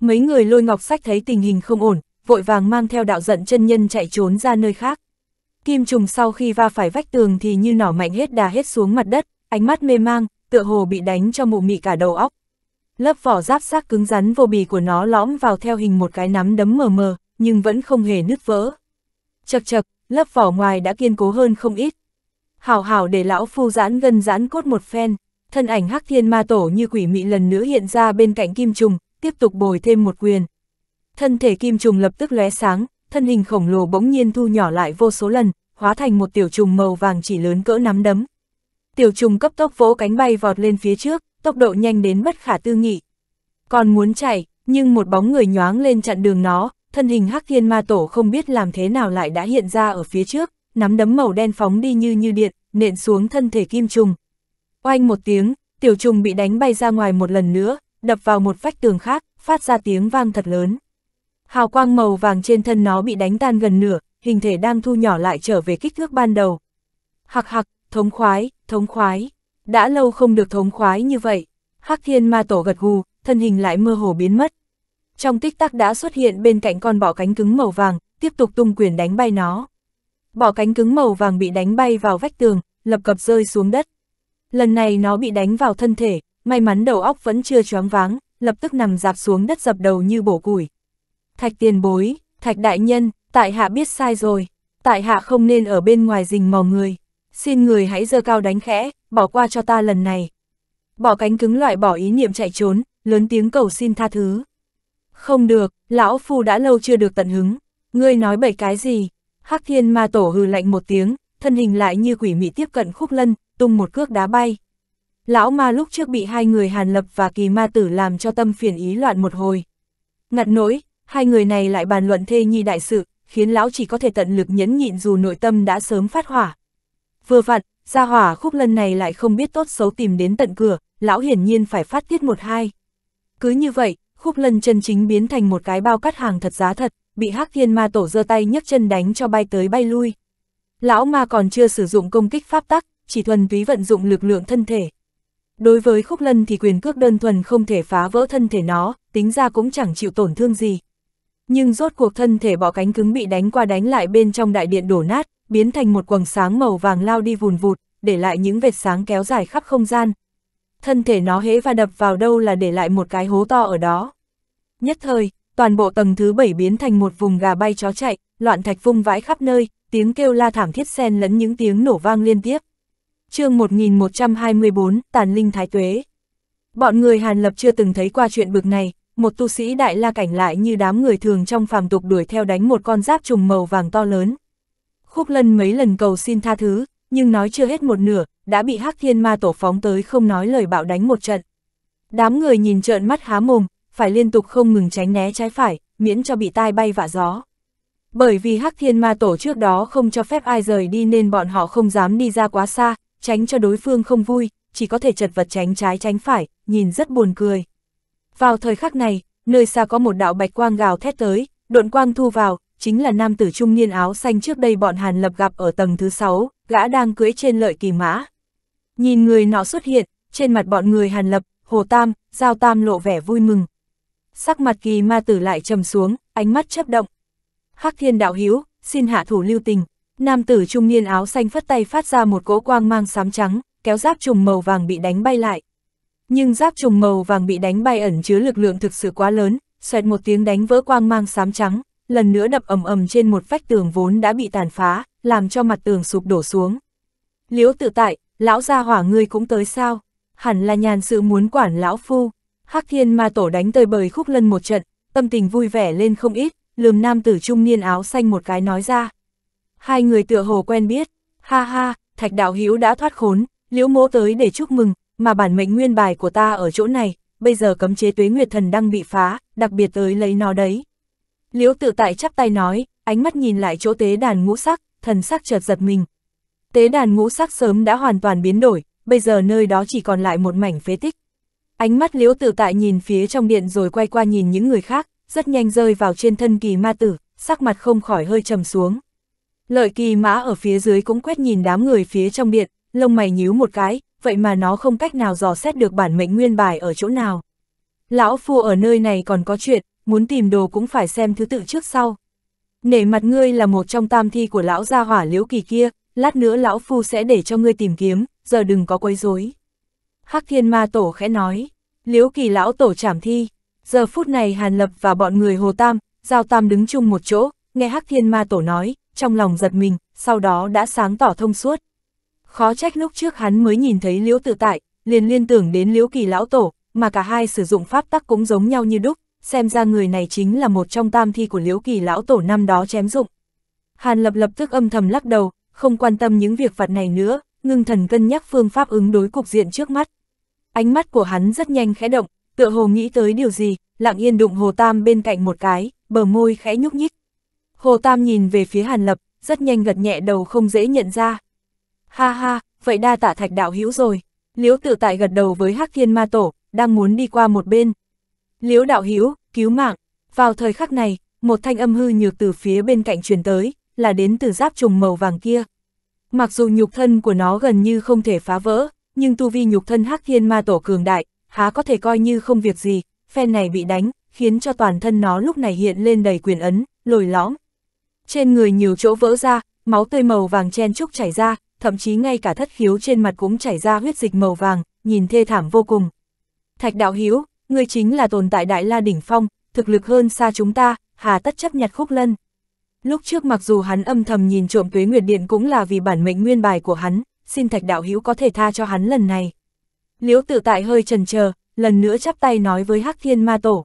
Mấy người lôi ngọc sách thấy tình hình không ổn, vội vàng mang theo đạo giận chân nhân chạy trốn ra nơi khác. Kim trùng sau khi va phải vách tường thì như nỏ mạnh hết đà hết xuống mặt đất, ánh mắt mê mang, tựa hồ bị đánh cho mụ mị cả đầu óc. Lớp vỏ giáp sát cứng rắn vô bì của nó lõm vào theo hình một cái nắm đấm mờ mờ, nhưng vẫn không hề nứt vỡ. Chật chật, lớp vỏ ngoài đã kiên cố hơn không ít. Hảo hảo để lão phu giãn gân giãn cốt một phen, thân ảnh hắc thiên ma tổ như quỷ mị lần nữa hiện ra bên cạnh kim trùng, tiếp tục bồi thêm một quyền. Thân thể kim trùng lập tức lóe sáng, thân hình khổng lồ bỗng nhiên thu nhỏ lại vô số lần, hóa thành một tiểu trùng màu vàng chỉ lớn cỡ nắm đấm. Tiểu trùng cấp tốc vỗ cánh bay vọt lên phía trước, tốc độ nhanh đến bất khả tư nghị. Còn muốn chạy, nhưng một bóng người nhoáng lên chặn đường nó, thân hình hắc thiên ma tổ không biết làm thế nào lại đã hiện ra ở phía trước, nắm đấm màu đen phóng đi như như điện, nện xuống thân thể kim trùng. Oanh một tiếng, tiểu trùng bị đánh bay ra ngoài một lần nữa, đập vào một vách tường khác, phát ra tiếng vang thật lớn. Hào quang màu vàng trên thân nó bị đánh tan gần nửa, hình thể đang thu nhỏ lại trở về kích thước ban đầu. Hạc hạc, thống khoái, thống khoái đã lâu không được thống khoái như vậy. Hắc thiên ma tổ gật gù, thân hình lại mơ hồ biến mất. Trong tích tắc đã xuất hiện bên cạnh con bọ cánh cứng màu vàng, tiếp tục tung quyền đánh bay nó. Bọ cánh cứng màu vàng bị đánh bay vào vách tường, lập cập rơi xuống đất. Lần này nó bị đánh vào thân thể, may mắn đầu óc vẫn chưa choáng váng, lập tức nằm dạp xuống đất dập đầu như bổ củi. Thạch tiền bối, thạch đại nhân, tại hạ biết sai rồi, tại hạ không nên ở bên ngoài rình mò người. Xin người hãy dơ cao đánh khẽ, bỏ qua cho ta lần này. Bỏ cánh cứng loại bỏ ý niệm chạy trốn, lớn tiếng cầu xin tha thứ. Không được, lão phu đã lâu chưa được tận hứng. Ngươi nói bảy cái gì? Hắc thiên ma tổ hừ lạnh một tiếng, thân hình lại như quỷ mị tiếp cận khúc lân, tung một cước đá bay. Lão ma lúc trước bị hai người hàn lập và kỳ ma tử làm cho tâm phiền ý loạn một hồi. Ngặt nỗi, hai người này lại bàn luận thê nhi đại sự, khiến lão chỉ có thể tận lực nhẫn nhịn dù nội tâm đã sớm phát hỏa. Vừa vặn, gia hỏa khúc lần này lại không biết tốt xấu tìm đến tận cửa, lão hiển nhiên phải phát tiết một hai. Cứ như vậy, khúc lần chân chính biến thành một cái bao cắt hàng thật giá thật, bị hắc thiên ma tổ giơ tay nhấc chân đánh cho bay tới bay lui. Lão ma còn chưa sử dụng công kích pháp tắc, chỉ thuần túy vận dụng lực lượng thân thể. Đối với khúc lân thì quyền cước đơn thuần không thể phá vỡ thân thể nó, tính ra cũng chẳng chịu tổn thương gì. Nhưng rốt cuộc thân thể bọ cánh cứng bị đánh qua đánh lại bên trong đại điện đổ nát, biến thành một quầng sáng màu vàng lao đi vùn vụt, để lại những vệt sáng kéo dài khắp không gian. Thân thể nó hễ và đập vào đâu là để lại một cái hố to ở đó. Nhất thời, toàn bộ tầng thứ bảy biến thành một vùng gà bay chó chạy, loạn thạch vung vãi khắp nơi, tiếng kêu la thảm thiết xen lẫn những tiếng nổ vang liên tiếp. chương 1124, Tàn Linh Thái Tuế Bọn người Hàn Lập chưa từng thấy qua chuyện bực này, một tu sĩ đại la cảnh lại như đám người thường trong phàm tục đuổi theo đánh một con giáp trùng màu vàng to lớn, Khúc lân mấy lần cầu xin tha thứ, nhưng nói chưa hết một nửa, đã bị hắc thiên ma tổ phóng tới không nói lời bạo đánh một trận. Đám người nhìn trợn mắt há mồm, phải liên tục không ngừng tránh né trái phải, miễn cho bị tai bay vạ gió. Bởi vì hắc thiên ma tổ trước đó không cho phép ai rời đi nên bọn họ không dám đi ra quá xa, tránh cho đối phương không vui, chỉ có thể chật vật tránh trái tránh phải, nhìn rất buồn cười. Vào thời khắc này, nơi xa có một đạo bạch quang gào thét tới, độn quang thu vào, chính là nam tử trung niên áo xanh trước đây bọn Hàn Lập gặp ở tầng thứ 6, gã đang cưỡi trên lợi kỳ mã. Nhìn người nó xuất hiện, trên mặt bọn người Hàn Lập, Hồ Tam, Giao Tam lộ vẻ vui mừng. Sắc mặt kỳ ma tử lại trầm xuống, ánh mắt chấp động. Hắc thiên đạo hiếu xin hạ thủ lưu tình. Nam tử trung niên áo xanh phất tay phát ra một cỗ quang mang xám trắng, kéo giáp trùng màu vàng bị đánh bay lại. Nhưng giáp trùng màu vàng bị đánh bay ẩn chứa lực lượng thực sự quá lớn, xoẹt một tiếng đánh vỡ quang mang xám trắng, lần nữa đập ầm ầm trên một vách tường vốn đã bị tàn phá, làm cho mặt tường sụp đổ xuống. Liễu tự tại, lão gia hỏa ngươi cũng tới sao? Hẳn là nhàn sự muốn quản lão phu. Hắc thiên ma tổ đánh tơi bời khúc lân một trận, tâm tình vui vẻ lên không ít, lườm nam tử trung niên áo xanh một cái nói ra. Hai người tựa hồ quen biết, ha ha, thạch đạo hữu đã thoát khốn, liễu mỗ tới để chúc mừng, mà bản mệnh nguyên bài của ta ở chỗ này, bây giờ cấm chế tuế nguyệt thần đang bị phá, đặc biệt tới lấy nó đấy. Liễu tự tại chắp tay nói, ánh mắt nhìn lại chỗ tế đàn ngũ sắc, thần sắc chợt giật mình. Tế đàn ngũ sắc sớm đã hoàn toàn biến đổi, bây giờ nơi đó chỉ còn lại một mảnh phế tích. Ánh mắt liễu tự tại nhìn phía trong điện rồi quay qua nhìn những người khác, rất nhanh rơi vào trên thân kỳ ma tử, sắc mặt không khỏi hơi trầm xuống. Lợi kỳ mã ở phía dưới cũng quét nhìn đám người phía trong điện, lông mày nhíu một cái, vậy mà nó không cách nào dò xét được bản mệnh nguyên bài ở chỗ nào. Lão phu ở nơi này còn có chuyện, muốn tìm đồ cũng phải xem thứ tự trước sau. Nể mặt ngươi là một trong tam thi của lão gia hỏa liễu kỳ kia, lát nữa lão phu sẽ để cho ngươi tìm kiếm, giờ đừng có quấy rối. Hắc thiên ma tổ khẽ nói, liễu kỳ lão tổ trảm thi, giờ phút này Hàn Lập và bọn người Hồ Tam, Giao Tam đứng chung một chỗ, nghe Hắc thiên ma tổ nói, trong lòng giật mình, sau đó đã sáng tỏ thông suốt. Khó trách lúc trước hắn mới nhìn thấy liễu tự tại, liền liên tưởng đến liễu kỳ lão tổ, mà cả hai sử dụng pháp tắc cũng giống nhau như đúc, xem ra người này chính là một trong tam thi của Liễu Kỳ lão tổ năm đó chém dụng. Hàn Lập lập tức âm thầm lắc đầu, không quan tâm những việc vật này nữa, ngưng thần cân nhắc phương pháp ứng đối cục diện trước mắt. Ánh mắt của hắn rất nhanh khẽ động, tựa hồ nghĩ tới điều gì, lặng yên đụng Hồ Tam bên cạnh một cái, bờ môi khẽ nhúc nhích. Hồ Tam nhìn về phía Hàn Lập, rất nhanh gật nhẹ đầu không dễ nhận ra. Ha ha, vậy đa tạ thạch đạo hữu rồi. Liễu tự tại gật đầu với Hắc Thiên Ma Tổ, đang muốn đi qua một bên, Liễu đạo hữu cứu mạng. Vào thời khắc này, một thanh âm hư nhược từ phía bên cạnh truyền tới, là đến từ giáp trùng màu vàng kia. Mặc dù nhục thân của nó gần như không thể phá vỡ, nhưng tu vi nhục thân hắc thiên ma tổ cường đại, há có thể coi như không việc gì, phen này bị đánh, khiến cho toàn thân nó lúc này hiện lên đầy quyền ấn, lồi lõm. Trên người nhiều chỗ vỡ ra, máu tươi màu vàng chen chúc chảy ra, thậm chí ngay cả thất khiếu trên mặt cũng chảy ra huyết dịch màu vàng, nhìn thê thảm vô cùng. Thạch đạo hiếu, Ngươi chính là tồn tại đại la đỉnh phong, thực lực hơn xa chúng ta, hà tất chấp nhặt khúc lân. Lúc trước mặc dù hắn âm thầm nhìn trộm tuế nguyệt điện cũng là vì bản mệnh nguyên bài của hắn, xin thạch đạo hữu có thể tha cho hắn lần này. Liễu tự tại hơi trần chờ lần nữa chắp tay nói với hắc thiên ma tổ.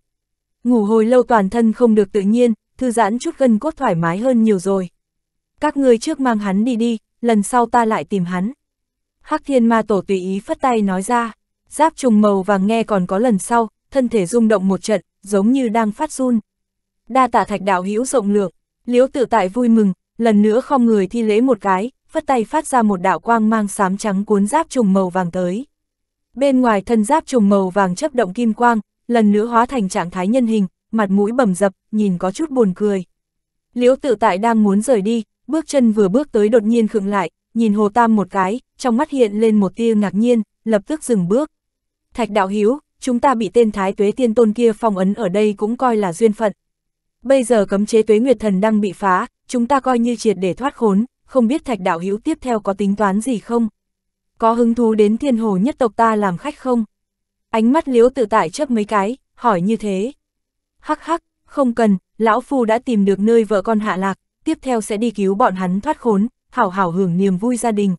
Ngủ hồi lâu toàn thân không được tự nhiên, thư giãn chút gân cốt thoải mái hơn nhiều rồi. Các ngươi trước mang hắn đi đi, lần sau ta lại tìm hắn. Hắc thiên ma tổ tùy ý phất tay nói ra, giáp trùng màu vàng nghe còn có lần sau, thân thể rung động một trận, giống như đang phát run. Đa tạ thạch đạo hữu rộng lượng, liễu tự tại vui mừng, lần nữa không người thi lễ một cái, phất tay phát ra một đạo quang mang sám trắng cuốn giáp trùng màu vàng tới. Bên ngoài thân giáp trùng màu vàng chấp động kim quang, lần nữa hóa thành trạng thái nhân hình, mặt mũi bầm dập, nhìn có chút buồn cười. Liễu tự tại đang muốn rời đi, bước chân vừa bước tới đột nhiên khựng lại, nhìn Hồ Tam một cái, trong mắt hiện lên một tia ngạc nhiên, lập tức dừng bước. Thạch đạo hiếu, chúng ta bị tên thái tuế tiên tôn kia phong ấn ở đây cũng coi là duyên phận. Bây giờ cấm chế tuế nguyệt thần đang bị phá, chúng ta coi như triệt để thoát khốn, không biết thạch đạo hữu tiếp theo có tính toán gì không? Có hứng thú đến thiên hồ nhất tộc ta làm khách không? Ánh mắt liếu tự tại chấp mấy cái, hỏi như thế. Hắc hắc, không cần, lão phu đã tìm được nơi vợ con hạ lạc, tiếp theo sẽ đi cứu bọn hắn thoát khốn, hảo hảo hưởng niềm vui gia đình.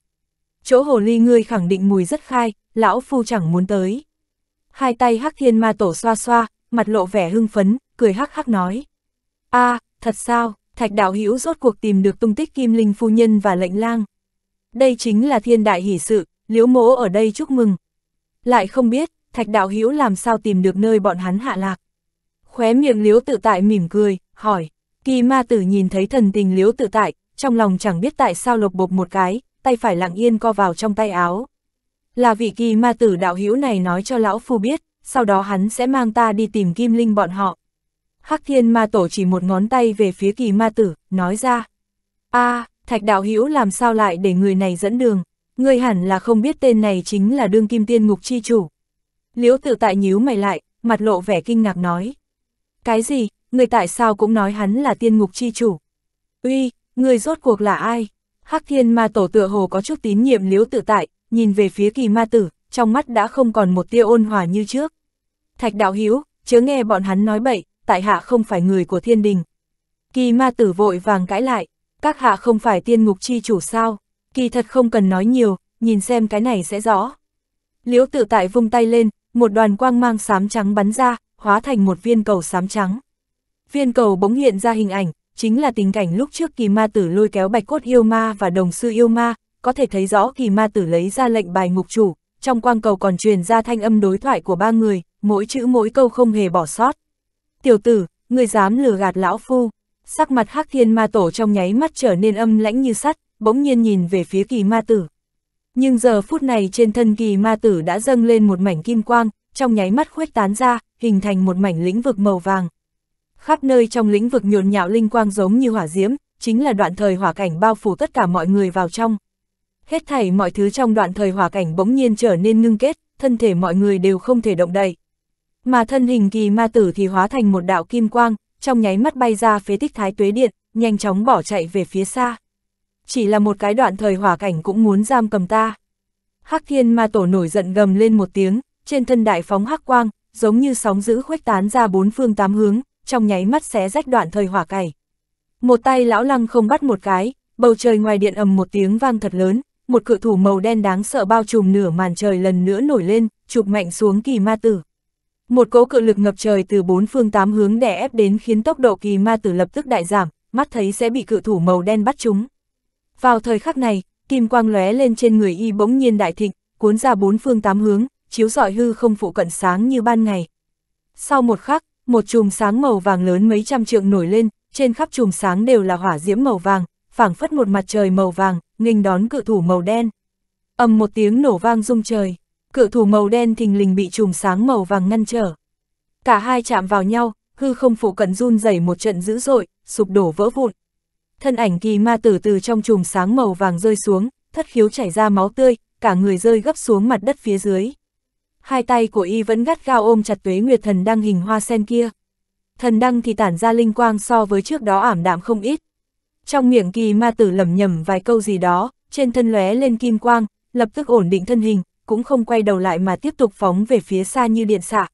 Chỗ hồ ly ngươi khẳng định mùi rất khai, lão phu chẳng muốn tới hai tay hắc thiên ma tổ xoa xoa, mặt lộ vẻ hưng phấn, cười hắc hắc nói. a à, thật sao, thạch đạo hữu rốt cuộc tìm được tung tích kim linh phu nhân và lệnh lang. Đây chính là thiên đại hỷ sự, liễu mỗ ở đây chúc mừng. Lại không biết, thạch đạo hữu làm sao tìm được nơi bọn hắn hạ lạc. Khóe miệng liễu tự tại mỉm cười, hỏi, kỳ ma tử nhìn thấy thần tình liễu tự tại, trong lòng chẳng biết tại sao lộc bộp một cái, tay phải lặng yên co vào trong tay áo. Là vị kỳ ma tử đạo hữu này nói cho lão phu biết, sau đó hắn sẽ mang ta đi tìm kim linh bọn họ. Hắc thiên ma tổ chỉ một ngón tay về phía kỳ ma tử, nói ra. a à, thạch đạo hữu làm sao lại để người này dẫn đường, người hẳn là không biết tên này chính là đương kim tiên ngục chi chủ. Liễu tự tại nhíu mày lại, mặt lộ vẻ kinh ngạc nói. Cái gì, người tại sao cũng nói hắn là tiên ngục chi chủ? Uy, người rốt cuộc là ai? Hắc thiên ma tổ tựa hồ có chút tín nhiệm liễu tự tại, nhìn về phía kỳ ma tử, trong mắt đã không còn một tia ôn hòa như trước. Thạch đạo Hiếu chớ nghe bọn hắn nói bậy, tại hạ không phải người của thiên đình. Kỳ ma tử vội vàng cãi lại, các hạ không phải tiên ngục chi chủ sao, kỳ thật không cần nói nhiều, nhìn xem cái này sẽ rõ. Liễu tự tại vung tay lên, một đoàn quang mang xám trắng bắn ra, hóa thành một viên cầu xám trắng. Viên cầu bỗng hiện ra hình ảnh, chính là tình cảnh lúc trước kỳ ma tử lôi kéo bạch cốt yêu ma và đồng sư yêu ma, có thể thấy rõ kỳ ma tử lấy ra lệnh bài ngục chủ, trong quang cầu còn truyền ra thanh âm đối thoại của ba người, mỗi chữ mỗi câu không hề bỏ sót. Tiểu tử, người dám lừa gạt lão phu, sắc mặt hắc thiên ma tổ trong nháy mắt trở nên âm lãnh như sắt, bỗng nhiên nhìn về phía kỳ ma tử. Nhưng giờ phút này trên thân kỳ ma tử đã dâng lên một mảnh kim quang, trong nháy mắt khuếch tán ra, hình thành một mảnh lĩnh vực màu vàng. Khắp nơi trong lĩnh vực nhộn nhạo linh quang giống như hỏa diễm, chính là đoạn thời hỏa cảnh bao phủ tất cả mọi người vào trong hết thảy mọi thứ trong đoạn thời hòa cảnh bỗng nhiên trở nên ngưng kết, thân thể mọi người đều không thể động đậy. Mà thân hình kỳ ma tử thì hóa thành một đạo kim quang, trong nháy mắt bay ra phế tích thái tuế điện, nhanh chóng bỏ chạy về phía xa. Chỉ là một cái đoạn thời hỏa cảnh cũng muốn giam cầm ta. Hắc thiên ma tổ nổi giận gầm lên một tiếng, trên thân đại phóng hắc quang, giống như sóng dữ khuếch tán ra bốn phương tám hướng, trong nháy mắt xé rách đoạn thời hỏa cảnh. Một tay lão lăng không bắt một cái, bầu trời ngoài điện ầm một tiếng vang thật lớn, một cự thủ màu đen đáng sợ bao trùm nửa màn trời lần nữa nổi lên, chụp mạnh xuống kỳ ma tử. Một cỗ cự lực ngập trời từ bốn phương tám hướng đè ép đến khiến tốc độ kỳ ma tử lập tức đại giảm, mắt thấy sẽ bị cự thủ màu đen bắt chúng. Vào thời khắc này, kim quang lóe lên trên người y bỗng nhiên đại thịnh, cuốn ra bốn phương tám hướng, chiếu rọi hư không phụ cận sáng như ban ngày. Sau một khắc, một chùm sáng màu vàng lớn mấy trăm trượng nổi lên, trên khắp chùm sáng đều là hỏa diễm màu vàng, phảng phất một mặt trời màu vàng, nghênh đón cự thủ màu đen. ầm một tiếng nổ vang rung trời, cự thủ màu đen thình lình bị trùm sáng màu vàng ngăn trở. Cả hai chạm vào nhau, hư không phủ cận run rẩy một trận dữ dội, sụp đổ vỡ vụn. Thân ảnh kỳ ma tử từ trong trùm sáng màu vàng rơi xuống, thất khiếu chảy ra máu tươi, cả người rơi gấp xuống mặt đất phía dưới. Hai tay của y vẫn gắt gao ôm chặt tuế nguyệt thần đăng hình hoa sen kia. Thần đăng thì tản ra linh quang so với trước đó ảm đạm không ít, trong miệng kỳ ma tử lầm nhầm vài câu gì đó, trên thân lóe lên kim quang, lập tức ổn định thân hình, cũng không quay đầu lại mà tiếp tục phóng về phía xa như điện xạ.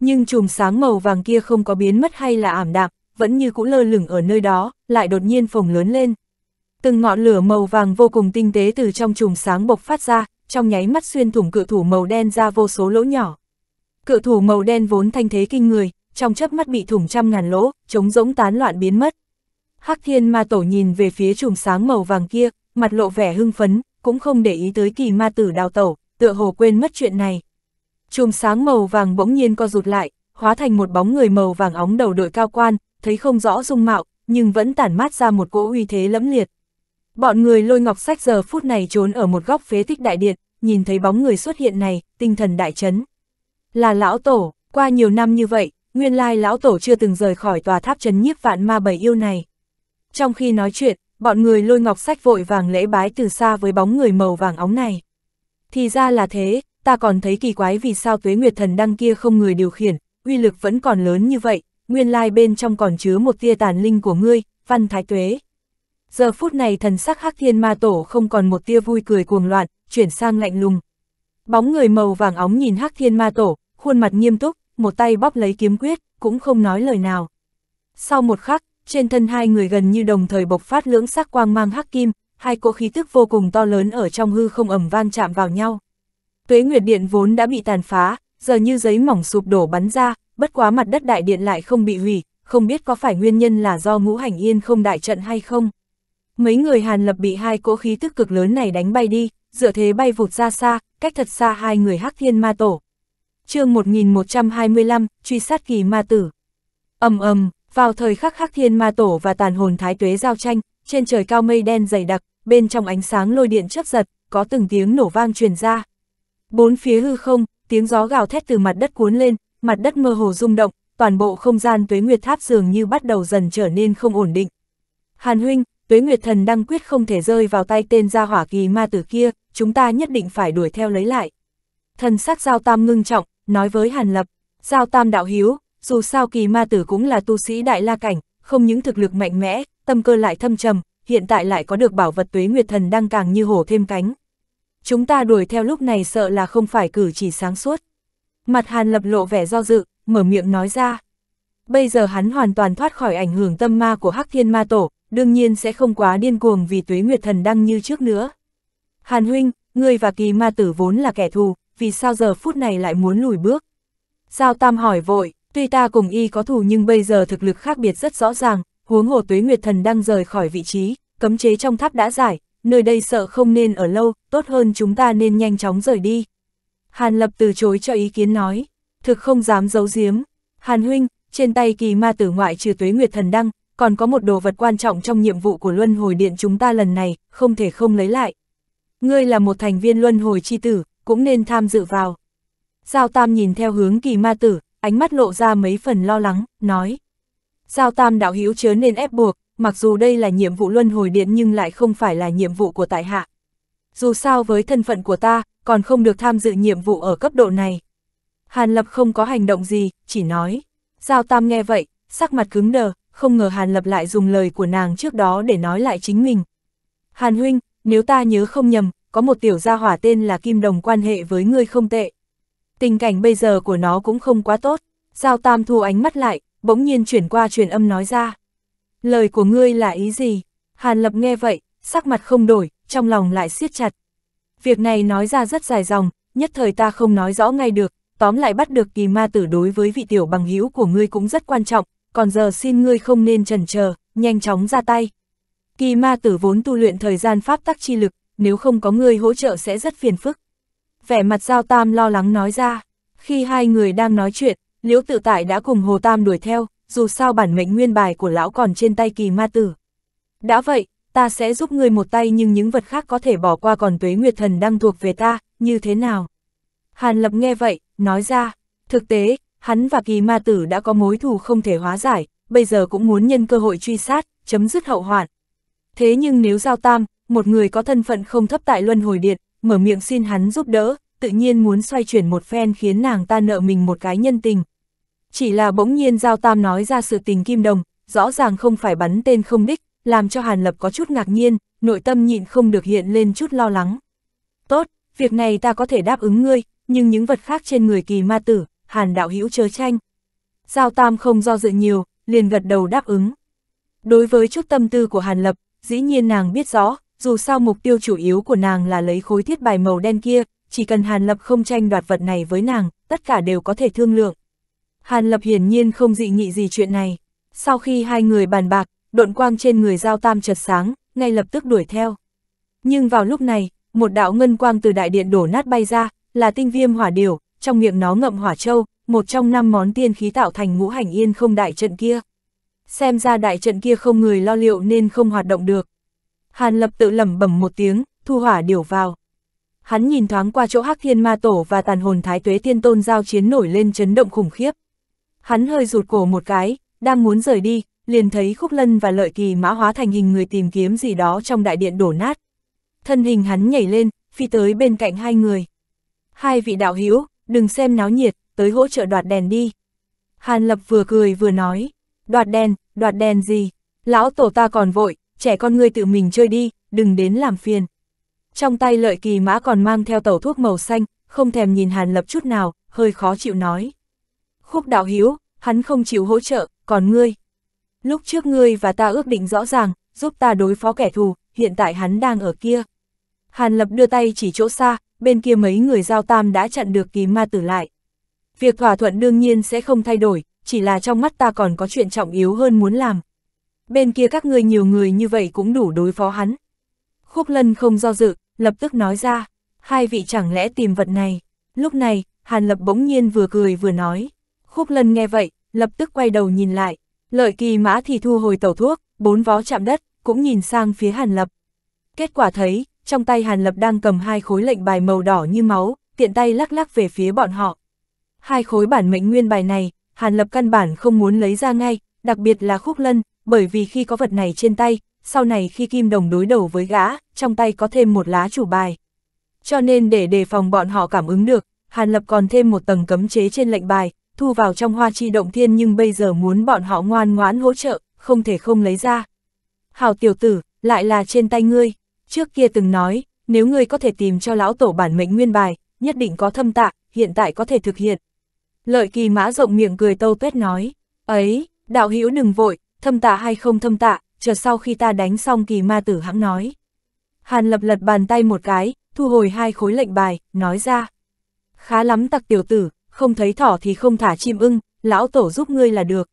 Nhưng chùm sáng màu vàng kia không có biến mất hay là ảm đạm, vẫn như cũ lơ lửng ở nơi đó, lại đột nhiên phồng lớn lên. Từng ngọn lửa màu vàng vô cùng tinh tế từ trong chùm sáng bộc phát ra, trong nháy mắt xuyên thủng cự thủ màu đen ra vô số lỗ nhỏ. Cự thủ màu đen vốn thanh thế kinh người, trong chớp mắt bị thủng trăm ngàn lỗ, chống rỗng tán loạn biến mất. Hắc thiên ma tổ nhìn về phía chùm sáng màu vàng kia, mặt lộ vẻ hưng phấn, cũng không để ý tới kỳ ma tử đào tẩu, tựa hồ quên mất chuyện này. Chùm sáng màu vàng bỗng nhiên co rụt lại, hóa thành một bóng người màu vàng óng đầu đội cao quan, thấy không rõ dung mạo, nhưng vẫn tản mát ra một cỗ uy thế lẫm liệt. Bọn người lôi ngọc sách giờ phút này trốn ở một góc phế tích đại điện, nhìn thấy bóng người xuất hiện này, tinh thần đại chấn. Là lão tổ, qua nhiều năm như vậy, nguyên lai lão tổ chưa từng rời khỏi tòa tháp chấn nhiếp vạn ma bảy yêu này. Trong khi nói chuyện, bọn người lôi ngọc sách vội vàng lễ bái từ xa với bóng người màu vàng óng này. Thì ra là thế, ta còn thấy kỳ quái vì sao tuế nguyệt thần đăng kia không người điều khiển, uy lực vẫn còn lớn như vậy, nguyên lai bên trong còn chứa một tia tàn linh của ngươi, văn thái tuế. Giờ phút này thần sắc hắc thiên ma tổ không còn một tia vui cười cuồng loạn, chuyển sang lạnh lùng. Bóng người màu vàng óng nhìn hắc thiên ma tổ, khuôn mặt nghiêm túc, một tay bóp lấy kiếm quyết, cũng không nói lời nào. Sau một khắc, trên thân hai người gần như đồng thời bộc phát lưỡng sắc quang mang hắc kim, hai cỗ khí tức vô cùng to lớn ở trong hư không ẩm vang chạm vào nhau. Tuế Nguyệt Điện vốn đã bị tàn phá, giờ như giấy mỏng sụp đổ bắn ra, bất quá mặt đất đại điện lại không bị hủy, không biết có phải nguyên nhân là do ngũ hành yên không đại trận hay không. Mấy người Hàn Lập bị hai cỗ khí tức cực lớn này đánh bay đi, dựa thế bay vụt ra xa, cách thật xa hai người hắc thiên ma tổ. chương 1125, truy sát kỳ ma tử. ầm ầm vào thời khắc khắc thiên ma tổ và tàn hồn thái tuế giao tranh, trên trời cao mây đen dày đặc, bên trong ánh sáng lôi điện chớp giật, có từng tiếng nổ vang truyền ra. Bốn phía hư không, tiếng gió gào thét từ mặt đất cuốn lên, mặt đất mơ hồ rung động, toàn bộ không gian tuế nguyệt tháp dường như bắt đầu dần trở nên không ổn định. Hàn huynh, tuế nguyệt thần đăng quyết không thể rơi vào tay tên gia hỏa kỳ ma tử kia, chúng ta nhất định phải đuổi theo lấy lại. Thần sắc giao tam ngưng trọng, nói với Hàn lập, giao tam đạo hiếu, dù sao kỳ ma tử cũng là tu sĩ đại la cảnh, không những thực lực mạnh mẽ, tâm cơ lại thâm trầm, hiện tại lại có được bảo vật tuế nguyệt thần đang càng như hổ thêm cánh. Chúng ta đuổi theo lúc này sợ là không phải cử chỉ sáng suốt. Mặt hàn lập lộ vẻ do dự, mở miệng nói ra. Bây giờ hắn hoàn toàn thoát khỏi ảnh hưởng tâm ma của Hắc Thiên Ma Tổ, đương nhiên sẽ không quá điên cuồng vì tuế nguyệt thần đang như trước nữa. Hàn huynh, ngươi và kỳ ma tử vốn là kẻ thù, vì sao giờ phút này lại muốn lùi bước? Giao Tam hỏi vội. Tuy ta cùng y có thù nhưng bây giờ thực lực khác biệt rất rõ ràng, huống hồ tuế nguyệt thần đang rời khỏi vị trí, cấm chế trong tháp đã giải, nơi đây sợ không nên ở lâu, tốt hơn chúng ta nên nhanh chóng rời đi. Hàn Lập từ chối cho ý kiến nói, thực không dám giấu giếm. Hàn Huynh, trên tay kỳ ma tử ngoại trừ tuế nguyệt thần đăng, còn có một đồ vật quan trọng trong nhiệm vụ của Luân Hồi Điện chúng ta lần này, không thể không lấy lại. Ngươi là một thành viên Luân Hồi Chi Tử, cũng nên tham dự vào. Giao Tam nhìn theo hướng kỳ ma tử, ánh mắt lộ ra mấy phần lo lắng, nói. Giao tam đạo hữu chớ nên ép buộc, mặc dù đây là nhiệm vụ luân hồi điện nhưng lại không phải là nhiệm vụ của tại hạ. Dù sao với thân phận của ta, còn không được tham dự nhiệm vụ ở cấp độ này. Hàn Lập không có hành động gì, chỉ nói. Giao tam nghe vậy, sắc mặt cứng đờ, không ngờ Hàn Lập lại dùng lời của nàng trước đó để nói lại chính mình. Hàn Huynh, nếu ta nhớ không nhầm, có một tiểu gia hỏa tên là Kim Đồng quan hệ với ngươi không tệ tình cảnh bây giờ của nó cũng không quá tốt. Giao Tam thu ánh mắt lại, bỗng nhiên chuyển qua truyền âm nói ra. Lời của ngươi là ý gì? Hàn Lập nghe vậy, sắc mặt không đổi, trong lòng lại siết chặt. Việc này nói ra rất dài dòng, nhất thời ta không nói rõ ngay được, tóm lại bắt được kỳ ma tử đối với vị tiểu bằng hữu của ngươi cũng rất quan trọng, còn giờ xin ngươi không nên chần chờ, nhanh chóng ra tay. Kỳ ma tử vốn tu luyện thời gian pháp tắc chi lực, nếu không có ngươi hỗ trợ sẽ rất phiền phức, vẻ mặt Giao Tam lo lắng nói ra. Khi hai người đang nói chuyện, Liễu Tự Tại đã cùng Hồ Tam đuổi theo, dù sao bản mệnh nguyên bài của lão còn trên tay kỳ ma tử. Đã vậy, ta sẽ giúp người một tay nhưng những vật khác có thể bỏ qua còn tuế nguyệt thần đang thuộc về ta, như thế nào? Hàn Lập nghe vậy, nói ra, thực tế, hắn và kỳ ma tử đã có mối thù không thể hóa giải, bây giờ cũng muốn nhân cơ hội truy sát, chấm dứt hậu hoạn. Thế nhưng nếu giao tam, một người có thân phận không thấp tại luân hồi điện, mở miệng xin hắn giúp đỡ, tự nhiên muốn xoay chuyển một phen khiến nàng ta nợ mình một cái nhân tình. Chỉ là bỗng nhiên Giao Tam nói ra sự tình kim đồng, rõ ràng không phải bắn tên không đích, làm cho Hàn Lập có chút ngạc nhiên, nội tâm nhịn không được hiện lên chút lo lắng. Tốt, việc này ta có thể đáp ứng ngươi, nhưng những vật khác trên người kỳ ma tử, Hàn đạo hữu chớ tranh. Giao Tam không do dự nhiều, liền gật đầu đáp ứng. Đối với chút tâm tư của Hàn Lập, dĩ nhiên nàng biết rõ, dù sao mục tiêu chủ yếu của nàng là lấy khối thiết bài màu đen kia, chỉ cần Hàn Lập không tranh đoạt vật này với nàng, tất cả đều có thể thương lượng. Hàn Lập hiển nhiên không dị nghị gì chuyện này. Sau khi hai người bàn bạc, độn quang trên người Giao Tam chợt sáng, ngay lập tức đuổi theo. Nhưng vào lúc này, một đạo ngân quang từ đại điện đổ nát bay ra, là tinh viêm hỏa điều, trong miệng nó ngậm hỏa châu, một trong năm món tiên khí tạo thành ngũ hành yên không đại trận kia. Xem ra đại trận kia không người lo liệu nên không hoạt động được. Hàn Lập tự lẩm bẩm một tiếng, thu hỏa điều vào. Hắn nhìn thoáng qua chỗ Hắc Thiên Ma Tổ và Tàn Hồn Thái Tuế Thiên Tôn giao chiến nổi lên chấn động khủng khiếp. Hắn hơi rụt cổ một cái, đang muốn rời đi, liền thấy Khúc Lân và Lợi Kỳ mã hóa thành hình người tìm kiếm gì đó trong đại điện đổ nát. Thân hình hắn nhảy lên, phi tới bên cạnh hai người. Hai vị đạo hữu, đừng xem náo nhiệt, tới hỗ trợ đoạt đèn đi. Hàn Lập vừa cười vừa nói, đoạt đèn, đoạt đèn gì? Lão tổ ta còn vội, trẻ con ngươi tự mình chơi đi, đừng đến làm phiền. Trong tay lợi kỳ mã còn mang theo tẩu thuốc màu xanh, không thèm nhìn Hàn Lập chút nào, hơi khó chịu nói. Khúc đạo hiếu, hắn không chịu hỗ trợ, còn ngươi. Lúc trước ngươi và ta ước định rõ ràng, giúp ta đối phó kẻ thù, hiện tại hắn đang ở kia. Hàn Lập đưa tay chỉ chỗ xa, bên kia mấy người giao tam đã chặn được kỳ ma tử lại. Việc thỏa thuận đương nhiên sẽ không thay đổi, chỉ là trong mắt ta còn có chuyện trọng yếu hơn muốn làm, bên kia các ngươi nhiều người như vậy cũng đủ đối phó hắn. Khúc lân không do dự, lập tức nói ra, hai vị chẳng lẽ tìm vật này. Lúc này, Hàn Lập bỗng nhiên vừa cười vừa nói. Khúc lân nghe vậy, lập tức quay đầu nhìn lại, lợi kỳ mã thì thu hồi tẩu thuốc, bốn vó chạm đất, cũng nhìn sang phía Hàn Lập. Kết quả thấy, trong tay Hàn Lập đang cầm hai khối lệnh bài màu đỏ như máu, tiện tay lắc lắc về phía bọn họ. Hai khối bản mệnh nguyên bài này, Hàn Lập căn bản không muốn lấy ra ngay, đặc biệt là khúc lân, bởi vì khi có vật này trên tay, sau này khi kim đồng đối đầu với gã, trong tay có thêm một lá chủ bài. Cho nên để đề phòng bọn họ cảm ứng được, Hàn Lập còn thêm một tầng cấm chế trên lệnh bài, thu vào trong hoa chi động thiên nhưng bây giờ muốn bọn họ ngoan ngoãn hỗ trợ, không thể không lấy ra. Hào tiểu tử, lại là trên tay ngươi, trước kia từng nói, nếu ngươi có thể tìm cho lão tổ bản mệnh nguyên bài, nhất định có thâm tạ, hiện tại có thể thực hiện. Lợi kỳ mã rộng miệng cười tâu tuét nói, ấy, đạo hữu đừng vội, thâm tạ hay không thâm tạ, chờ sau khi ta đánh xong kỳ ma tử hãng nói. Hàn lập lật bàn tay một cái, thu hồi hai khối lệnh bài, nói ra. Khá lắm tặc tiểu tử, không thấy thỏ thì không thả chim ưng, lão tổ giúp ngươi là được.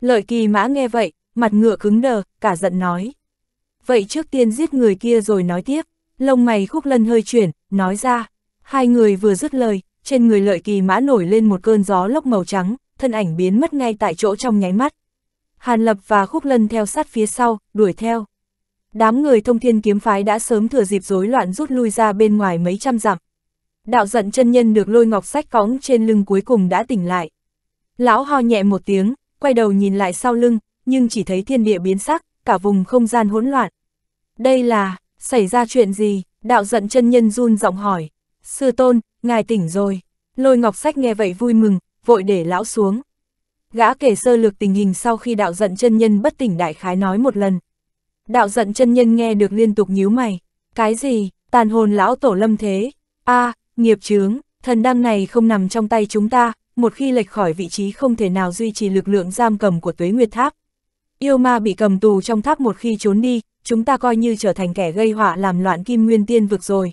Lợi kỳ mã nghe vậy, mặt ngựa cứng đờ, cả giận nói. Vậy trước tiên giết người kia rồi nói tiếp, lông mày khúc lân hơi chuyển, nói ra. Hai người vừa dứt lời, trên người lợi kỳ mã nổi lên một cơn gió lốc màu trắng, thân ảnh biến mất ngay tại chỗ trong nháy mắt. Hàn Lập và Khúc Lân theo sát phía sau, đuổi theo. Đám người thông thiên kiếm phái đã sớm thừa dịp rối loạn rút lui ra bên ngoài mấy trăm dặm. Đạo giận chân nhân được lôi ngọc sách cóng trên lưng cuối cùng đã tỉnh lại. Lão ho nhẹ một tiếng, quay đầu nhìn lại sau lưng, nhưng chỉ thấy thiên địa biến sắc, cả vùng không gian hỗn loạn. Đây là, xảy ra chuyện gì? Đạo giận chân nhân run giọng hỏi. Sư tôn, ngài tỉnh rồi. Lôi ngọc sách nghe vậy vui mừng, vội để lão xuống. Gã kể sơ lược tình hình sau khi đạo giận chân nhân bất tỉnh đại khái nói một lần. Đạo giận chân nhân nghe được liên tục nhíu mày. Cái gì, tàn hồn lão tổ lâm thế? a à, nghiệp chướng, thần đăng này không nằm trong tay chúng ta, một khi lệch khỏi vị trí không thể nào duy trì lực lượng giam cầm của tuế nguyệt tháp. Yêu ma bị cầm tù trong tháp một khi trốn đi, chúng ta coi như trở thành kẻ gây họa làm loạn kim nguyên tiên vực rồi.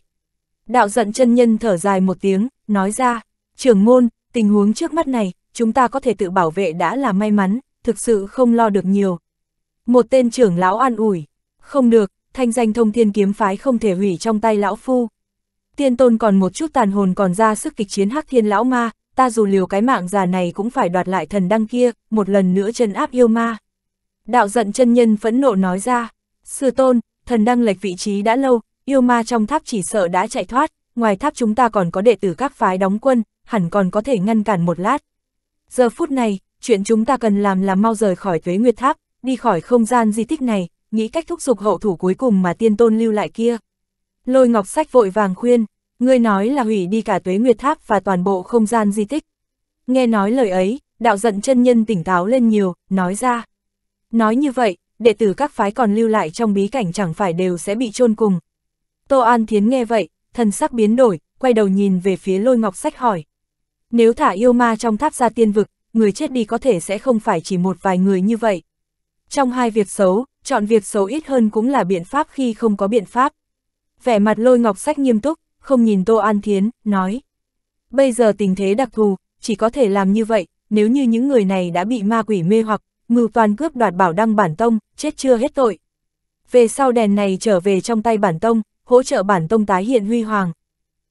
Đạo giận chân nhân thở dài một tiếng, nói ra, trưởng môn, tình huống trước mắt này, chúng ta có thể tự bảo vệ đã là may mắn, thực sự không lo được nhiều. Một tên trưởng lão an ủi, không được, thanh danh thông thiên kiếm phái không thể hủy trong tay lão phu. Tiên tôn còn một chút tàn hồn còn ra sức kịch chiến hắc thiên lão ma, ta dù liều cái mạng già này cũng phải đoạt lại thần đăng kia, một lần nữa chân áp yêu ma. Đạo giận chân nhân phẫn nộ nói ra, sư tôn, thần đăng lệch vị trí đã lâu, yêu ma trong tháp chỉ sợ đã chạy thoát, ngoài tháp chúng ta còn có đệ tử các phái đóng quân, hẳn còn có thể ngăn cản một lát, Giờ phút này, chuyện chúng ta cần làm là mau rời khỏi tuế nguyệt tháp, đi khỏi không gian di tích này, nghĩ cách thúc giục hậu thủ cuối cùng mà tiên tôn lưu lại kia. Lôi ngọc sách vội vàng khuyên, ngươi nói là hủy đi cả tuế nguyệt tháp và toàn bộ không gian di tích. Nghe nói lời ấy, đạo giận chân nhân tỉnh táo lên nhiều, nói ra. Nói như vậy, đệ tử các phái còn lưu lại trong bí cảnh chẳng phải đều sẽ bị chôn cùng. Tô An Thiến nghe vậy, thần sắc biến đổi, quay đầu nhìn về phía lôi ngọc sách hỏi. Nếu thả yêu ma trong tháp ra tiên vực, người chết đi có thể sẽ không phải chỉ một vài người như vậy. Trong hai việc xấu, chọn việc xấu ít hơn cũng là biện pháp khi không có biện pháp. Vẻ mặt lôi ngọc sách nghiêm túc, không nhìn Tô An Thiến, nói. Bây giờ tình thế đặc thù, chỉ có thể làm như vậy, nếu như những người này đã bị ma quỷ mê hoặc, mưu toàn cướp đoạt bảo đăng bản tông, chết chưa hết tội. Về sau đèn này trở về trong tay bản tông, hỗ trợ bản tông tái hiện huy hoàng.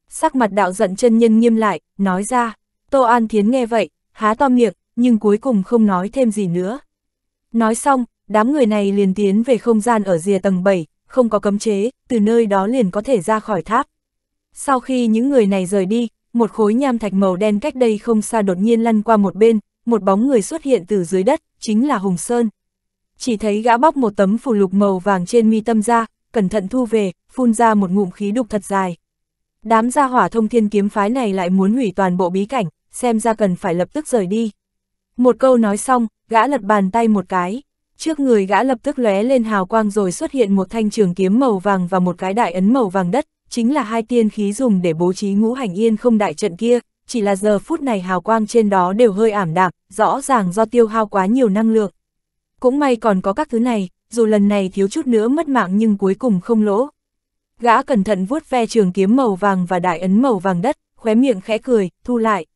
Sắc mặt đạo giận chân nhân nghiêm lại, nói ra. Tô An Thiến nghe vậy, há to miệng, nhưng cuối cùng không nói thêm gì nữa. Nói xong, đám người này liền tiến về không gian ở rìa tầng 7, không có cấm chế, từ nơi đó liền có thể ra khỏi tháp. Sau khi những người này rời đi, một khối nham thạch màu đen cách đây không xa đột nhiên lăn qua một bên, một bóng người xuất hiện từ dưới đất, chính là Hùng Sơn. Chỉ thấy gã bóc một tấm phù lục màu vàng trên mi tâm ra, cẩn thận thu về, phun ra một ngụm khí đục thật dài. Đám gia hỏa thông thiên kiếm phái này lại muốn hủy toàn bộ bí cảnh, xem ra cần phải lập tức rời đi. Một câu nói xong, gã lật bàn tay một cái. Trước người gã lập tức lóe lên hào quang rồi xuất hiện một thanh trường kiếm màu vàng và một cái đại ấn màu vàng đất, chính là hai tiên khí dùng để bố trí ngũ hành yên không đại trận kia, chỉ là giờ phút này hào quang trên đó đều hơi ảm đạm, rõ ràng do tiêu hao quá nhiều năng lượng. Cũng may còn có các thứ này, dù lần này thiếu chút nữa mất mạng nhưng cuối cùng không lỗ, Gã cẩn thận vuốt ve trường kiếm màu vàng và đại ấn màu vàng đất, khóe miệng khẽ cười, thu lại.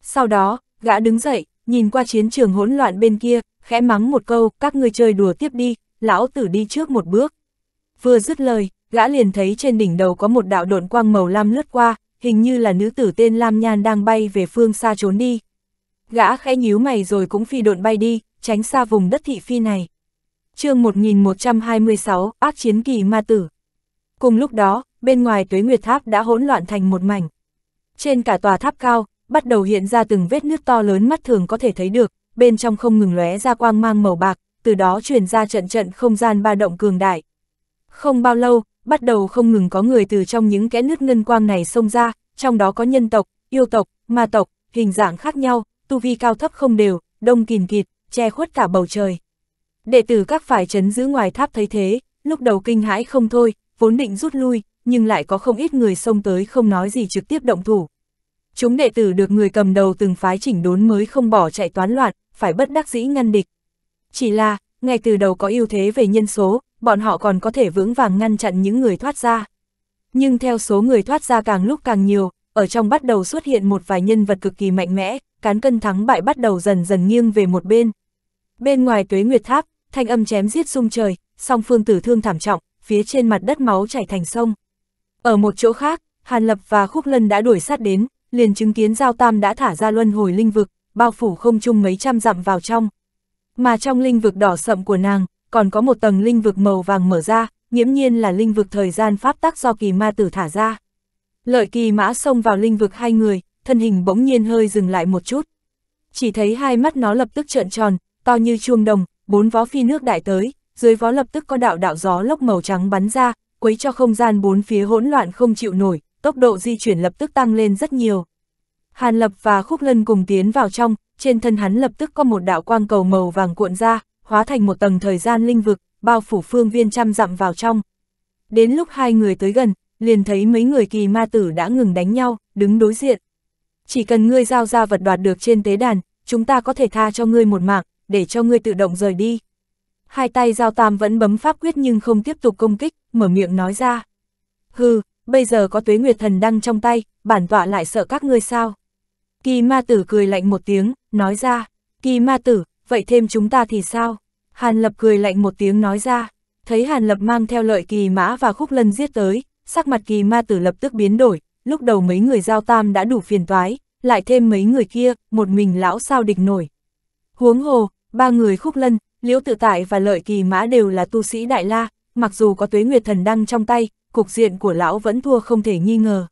Sau đó, gã đứng dậy, nhìn qua chiến trường hỗn loạn bên kia, khẽ mắng một câu, các người chơi đùa tiếp đi, lão tử đi trước một bước. Vừa dứt lời, gã liền thấy trên đỉnh đầu có một đạo độn quang màu lam lướt qua, hình như là nữ tử tên Lam Nhan đang bay về phương xa trốn đi. Gã khẽ nhíu mày rồi cũng phi độn bay đi, tránh xa vùng đất thị phi này. chương 1126, ác chiến kỳ ma tử. Cùng lúc đó, bên ngoài tuế nguyệt tháp đã hỗn loạn thành một mảnh. Trên cả tòa tháp cao, bắt đầu hiện ra từng vết nước to lớn mắt thường có thể thấy được, bên trong không ngừng lóe ra quang mang màu bạc, từ đó truyền ra trận trận không gian ba động cường đại. Không bao lâu, bắt đầu không ngừng có người từ trong những kẽ nước ngân quang này xông ra, trong đó có nhân tộc, yêu tộc, ma tộc, hình dạng khác nhau, tu vi cao thấp không đều, đông kìn kịt, che khuất cả bầu trời. Đệ tử các phái chấn giữ ngoài tháp thấy thế, lúc đầu kinh hãi không thôi, vốn định rút lui, nhưng lại có không ít người xông tới không nói gì trực tiếp động thủ. Chúng đệ tử được người cầm đầu từng phái chỉnh đốn mới không bỏ chạy toán loạn, phải bất đắc dĩ ngăn địch. Chỉ là, ngay từ đầu có ưu thế về nhân số, bọn họ còn có thể vững vàng ngăn chặn những người thoát ra. Nhưng theo số người thoát ra càng lúc càng nhiều, ở trong bắt đầu xuất hiện một vài nhân vật cực kỳ mạnh mẽ, cán cân thắng bại bắt đầu dần dần nghiêng về một bên. Bên ngoài tuế nguyệt tháp, thanh âm chém giết sung trời, song phương tử thương thảm trọng, phía trên mặt đất máu chảy thành sông. Ở một chỗ khác, Hàn Lập và Khúc Lân đã đuổi sát đến, liền chứng kiến Giao Tam đã thả ra luân hồi linh vực, bao phủ không chung mấy trăm dặm vào trong. Mà trong linh vực đỏ sậm của nàng, còn có một tầng linh vực màu vàng mở ra, nghiễm nhiên là linh vực thời gian pháp tắc do kỳ ma tử thả ra. Lợi kỳ mã xông vào linh vực hai người, thân hình bỗng nhiên hơi dừng lại một chút. Chỉ thấy hai mắt nó lập tức trợn tròn, to như chuông đồng, bốn vó phi nước đại tới, dưới vó lập tức có đạo đạo gió lốc màu trắng bắn ra, quấy cho không gian bốn phía hỗn loạn không chịu nổi, tốc độ di chuyển lập tức tăng lên rất nhiều. Hàn Lập và Khúc Lân cùng tiến vào trong, trên thân hắn lập tức có một đạo quang cầu màu vàng cuộn ra, hóa thành một tầng thời gian linh vực, bao phủ phương viên trăm dặm vào trong. Đến lúc hai người tới gần, liền thấy mấy người kỳ ma tử đã ngừng đánh nhau, đứng đối diện. Chỉ cần ngươi giao ra vật đoạt được trên tế đàn, chúng ta có thể tha cho ngươi một mạng, để cho ngươi tự động rời đi. Hai tay Giao Tam vẫn bấm pháp quyết nhưng không tiếp tục công kích, mở miệng nói ra. Hừ, bây giờ có tuế nguyệt thần đăng trong tay, bản tọa lại sợ các ngươi sao? Kỳ ma tử cười lạnh một tiếng, nói ra. Kỳ ma tử, vậy thêm chúng ta thì sao? Hàn lập cười lạnh một tiếng nói ra. Thấy hàn lập mang theo lợi kỳ mã và khúc lân giết tới, sắc mặt kỳ ma tử lập tức biến đổi. Lúc đầu mấy người giao tam đã đủ phiền toái, lại thêm mấy người kia, một mình lão sao địch nổi. Huống hồ, ba người khúc lân, Liễu Tự Tại và Lợi Kỳ Mã đều là tu sĩ Đại La, mặc dù có tuế nguyệt thần đăng trong tay, cục diện của lão vẫn thua không thể nghi ngờ.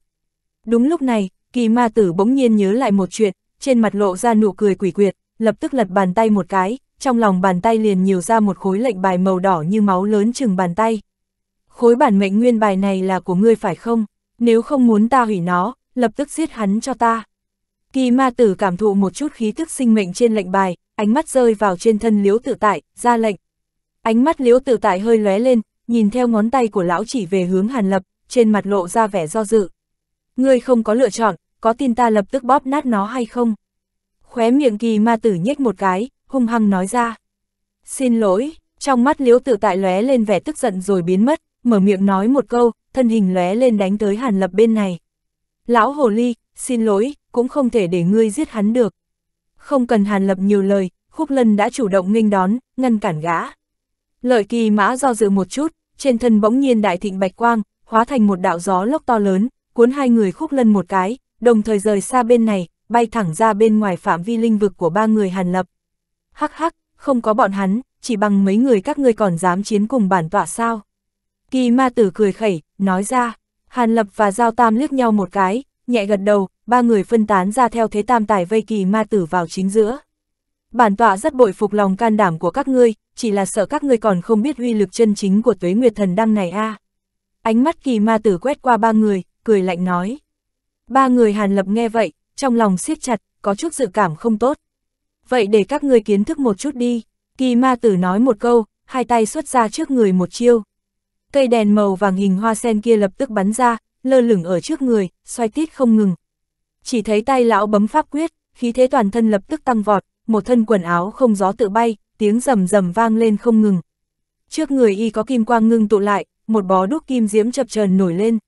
Đúng lúc này, kỳ ma tử bỗng nhiên nhớ lại một chuyện, trên mặt lộ ra nụ cười quỷ quyệt, lập tức lật bàn tay một cái, trong lòng bàn tay liền nhiều ra một khối lệnh bài màu đỏ như máu lớn chừng bàn tay. Khối bản mệnh nguyên bài này là của ngươi phải không? Nếu không muốn ta hủy nó, lập tức giết hắn cho ta. Kỳ ma tử cảm thụ một chút khí thức sinh mệnh trên lệnh bài, ánh mắt rơi vào trên thân liếu tự tại, ra lệnh. Ánh mắt liếu tự tại hơi lóe lên, nhìn theo ngón tay của lão chỉ về hướng hàn lập, trên mặt lộ ra vẻ do dự. Ngươi không có lựa chọn, có tin ta lập tức bóp nát nó hay không? Khóe miệng kỳ ma tử nhếch một cái, hung hăng nói ra. Xin lỗi, trong mắt liếu tự tại lóe lên vẻ tức giận rồi biến mất, mở miệng nói một câu, thân hình lóe lên đánh tới hàn lập bên này. Lão hồ ly, xin lỗi, cũng không thể để ngươi giết hắn được không cần Hàn Lập nhiều lời, Khúc Lân đã chủ động nghênh đón, ngăn cản gã. Lợi kỳ mã do dự một chút, trên thân bỗng nhiên đại thịnh bạch quang, hóa thành một đạo gió lốc to lớn, cuốn hai người Khúc Lân một cái, đồng thời rời xa bên này, bay thẳng ra bên ngoài phạm vi linh vực của ba người Hàn Lập. Hắc hắc, không có bọn hắn, chỉ bằng mấy người các ngươi còn dám chiến cùng bản tọa sao. Kỳ ma tử cười khẩy, nói ra, Hàn Lập và Giao Tam liếc nhau một cái, nhẹ gật đầu, ba người phân tán ra theo thế tam tài vây kỳ ma tử vào chính giữa. Bản tọa rất bội phục lòng can đảm của các ngươi, chỉ là sợ các ngươi còn không biết uy lực chân chính của tuế nguyệt thần đăng này a. À. Ánh mắt kỳ ma tử quét qua ba người, cười lạnh nói. Ba người hàn lập nghe vậy, trong lòng siết chặt, có chút dự cảm không tốt. Vậy để các ngươi kiến thức một chút đi, kỳ ma tử nói một câu, hai tay xuất ra trước người một chiêu. Cây đèn màu vàng hình hoa sen kia lập tức bắn ra, lơ lửng ở trước người, xoay tít không ngừng, chỉ thấy tay lão bấm pháp quyết, khí thế toàn thân lập tức tăng vọt, một thân quần áo không gió tự bay, tiếng rầm rầm vang lên không ngừng. Trước người y có kim quang ngưng tụ lại, một bó đuốc kim diễm chập chờn nổi lên.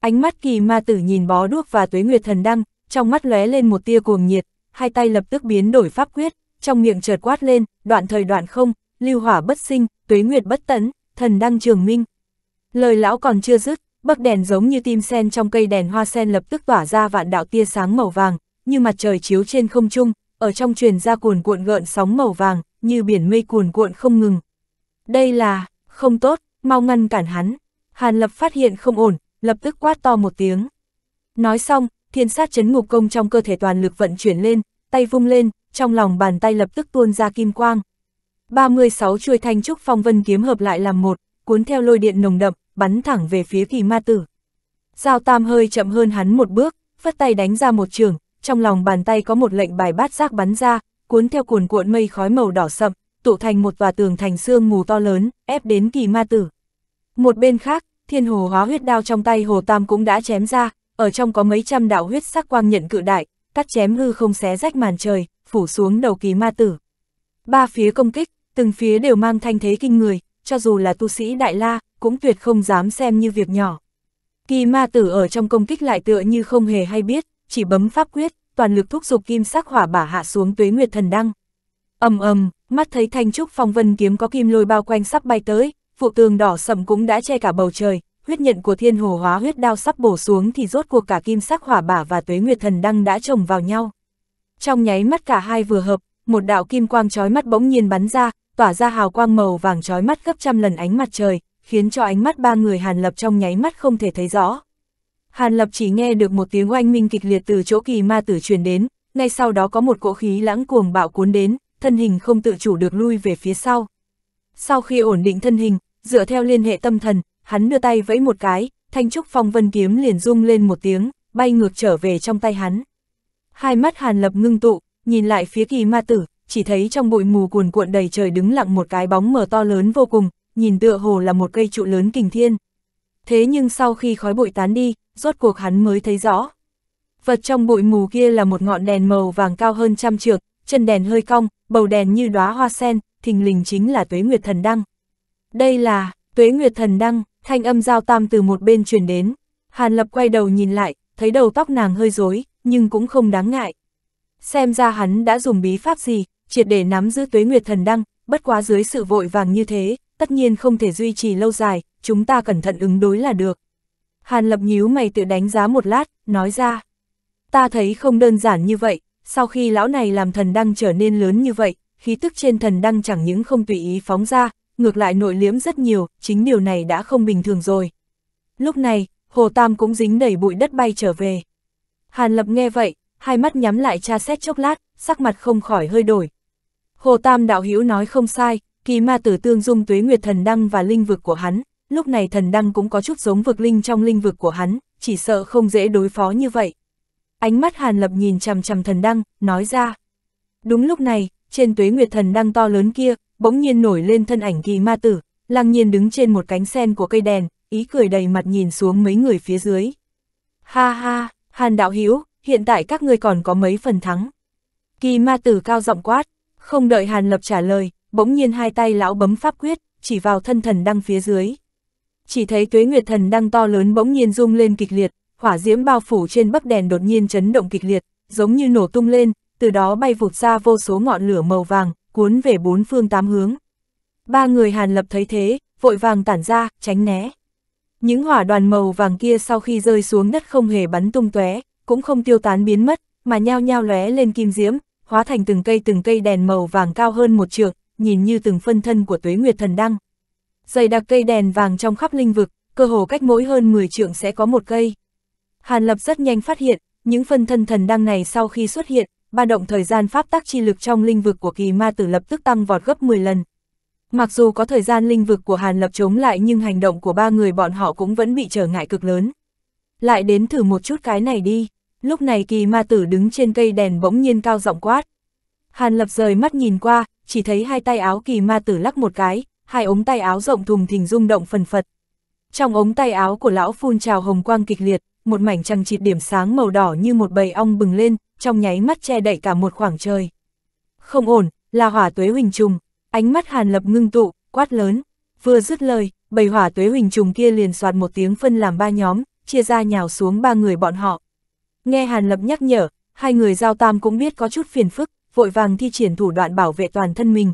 Ánh mắt kỳ ma tử nhìn bó đuốc và tuế nguyệt thần đăng, trong mắt lóe lên một tia cuồng nhiệt, hai tay lập tức biến đổi pháp quyết, trong miệng chợt quát lên, đoạn thời đoạn không, lưu hỏa bất sinh, tuế nguyệt bất tấn, thần đăng trường minh. Lời lão còn chưa dứt, bậc đèn giống như tim sen trong cây đèn hoa sen lập tức tỏa ra vạn đạo tia sáng màu vàng, như mặt trời chiếu trên không trung, ở trong truyền ra cuồn cuộn gợn sóng màu vàng, như biển mây cuồn cuộn không ngừng. Đây là, không tốt, mau ngăn cản hắn. Hàn Lập phát hiện không ổn, lập tức quát to một tiếng. Nói xong, thiên sát chấn ngục công trong cơ thể toàn lực vận chuyển lên, tay vung lên, trong lòng bàn tay lập tức tuôn ra kim quang. 36 chuôi thanh trúc phong vân kiếm hợp lại làm một, cuốn theo lôi điện nồng đậm, bắn thẳng về phía kỳ ma tử. Giao tam hơi chậm hơn hắn một bước, phất tay đánh ra một trường, trong lòng bàn tay có một lệnh bài bát giác bắn ra, cuốn theo cuồn cuộn mây khói màu đỏ sậm, tụ thành một tòa tường thành xương mù to lớn, ép đến kỳ ma tử. Một bên khác, thiên hồ hóa huyết đao trong tay hồ tam cũng đã chém ra, ở trong có mấy trăm đạo huyết sắc quang nhận cự đại, cắt chém hư không xé rách màn trời, phủ xuống đầu kỳ ma tử. Ba phía công kích, từng phía đều mang thanh thế kinh người, cho dù là tu sĩ Đại La, cũng tuyệt không dám xem như việc nhỏ. Kỳ ma tử ở trong công kích lại tựa như không hề hay biết, chỉ bấm pháp quyết, toàn lực thúc giục kim sắc hỏa bả hạ xuống tuế nguyệt thần đăng. ầm ầm, mắt thấy thanh trúc phong vân kiếm có kim lôi bao quanh sắp bay tới, phụ tường đỏ sầm cũng đã che cả bầu trời, huyết nhận của thiên hồ hóa huyết đao sắp bổ xuống thì rốt cuộc cả kim sắc hỏa bả và tuế nguyệt thần đăng đã chồng vào nhau. Trong nháy mắt cả hai vừa hợp, một đạo kim quang chói mắt bỗng nhiên bắn ra, tỏa ra hào quang màu vàng trói mắt gấp trăm lần ánh mặt trời, khiến cho ánh mắt ba người Hàn Lập trong nháy mắt không thể thấy rõ. Hàn Lập chỉ nghe được một tiếng oanh minh kịch liệt từ chỗ kỳ ma tử truyền đến, ngay sau đó có một cỗ khí lãng cuồng bạo cuốn đến, thân hình không tự chủ được lui về phía sau. Sau khi ổn định thân hình, dựa theo liên hệ tâm thần, hắn đưa tay vẫy một cái, thanh trúc phong vân kiếm liền rung lên một tiếng, bay ngược trở về trong tay hắn. Hai mắt Hàn Lập ngưng tụ, nhìn lại phía kỳ ma tử, chỉ thấy trong bụi mù cuồn cuộn đầy trời đứng lặng một cái bóng mờ to lớn vô cùng, nhìn tựa hồ là một cây trụ lớn kình thiên. Thế nhưng sau khi khói bụi tán đi, rốt cuộc hắn mới thấy rõ. Vật trong bụi mù kia là một ngọn đèn màu vàng cao hơn trăm trượng, chân đèn hơi cong, bầu đèn như đóa hoa sen, thình lình chính là Tuế Nguyệt Thần Đăng. Đây là Tuế Nguyệt Thần Đăng, thanh âm giao tam từ một bên truyền đến. Hàn Lập quay đầu nhìn lại, thấy đầu tóc nàng hơi rối, nhưng cũng không đáng ngại. Xem ra hắn đã dùng bí pháp gì, triệt để nắm giữ tuế nguyệt thần đăng, bất quá dưới sự vội vàng như thế, tất nhiên không thể duy trì lâu dài, chúng ta cẩn thận ứng đối là được. Hàn lập nhíu mày tự đánh giá một lát, nói ra. Ta thấy không đơn giản như vậy, sau khi lão này làm thần đăng trở nên lớn như vậy, khí tức trên thần đăng chẳng những không tùy ý phóng ra, ngược lại nội liếm rất nhiều, chính điều này đã không bình thường rồi. Lúc này, Hồ Tam cũng dính đầy bụi đất bay trở về. Hàn Lập nghe vậy, hai mắt nhắm lại tra xét chốc lát, sắc mặt không khỏi hơi đổi, Hồ Tam Đạo Hiếu nói không sai, kỳ ma tử tương dung tuế nguyệt thần đăng và linh vực của hắn, lúc này thần đăng cũng có chút giống vực linh trong linh vực của hắn, chỉ sợ không dễ đối phó như vậy. Ánh mắt Hàn Lập nhìn chằm chằm thần đăng, nói ra. Đúng lúc này, trên tuế nguyệt thần đăng to lớn kia, bỗng nhiên nổi lên thân ảnh kỳ ma tử, lang nhiên đứng trên một cánh sen của cây đèn, ý cười đầy mặt nhìn xuống mấy người phía dưới. Ha ha, Hàn Đạo Hiếu, hiện tại các ngươi còn có mấy phần thắng. Kỳ ma tử cao giọng quát, không đợi Hàn Lập trả lời, bỗng nhiên hai tay lão bấm pháp quyết, chỉ vào thân thần đăng phía dưới. Chỉ thấy tuế nguyệt thần đăng to lớn bỗng nhiên rung lên kịch liệt, hỏa diễm bao phủ trên bấc đèn đột nhiên chấn động kịch liệt, giống như nổ tung lên, từ đó bay vụt ra vô số ngọn lửa màu vàng, cuốn về bốn phương tám hướng. Ba người Hàn Lập thấy thế, vội vàng tản ra, tránh né. Những hỏa đoàn màu vàng kia sau khi rơi xuống đất không hề bắn tung tóe, cũng không tiêu tán biến mất, mà nhao nhao lóe lên kim diễm, hóa thành từng cây từng cây đèn màu vàng cao hơn một trượng, nhìn như từng phân thân của tuế nguyệt thần đăng. Dày đặc cây đèn vàng trong khắp linh vực, cơ hồ cách mỗi hơn 10 trượng sẽ có một cây. Hàn Lập rất nhanh phát hiện, những phân thân thần đăng này sau khi xuất hiện, ba động thời gian pháp tác chi lực trong linh vực của kỳ ma tử lập tức tăng vọt gấp 10 lần. Mặc dù có thời gian linh vực của Hàn Lập chống lại nhưng hành động của ba người bọn họ cũng vẫn bị trở ngại cực lớn. Lại đến thử một chút cái này đi. Lúc này kỳ ma tử đứng trên cây đèn bỗng nhiên cao giọng quát. Hàn lập rời mắt nhìn qua, chỉ thấy hai tay áo kỳ ma tử lắc một cái, hai ống tay áo rộng thùng thình rung động phần phật. Trong ống tay áo của lão phun trào hồng quang kịch liệt, một mảnh trăng chịt điểm sáng màu đỏ như một bầy ong bừng lên, trong nháy mắt che đậy cả một khoảng trời. Không ổn, là hỏa tuế huỳnh trùng, ánh mắt hàn lập ngưng tụ, quát lớn. Vừa dứt lời, bầy hỏa tuế huỳnh trùng kia liền soạt một tiếng phân làm ba nhóm, chia ra nhào xuống ba người bọn họ. Nghe Hàn Lập nhắc nhở, hai người giao tam cũng biết có chút phiền phức, vội vàng thi triển thủ đoạn bảo vệ toàn thân mình.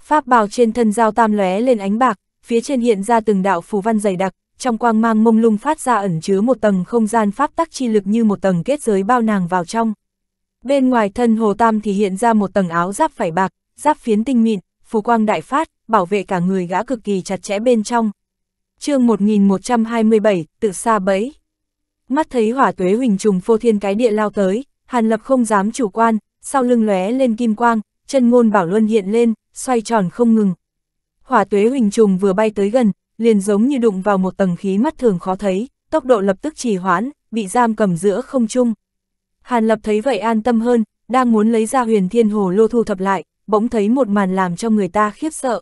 Pháp bào trên thân giao tam lóe lên ánh bạc, phía trên hiện ra từng đạo phù văn dày đặc, trong quang mang mông lung phát ra ẩn chứa một tầng không gian pháp tắc chi lực như một tầng kết giới bao nàng vào trong. Bên ngoài thân Hồ Tam thì hiện ra một tầng áo giáp phải bạc, giáp phiến tinh mịn, phù quang đại phát, bảo vệ cả người gã cực kỳ chặt chẽ bên trong. chương 1127, tự xa bấy mắt thấy hỏa tuế huỳnh trùng phô thiên cái địa lao tới, Hàn Lập không dám chủ quan, sau lưng lóe lên kim quang, chân ngôn bảo luân hiện lên, xoay tròn không ngừng. Hỏa tuế huỳnh trùng vừa bay tới gần, liền giống như đụng vào một tầng khí mắt thường khó thấy, tốc độ lập tức trì hoãn, bị giam cầm giữa không trung. Hàn Lập thấy vậy an tâm hơn, đang muốn lấy ra huyền thiên hồ lô thu thập lại, bỗng thấy một màn làm cho người ta khiếp sợ.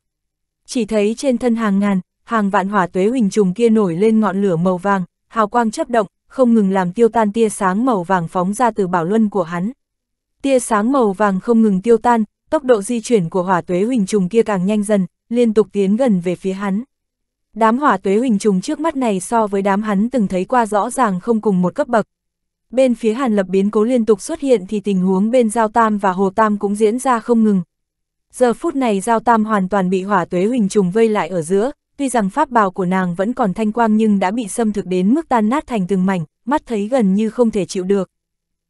Chỉ thấy trên thân hàng ngàn, hàng vạn hỏa tuế huỳnh trùng kia nổi lên ngọn lửa màu vàng, hào quang chấp động, không ngừng làm tiêu tan tia sáng màu vàng phóng ra từ bảo luân của hắn. Tia sáng màu vàng không ngừng tiêu tan, tốc độ di chuyển của hỏa tuế huỳnh trùng kia càng nhanh dần, liên tục tiến gần về phía hắn. Đám hỏa tuế huỳnh trùng trước mắt này so với đám hắn từng thấy qua rõ ràng không cùng một cấp bậc. Bên phía Hàn Lập biến cố liên tục xuất hiện thì tình huống bên Giao Tam và Hồ Tam cũng diễn ra không ngừng. Giờ phút này Giao Tam hoàn toàn bị hỏa tuế huỳnh trùng vây lại ở giữa, tuy rằng pháp bào của nàng vẫn còn thanh quang nhưng đã bị xâm thực đến mức tan nát thành từng mảnh, mắt thấy gần như không thể chịu được.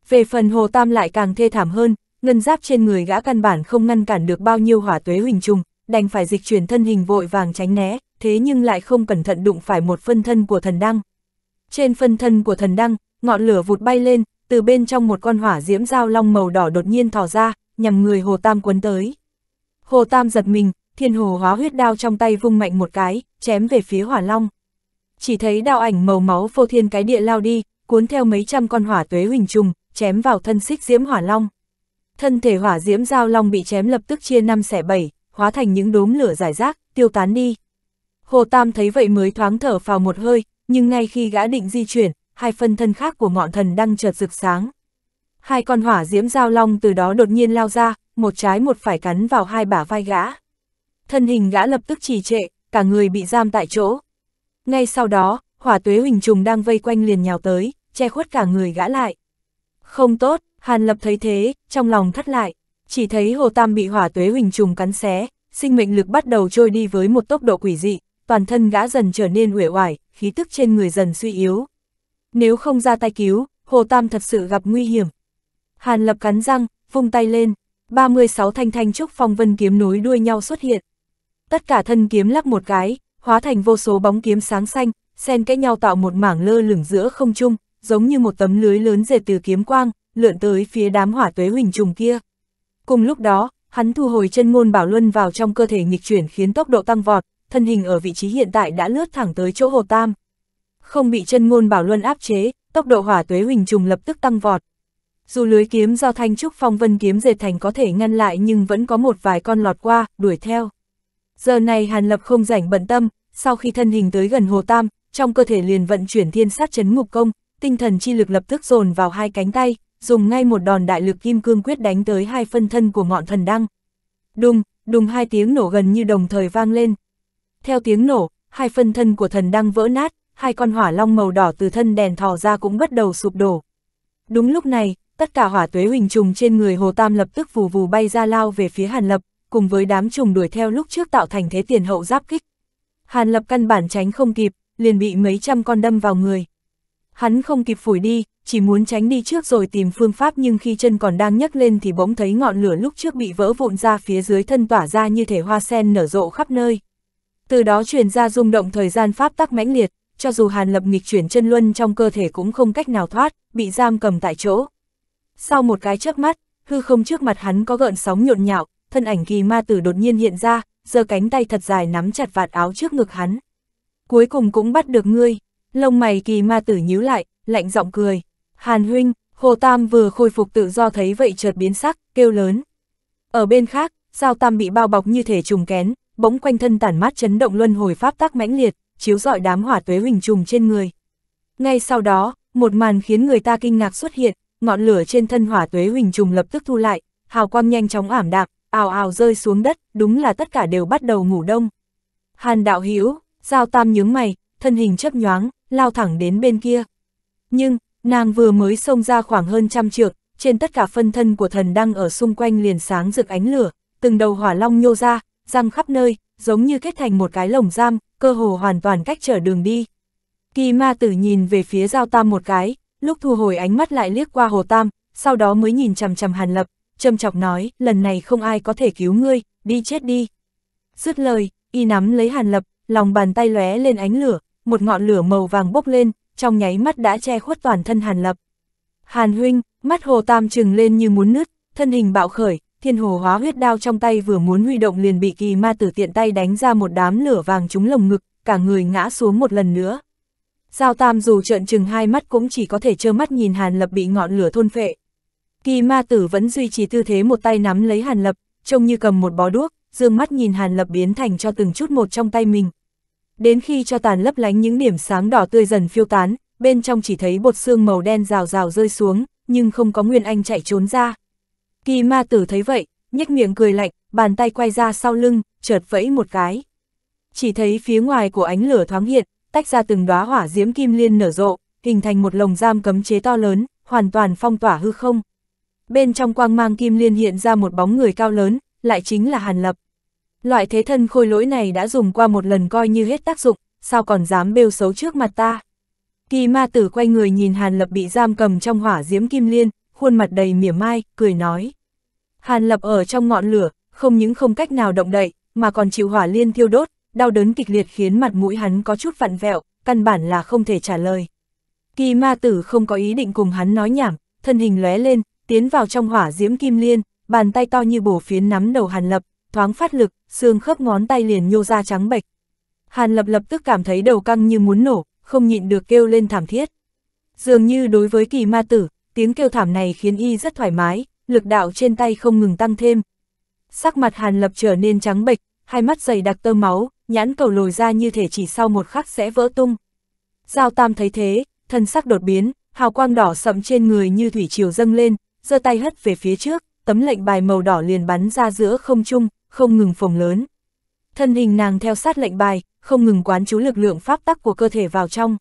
Về phần Hồ Tam lại càng thê thảm hơn, ngân giáp trên người gã căn bản không ngăn cản được bao nhiêu hỏa tuế huỳnh trùng, đành phải dịch chuyển thân hình vội vàng tránh né, thế nhưng lại không cẩn thận đụng phải một phân thân của thần đăng. Trên phân thân của thần đăng, ngọn lửa vụt bay lên, từ bên trong một con hỏa diễm dao long màu đỏ đột nhiên thò ra, nhằm người Hồ Tam quấn tới. Hồ Tam giật mình, thiên hồ hóa huyết đao trong tay vung mạnh một cái, chém về phía hỏa long. Chỉ thấy đao ảnh màu máu phô thiên cái địa lao đi, cuốn theo mấy trăm con hỏa tuế huỳnh trùng, chém vào thân xích diễm hỏa long. Thân thể hỏa diễm giao long bị chém lập tức chia năm xẻ bảy, hóa thành những đốm lửa giải rác, tiêu tán đi. Hồ Tam thấy vậy mới thoáng thở vào một hơi, nhưng ngay khi gã định di chuyển, hai phân thân khác của ngọn thần đang chợt rực sáng. Hai con hỏa diễm giao long từ đó đột nhiên lao ra, một trái một phải cắn vào hai bả vai gã thân hình gã lập tức trì trệ, cả người bị giam tại chỗ. Ngay sau đó, hỏa tuế huỳnh trùng đang vây quanh liền nhào tới, che khuất cả người gã lại. Không tốt, Hàn Lập thấy thế, trong lòng thắt lại, chỉ thấy Hồ Tam bị hỏa tuế huỳnh trùng cắn xé, sinh mệnh lực bắt đầu trôi đi với một tốc độ quỷ dị, toàn thân gã dần trở nên uể oải, khí tức trên người dần suy yếu. Nếu không ra tay cứu, Hồ Tam thật sự gặp nguy hiểm. Hàn Lập cắn răng, vung tay lên, 36 thanh thanh trúc phong vân kiếm nối đuôi nhau xuất hiện tất cả thân kiếm lắc một cái, hóa thành vô số bóng kiếm sáng xanh, xen kẽ nhau tạo một mảng lơ lửng giữa không trung, giống như một tấm lưới lớn dệt từ kiếm quang, lượn tới phía đám hỏa tuế huỳnh trùng kia. Cùng lúc đó, hắn thu hồi chân ngôn bảo luân vào trong cơ thể nghịch chuyển khiến tốc độ tăng vọt, thân hình ở vị trí hiện tại đã lướt thẳng tới chỗ Hồ Tam. Không bị chân ngôn bảo luân áp chế, tốc độ hỏa tuế huỳnh trùng lập tức tăng vọt. Dù lưới kiếm do thanh trúc phong vân kiếm dệt thành có thể ngăn lại nhưng vẫn có một vài con lọt qua, đuổi theo. Giờ này Hàn Lập không rảnh bận tâm, sau khi thân hình tới gần Hồ Tam, trong cơ thể liền vận chuyển thiên sát chấn ngục công, tinh thần chi lực lập tức dồn vào hai cánh tay, dùng ngay một đòn đại lực kim cương quyết đánh tới hai phân thân của ngọn thần đăng. Đùng, đùng hai tiếng nổ gần như đồng thời vang lên. Theo tiếng nổ, hai phân thân của thần đăng vỡ nát, hai con hỏa long màu đỏ từ thân đèn thò ra cũng bắt đầu sụp đổ. Đúng lúc này, tất cả hỏa tuế huỳnh trùng trên người Hồ Tam lập tức vù vù bay ra lao về phía Hàn Lập, cùng với đám trùng đuổi theo lúc trước tạo thành thế tiền hậu giáp kích. Hàn Lập căn bản tránh không kịp, liền bị mấy trăm con đâm vào người. Hắn không kịp phủi đi, chỉ muốn tránh đi trước rồi tìm phương pháp nhưng khi chân còn đang nhấc lên thì bỗng thấy ngọn lửa lúc trước bị vỡ vụn ra phía dưới thân tỏa ra như thể hoa sen nở rộ khắp nơi. Từ đó truyền ra rung động thời gian pháp tắc mãnh liệt, cho dù Hàn Lập nghịch chuyển chân luân trong cơ thể cũng không cách nào thoát, bị giam cầm tại chỗ. Sau một cái chớp mắt, hư không trước mặt hắn có gợn sóng nhộn nhạo, thân ảnh kỳ ma tử đột nhiên hiện ra, giơ cánh tay thật dài nắm chặt vạt áo trước ngực hắn. Cuối cùng cũng bắt được ngươi, lông mày kỳ ma tử nhíu lại, lạnh giọng cười. Hàn huynh, Hồ Tam vừa khôi phục tự do thấy vậy chợt biến sắc, kêu lớn. Ở bên khác, Giao Tam bị bao bọc như thể trùng kén, bỗng quanh thân tản mát chấn động luân hồi pháp tác mãnh liệt, chiếu rọi đám hỏa tuế huỳnh trùng trên người. Ngay sau đó, một màn khiến người ta kinh ngạc xuất hiện, ngọn lửa trên thân hỏa tuế huỳnh trùng lập tức thu lại, hào quang nhanh chóng ảm đạm, ào ào rơi xuống đất, đúng là tất cả đều bắt đầu ngủ đông. Hàn đạo Hữu giao tam nhướng mày, thân hình chấp nhoáng, lao thẳng đến bên kia. Nhưng, nàng vừa mới xông ra khoảng hơn trăm trượng, trên tất cả phân thân của thần đang ở xung quanh liền sáng rực ánh lửa, từng đầu hỏa long nhô ra, răng khắp nơi, giống như kết thành một cái lồng giam, cơ hồ hoàn toàn cách trở đường đi. Kỳ ma tử nhìn về phía giao tam một cái, lúc thu hồi ánh mắt lại liếc qua hồ tam, sau đó mới nhìn chằm chằm hàn lập, châm chọc nói, lần này không ai có thể cứu ngươi, đi chết đi. Dứt lời, y nắm lấy Hàn Lập, lòng bàn tay lóe lên ánh lửa, một ngọn lửa màu vàng bốc lên, trong nháy mắt đã che khuất toàn thân Hàn Lập. Hàn huynh, mắt Hồ Tam trừng lên như muốn nứt, thân hình bạo khởi, thiên hồ hóa huyết đao trong tay vừa muốn huy động liền bị kỳ ma tử tiện tay đánh ra một đám lửa vàng trúng lồng ngực, cả người ngã xuống một lần nữa. Giao Tam dù trợn trừng hai mắt cũng chỉ có thể trơ mắt nhìn Hàn Lập bị ngọn lửa thôn phệ. Kỳ ma tử vẫn duy trì tư thế một tay nắm lấy Hàn Lập, trông như cầm một bó đuốc, dương mắt nhìn Hàn Lập biến thành cho từng chút một trong tay mình. Đến khi cho tàn lấp lánh những điểm sáng đỏ tươi dần phiêu tán, bên trong chỉ thấy bột xương màu đen rào rào rơi xuống, nhưng không có Nguyên Anh chạy trốn ra. Kỳ ma tử thấy vậy, nhếch miệng cười lạnh, bàn tay quay ra sau lưng, chợt vẫy một cái. Chỉ thấy phía ngoài của ánh lửa thoáng hiện, tách ra từng đóa hỏa diễm kim liên nở rộ, hình thành một lồng giam cấm chế to lớn, hoàn toàn phong tỏa hư không bên trong quang mang kim liên hiện ra một bóng người cao lớn, lại chính là Hàn Lập. Loại thế thân khôi lỗi này đã dùng qua một lần coi như hết tác dụng, sao còn dám bêu xấu trước mặt ta. Kỳ ma tử quay người nhìn Hàn Lập bị giam cầm trong hỏa diễm kim liên, khuôn mặt đầy mỉa mai, cười nói. Hàn Lập ở trong ngọn lửa, không những không cách nào động đậy, mà còn chịu hỏa liên thiêu đốt, đau đớn kịch liệt khiến mặt mũi hắn có chút vặn vẹo, căn bản là không thể trả lời. Kỳ ma tử không có ý định cùng hắn nói nhảm, thân hình lóe lên, tiến vào trong hỏa diễm kim liên, bàn tay to như bổ phiến nắm đầu Hàn Lập, thoáng phát lực, xương khớp ngón tay liền nhô ra trắng bệch. Hàn Lập lập tức cảm thấy đầu căng như muốn nổ, không nhịn được kêu lên thảm thiết. Dường như đối với kỳ ma tử, tiếng kêu thảm này khiến y rất thoải mái, lực đạo trên tay không ngừng tăng thêm. Sắc mặt Hàn Lập trở nên trắng bệch, hai mắt dày đặc tơ máu, nhãn cầu lồi ra như thể chỉ sau một khắc sẽ vỡ tung. Giao Tam thấy thế, thân sắc đột biến, hào quang đỏ sậm trên người như thủy triều dâng lên, giơ tay hất về phía trước, tấm lệnh bài màu đỏ liền bắn ra giữa không trung, không ngừng phồng lớn. Thân hình nàng theo sát lệnh bài, không ngừng quán chú lực lượng pháp tắc của cơ thể vào trong.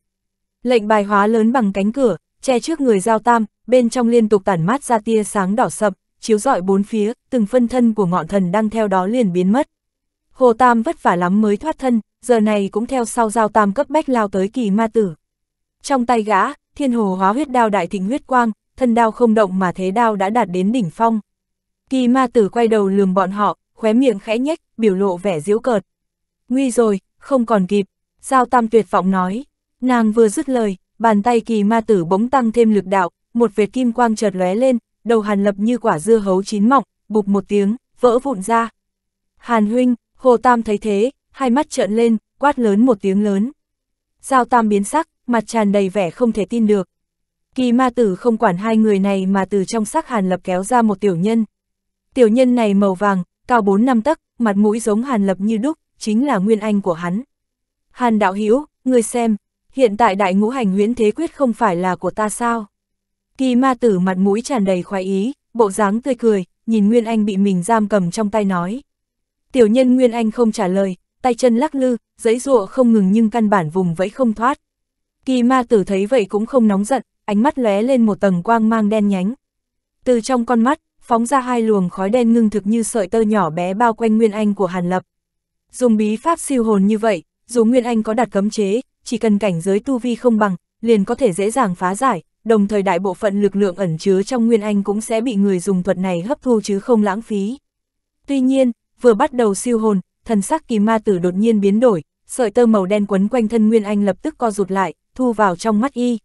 Lệnh bài hóa lớn bằng cánh cửa, che trước người giao tam, bên trong liên tục tản mát ra tia sáng đỏ sậm, chiếu rọi bốn phía, từng phân thân của ngọn thần đang theo đó liền biến mất. Hồ Tam vất vả lắm mới thoát thân, giờ này cũng theo sau giao tam cấp bách lao tới kỳ ma tử. Trong tay gã, thiên hồ hóa huyết đao đại thịnh huyết quang, thân đao không động mà thế đao đã đạt đến đỉnh phong. Kỳ ma tử quay đầu lườm bọn họ, khóe miệng khẽ nhếch, biểu lộ vẻ giễu cợt. Nguy rồi, không còn kịp, Giao Tam tuyệt vọng nói. Nàng vừa dứt lời, bàn tay kỳ ma tử bỗng tăng thêm lực đạo, một vệt kim quang chợt lóe lên, đầu Hàn Lập như quả dưa hấu chín mọng, bụp một tiếng, vỡ vụn ra. Hàn huynh, Hồ Tam thấy thế, hai mắt trợn lên, quát lớn một tiếng lớn. Giao Tam biến sắc, mặt tràn đầy vẻ không thể tin được. Kỳ ma tử không quản hai người này mà từ trong sắc hàn lập kéo ra một tiểu nhân. Tiểu nhân này màu vàng, cao 4 năm tấc, mặt mũi giống hàn lập như đúc, chính là nguyên anh của hắn. Hàn đạo hữu người xem, hiện tại đại ngũ hành huyễn thế quyết không phải là của ta sao? Kỳ ma tử mặt mũi tràn đầy khoái ý, bộ dáng tươi cười, nhìn Nguyên Anh bị mình giam cầm trong tay nói. Tiểu nhân Nguyên Anh không trả lời, tay chân lắc lư, giấy rụa không ngừng nhưng căn bản vùng vẫy không thoát. Kỳ ma tử thấy vậy cũng không nóng giận, ánh mắt lóe lên một tầng quang mang đen nhánh. Từ trong con mắt, phóng ra hai luồng khói đen ngưng thực như sợi tơ nhỏ bé bao quanh Nguyên Anh của Hàn Lập. Dùng bí pháp siêu hồn như vậy, dù Nguyên Anh có đặt cấm chế, chỉ cần cảnh giới tu vi không bằng, liền có thể dễ dàng phá giải, đồng thời đại bộ phận lực lượng ẩn chứa trong Nguyên Anh cũng sẽ bị người dùng thuật này hấp thu chứ không lãng phí. Tuy nhiên, vừa bắt đầu siêu hồn, thần sắc kỳ ma tử đột nhiên biến đổi, sợi tơ màu đen quấn quanh thân Nguyên Anh lập tức co rụt lại, thu vào trong mắt y,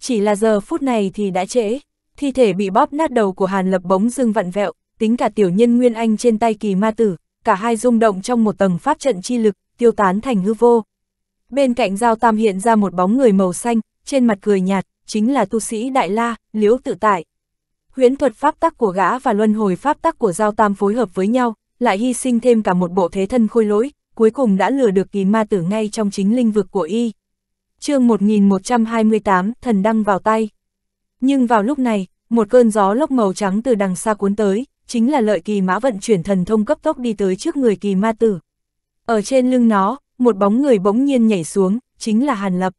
chỉ là giờ phút này thì đã trễ, thi thể bị bóp nát đầu của Hàn Lập bỗng dưng vặn vẹo, tính cả tiểu nhân Nguyên Anh trên tay kỳ ma tử, cả hai rung động trong một tầng pháp trận chi lực, tiêu tán thành hư vô. Bên cạnh Giao Tam hiện ra một bóng người màu xanh, trên mặt cười nhạt, chính là tu sĩ Đại La, Liễu Tự Tại. Huyễn thuật pháp tắc của gã và luân hồi pháp tắc của Giao Tam phối hợp với nhau, lại hy sinh thêm cả một bộ thế thân khôi lỗi, cuối cùng đã lừa được kỳ ma tử ngay trong chính linh vực của y chương 1128, thần đăng vào tay. Nhưng vào lúc này, một cơn gió lốc màu trắng từ đằng xa cuốn tới, chính là lợi kỳ mã vận chuyển thần thông cấp tốc đi tới trước người kỳ ma tử. Ở trên lưng nó, một bóng người bỗng nhiên nhảy xuống, chính là Hàn Lập.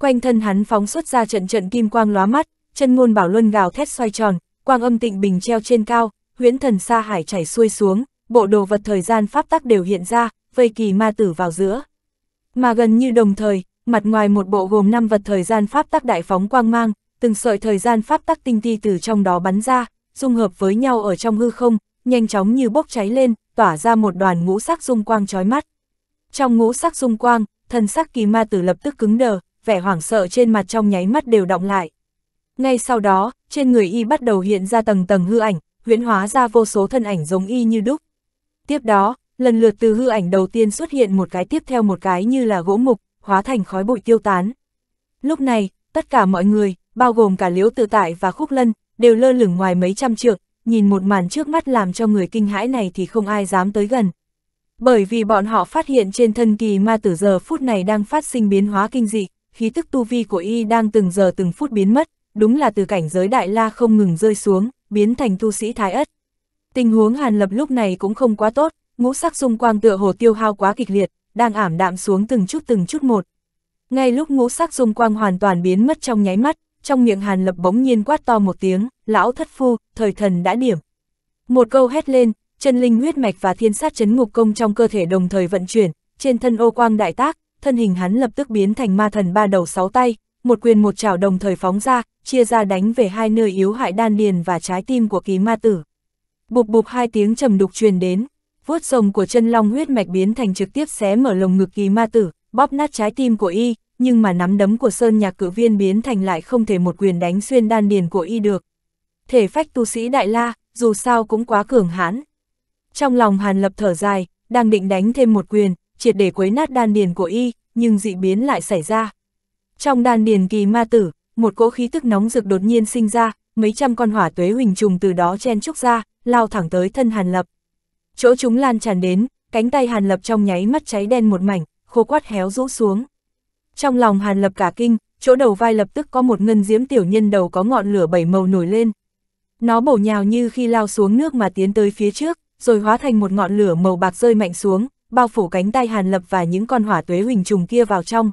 Quanh thân hắn phóng xuất ra trận trận kim quang lóa mắt, chân ngôn bảo luân gào thét xoay tròn, quang âm tịnh bình treo trên cao, huyễn thần sa hải chảy xuôi xuống, bộ đồ vật thời gian pháp tắc đều hiện ra, vây kỳ ma tử vào giữa. Mà gần như đồng thời, mặt ngoài một bộ gồm 5 vật thời gian pháp tắc đại phóng quang mang, từng sợi thời gian pháp tắc tinh ti từ trong đó bắn ra, dung hợp với nhau ở trong hư không, nhanh chóng như bốc cháy lên, tỏa ra một đoàn ngũ sắc dung quang chói mắt. Trong ngũ sắc dung quang, thần sắc kỳ ma tử lập tức cứng đờ, vẻ hoảng sợ trên mặt trong nháy mắt đều động lại. Ngay sau đó, trên người y bắt đầu hiện ra tầng tầng hư ảnh, huyễn hóa ra vô số thân ảnh giống y như đúc. Tiếp đó, lần lượt từ hư ảnh đầu tiên xuất hiện một cái tiếp theo một cái như là gỗ mục, hóa thành khói bụi tiêu tán. Lúc này, tất cả mọi người, bao gồm cả Liễu Tự Tại và Khúc Lân, đều lơ lửng ngoài mấy trăm trượng, nhìn một màn trước mắt làm cho người kinh hãi này thì không ai dám tới gần. Bởi vì bọn họ phát hiện trên thân kỳ ma tử giờ phút này đang phát sinh biến hóa kinh dị, khí tức tu vi của y đang từng giờ từng phút biến mất, đúng là từ cảnh giới đại la không ngừng rơi xuống, biến thành tu sĩ thái ất. Tình huống Hàn Lập lúc này cũng không quá tốt, ngũ sắc xung quang tựa hồ tiêu hao quá kịch liệt, đang ảm đạm xuống từng chút từng chút một. Ngay lúc ngũ sắc dung quang hoàn toàn biến mất trong nháy mắt, trong miệng Hàn Lập bỗng nhiên quát to một tiếng, lão thất phu, thời thần đã điểm. Một câu hét lên, chân linh huyết mạch và thiên sát chấn ngục công trong cơ thể đồng thời vận chuyển, trên thân ô quang đại tác, thân hình hắn lập tức biến thành ma thần ba đầu sáu tay, một quyền một chảo đồng thời phóng ra, chia ra đánh về hai nơi yếu hại đan điền và trái tim của ký ma tử. Bụp bụp hai tiếng trầm đục truyền đến, vuốt rồng của chân long huyết mạch biến thành trực tiếp xé mở lồng ngực kỳ ma tử, bóp nát trái tim của y, nhưng mà nắm đấm của sơn nhạc cử viên biến thành lại không thể một quyền đánh xuyên đan điền của y được. Thể phách tu sĩ đại la, dù sao cũng quá cường hãn. Trong lòng Hàn Lập thở dài, đang định đánh thêm một quyền, triệt để quấy nát đan điền của y, nhưng dị biến lại xảy ra. Trong đan điền kỳ ma tử, một cỗ khí tức nóng rực đột nhiên sinh ra, mấy trăm con hỏa tuế huỳnh trùng từ đó chen trúc ra, lao thẳng tới thân Hàn Lập chỗ chúng lan tràn đến, cánh tay Hàn Lập trong nháy mắt cháy đen một mảnh, khô quát héo rũ xuống. Trong lòng Hàn Lập cả kinh, chỗ đầu vai lập tức có một ngân diễm tiểu nhân đầu có ngọn lửa bảy màu nổi lên. Nó bổ nhào như khi lao xuống nước mà tiến tới phía trước, rồi hóa thành một ngọn lửa màu bạc rơi mạnh xuống, bao phủ cánh tay Hàn Lập và những con hỏa tuế huỳnh trùng kia vào trong.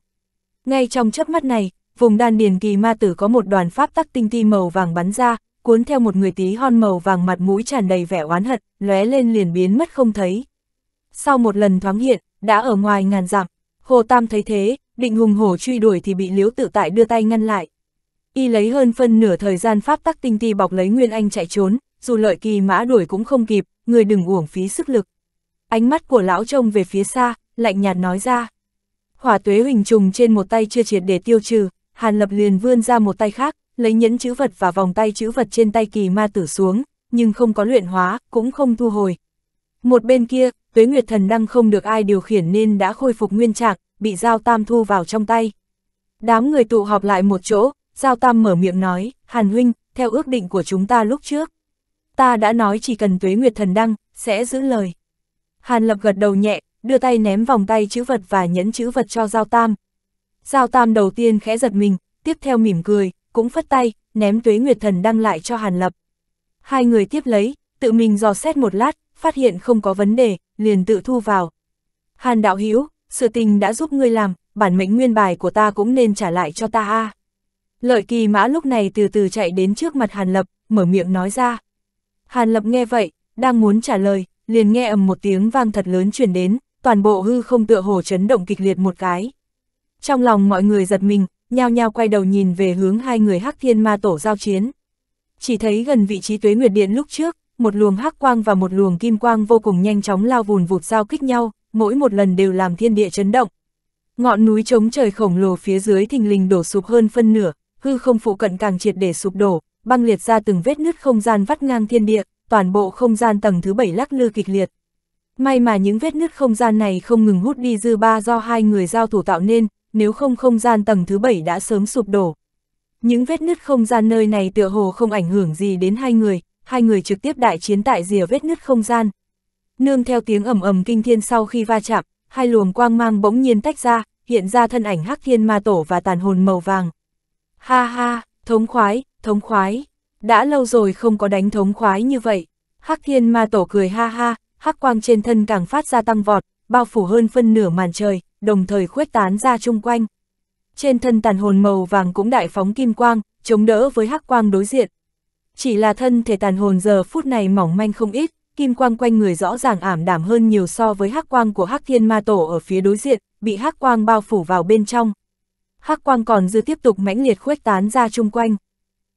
Ngay trong chớp mắt này, vùng đan điền kỳ ma tử có một đoàn pháp tắc tinh ti màu vàng bắn ra, cuốn theo một người tí hon màu vàng mặt mũi tràn đầy vẻ oán hận, lóe lên liền biến mất không thấy. Sau một lần thoáng hiện, đã ở ngoài ngàn dặm, Hồ Tam thấy thế, định hùng hổ truy đuổi thì bị Liễu Tự Tại đưa tay ngăn lại. Y lấy hơn phân nửa thời gian pháp tắc tinh ti bọc lấy Nguyên Anh chạy trốn, dù lợi kỳ mã đuổi cũng không kịp, người đừng uổng phí sức lực. Ánh mắt của lão trông về phía xa, lạnh nhạt nói ra. Hỏa tuế huỳnh trùng trên một tay chưa triệt để tiêu trừ, Hàn Lập liền vươn ra một tay khác, lấy nhẫn chữ vật và vòng tay chữ vật trên tay kỳ ma tử xuống, nhưng không có luyện hóa, cũng không thu hồi. Một bên kia, tuế nguyệt thần năng không được ai điều khiển nên đã khôi phục nguyên trạng, bị Giao Tam thu vào trong tay. Đám người tụ họp lại một chỗ, Giao Tam mở miệng nói, Hàn Huynh, theo ước định của chúng ta lúc trước. Ta đã nói chỉ cần tuế nguyệt thần đăng, sẽ giữ lời. Hàn Lập gật đầu nhẹ, đưa tay ném vòng tay chữ vật và nhẫn chữ vật cho Giao Tam. Giao Tam đầu tiên khẽ giật mình, tiếp theo mỉm cười, cũng phất tay, ném tuế nguyệt thần đăng lại cho Hàn Lập. Hai người tiếp lấy, tự mình dò xét một lát, phát hiện không có vấn đề, liền tự thu vào. Hàn đạo Hiếu, sự tình đã giúp ngươi làm, bản mệnh nguyên bài của ta cũng nên trả lại cho ta a. Lợi kỳ mã lúc này từ từ chạy đến trước mặt Hàn Lập, mở miệng nói ra. Hàn Lập nghe vậy, đang muốn trả lời, liền nghe ầm một tiếng vang thật lớn truyền đến, toàn bộ hư không tựa hồ chấn động kịch liệt một cái. Trong lòng mọi người giật mình, nhao nhao quay đầu nhìn về hướng hai người hắc thiên ma tổ giao chiến. Chỉ thấy gần vị trí tuế nguyệt điện lúc trước, một luồng hắc quang và một luồng kim quang vô cùng nhanh chóng lao vùn vụt giao kích nhau, mỗi một lần đều làm thiên địa chấn động. Ngọn núi chống trời khổng lồ phía dưới thình lình đổ sụp hơn phân nửa, hư không phụ cận càng triệt để sụp đổ, băng liệt ra từng vết nứt không gian vắt ngang thiên địa, toàn bộ không gian tầng thứ bảy lắc lư kịch liệt. May mà những vết nứt không gian này không ngừng hút đi dư ba do hai người giao thủ tạo nên, nếu không không gian tầng thứ bảy đã sớm sụp đổ. Những vết nứt không gian nơi này tựa hồ không ảnh hưởng gì đến hai người, hai người trực tiếp đại chiến tại rìa vết nứt không gian. Nương theo tiếng ầm ầm kinh thiên sau khi va chạm, hai luồng quang mang bỗng nhiên tách ra, hiện ra thân ảnh hắc thiên ma tổ và tàn hồn màu vàng. Ha ha, thống khoái, thống khoái, đã lâu rồi không có đánh thống khoái như vậy. Hắc thiên ma tổ cười ha ha, hắc quang trên thân càng phát ra tăng vọt, bao phủ hơn phân nửa màn trời, đồng thời khuếch tán ra chung quanh. Trên thân tàn hồn màu vàng cũng đại phóng kim quang, chống đỡ với hắc quang đối diện. Chỉ là thân thể tàn hồn giờ phút này mỏng manh không ít, kim quang quanh người rõ ràng ảm đảm hơn nhiều so với hắc quang của hắc thiên ma tổ ở phía đối diện, bị hắc quang bao phủ vào bên trong. Hắc quang còn dư tiếp tục mãnh liệt khuếch tán ra chung quanh.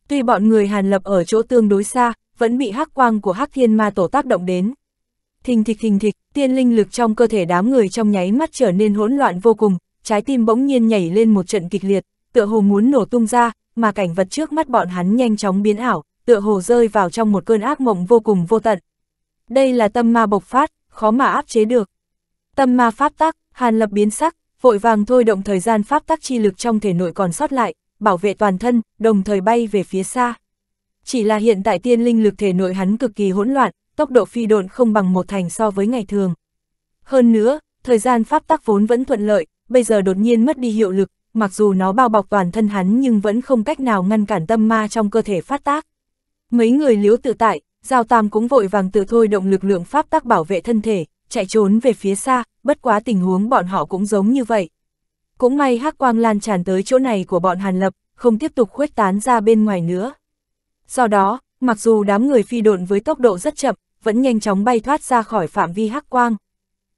Tuy bọn người Hàn Lập ở chỗ tương đối xa, vẫn bị hắc quang của hắc thiên ma tổ tác động đến. Thình thịch thình thịch, tiên linh lực trong cơ thể đám người trong nháy mắt trở nên hỗn loạn vô cùng, trái tim bỗng nhiên nhảy lên một trận kịch liệt, tựa hồ muốn nổ tung ra, mà cảnh vật trước mắt bọn hắn nhanh chóng biến ảo, tựa hồ rơi vào trong một cơn ác mộng vô cùng vô tận. Đây là tâm ma bộc phát, khó mà áp chế được. Tâm ma pháp tắc, Hàn Lập biến sắc, vội vàng thôi động thời gian pháp tắc chi lực trong thể nội còn sót lại, bảo vệ toàn thân, đồng thời bay về phía xa. Chỉ là hiện tại tiên linh lực thể nội hắn cực kỳ hỗn loạn, tốc độ phi độn không bằng một thành so với ngày thường. Hơn nữa, thời gian pháp tắc vốn vẫn thuận lợi, bây giờ đột nhiên mất đi hiệu lực, mặc dù nó bao bọc toàn thân hắn nhưng vẫn không cách nào ngăn cản tâm ma trong cơ thể phát tác. Mấy người liếu tự tại, Giao Tam cũng vội vàng tự thôi động lực lượng pháp tác bảo vệ thân thể, chạy trốn về phía xa, bất quá tình huống bọn họ cũng giống như vậy. Cũng may hắc quang lan tràn tới chỗ này của bọn Hàn Lập, không tiếp tục khuếch tán ra bên ngoài nữa. Do đó, mặc dù đám người phi độn với tốc độ rất chậm, vẫn nhanh chóng bay thoát ra khỏi phạm vi hắc quang.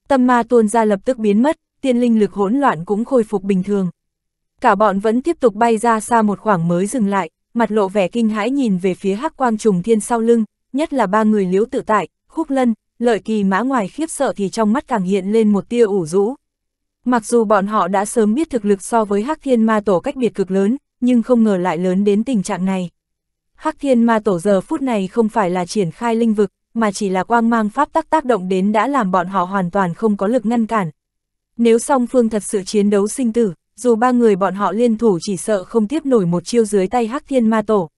Tâm ma tuôn ra lập tức biến mất, tiên linh lực hỗn loạn cũng khôi phục bình thường. Cả bọn vẫn tiếp tục bay ra xa một khoảng mới dừng lại, mặt lộ vẻ kinh hãi nhìn về phía hắc quang trùng thiên sau lưng, nhất là ba người liếu tự tại, khúc lân, lợi kỳ mã ngoài khiếp sợ thì trong mắt càng hiện lên một tia ủ rũ. Mặc dù bọn họ đã sớm biết thực lực so với hắc thiên ma tổ cách biệt cực lớn, nhưng không ngờ lại lớn đến tình trạng này. Hắc thiên ma tổ giờ phút này không phải là triển khai linh vực, mà chỉ là quang mang pháp tắc tác động đến đã làm bọn họ hoàn toàn không có lực ngăn cản. Nếu song phương thật sự chiến đấu sinh tử, dù ba người bọn họ liên thủ chỉ sợ không tiếp nổi một chiêu dưới tay Hắc Thiên Ma Tổ.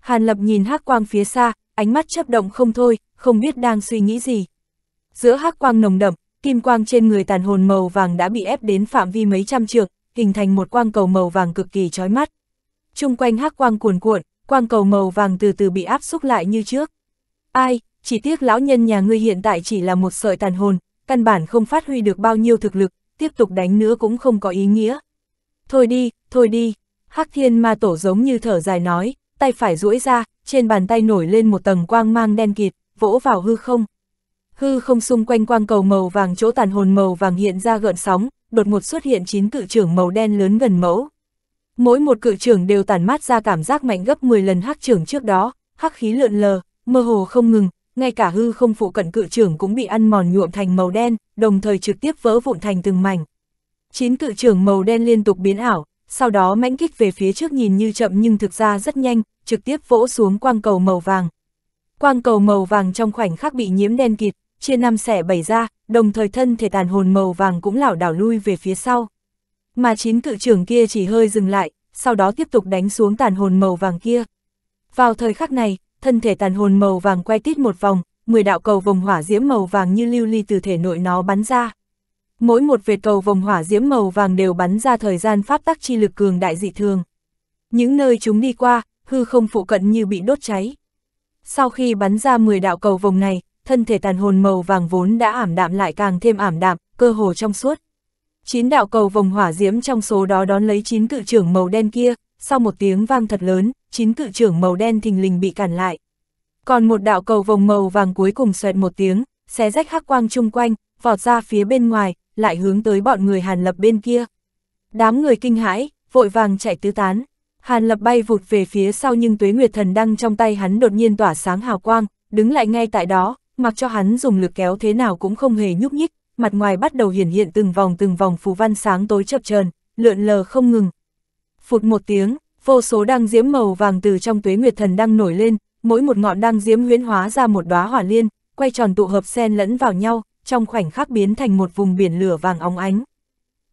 Hàn Lập nhìn Hắc Quang phía xa, ánh mắt chấp động không thôi, không biết đang suy nghĩ gì. Giữa Hắc Quang nồng đậm, kim quang trên người tàn hồn màu vàng đã bị ép đến phạm vi mấy trăm trượng, hình thành một quang cầu màu vàng cực kỳ chói mắt. Trung quanh Hắc Quang cuồn cuộn, quang cầu màu vàng từ từ bị áp xúc lại như trước. Ai, chỉ tiếc lão nhân nhà ngươi hiện tại chỉ là một sợi tàn hồn, căn bản không phát huy được bao nhiêu thực lực, tiếp tục đánh nữa cũng không có ý nghĩa. Thôi đi, thôi đi, Hắc Thiên Ma Tổ giống như thở dài nói, tay phải duỗi ra, trên bàn tay nổi lên một tầng quang mang đen kịt, vỗ vào hư không. Hư không xung quanh quang cầu màu vàng chỗ tàn hồn màu vàng hiện ra gợn sóng, đột ngột xuất hiện chín cự trưởng màu đen lớn gần mẫu. Mỗi một cự trưởng đều tản mát ra cảm giác mạnh gấp 10 lần hắc trưởng trước đó, hắc khí lượn lờ, mơ hồ không ngừng, ngay cả hư không phụ cận cự trưởng cũng bị ăn mòn nhuộm thành màu đen, đồng thời trực tiếp vỡ vụn thành từng mảnh. Chín cự trưởng màu đen liên tục biến ảo, sau đó mãnh kích về phía trước nhìn như chậm nhưng thực ra rất nhanh, trực tiếp vỗ xuống quang cầu màu vàng. Quang cầu màu vàng trong khoảnh khắc bị nhiễm đen kịt, chia năm xẻ bảy ra, đồng thời thân thể tàn hồn màu vàng cũng lảo đảo lui về phía sau. Mà chín cự trưởng kia chỉ hơi dừng lại, sau đó tiếp tục đánh xuống tàn hồn màu vàng kia. Vào thời khắc này, thân thể tàn hồn màu vàng quay tít một vòng, 10 đạo cầu vòng hỏa diễm màu vàng như lưu ly từ thể nội nó bắn ra. Mỗi một vệt cầu vòng hỏa diễm màu vàng đều bắn ra thời gian pháp tắc chi lực cường đại dị thường. Những nơi chúng đi qua, hư không phụ cận như bị đốt cháy. Sau khi bắn ra 10 đạo cầu vòng này, thân thể tàn hồn màu vàng vốn đã ảm đạm lại càng thêm ảm đạm, cơ hồ trong suốt. Chín đạo cầu vòng hỏa diễm trong số đó đón lấy chín cự trưởng màu đen kia, sau một tiếng vang thật lớn, chín cự trưởng màu đen thình lình bị cản lại. Còn một đạo cầu vòng màu vàng cuối cùng xoẹt một tiếng, xé rách hắc quang chung quanh, vọt ra phía bên ngoài, lại hướng tới bọn người Hàn Lập bên kia. Đám người kinh hãi, vội vàng chạy tứ tán. Hàn Lập bay vụt về phía sau nhưng tuế nguyệt thần đăng trong tay hắn đột nhiên tỏa sáng hào quang, đứng lại ngay tại đó, mặc cho hắn dùng lực kéo thế nào cũng không hề nhúc nhích, mặt ngoài bắt đầu hiển hiện từng vòng từng vòng phù văn sáng tối chập chờn lượn lờ không ngừng, phụt một tiếng, vô số đăng diễm màu vàng từ trong tuế nguyệt thần Đăng nổi lên, mỗi một ngọn đăng diễm huyễn hóa ra một đóa hỏa liên, quay tròn tụ hợp xen lẫn vào nhau, trong khoảnh khắc biến thành một vùng biển lửa vàng óng ánh.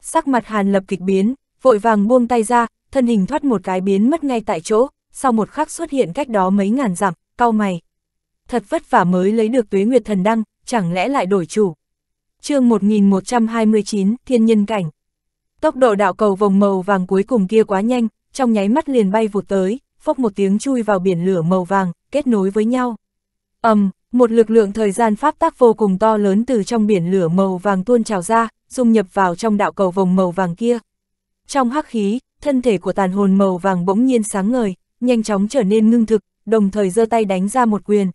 Sắc mặt Hàn Lập kịch biến, vội vàng buông tay ra, thân hình thoát một cái biến mất ngay tại chỗ, sau một khắc xuất hiện cách đó mấy ngàn dặm, cau mày. Thật vất vả mới lấy được Tuế Nguyệt Thần Đăng, chẳng lẽ lại đổi chủ. Chương 1129, Thiên Nhân Cảnh. Tốc độ đạo cầu vòng màu vàng cuối cùng kia quá nhanh, trong nháy mắt liền bay vụt tới, phốc một tiếng chui vào biển lửa màu vàng, kết nối với nhau. ầm, um, một lực lượng thời gian pháp tác vô cùng to lớn từ trong biển lửa màu vàng tuôn trào ra, dung nhập vào trong đạo cầu vòng màu vàng kia. Trong hắc khí, thân thể của tàn hồn màu vàng bỗng nhiên sáng ngời, nhanh chóng trở nên ngưng thực, đồng thời giơ tay đánh ra một quyền.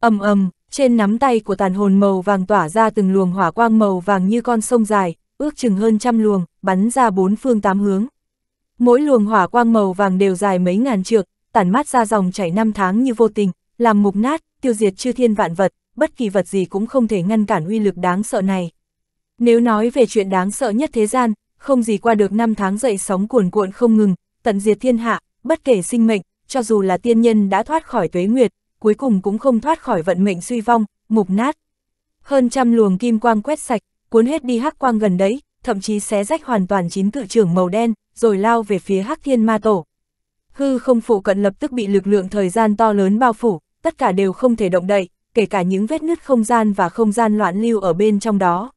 ầm um, ầm, um, trên nắm tay của tàn hồn màu vàng tỏa ra từng luồng hỏa quang màu vàng như con sông dài, ước chừng hơn trăm luồng, bắn ra bốn phương tám hướng. Mỗi luồng hỏa quang màu vàng đều dài mấy ngàn trượng, tản mát ra dòng chảy năm tháng như vô tình, làm mục nát, tiêu diệt chư thiên vạn vật, bất kỳ vật gì cũng không thể ngăn cản uy lực đáng sợ này. Nếu nói về chuyện đáng sợ nhất thế gian, không gì qua được năm tháng dậy sóng cuồn cuộn không ngừng, tận diệt thiên hạ, bất kể sinh mệnh, cho dù là tiên nhân đã thoát khỏi tuế nguyệt, cuối cùng cũng không thoát khỏi vận mệnh suy vong, mục nát. Hơn trăm luồng kim quang quét sạch, cuốn hết đi hắc quang gần đấy, thậm chí xé rách hoàn toàn chín tự trưởng màu đen, rồi lao về phía hắc thiên ma tổ. Hư không phụ cận lập tức bị lực lượng thời gian to lớn bao phủ, tất cả đều không thể động đậy, kể cả những vết nứt không gian và không gian loạn lưu ở bên trong đó.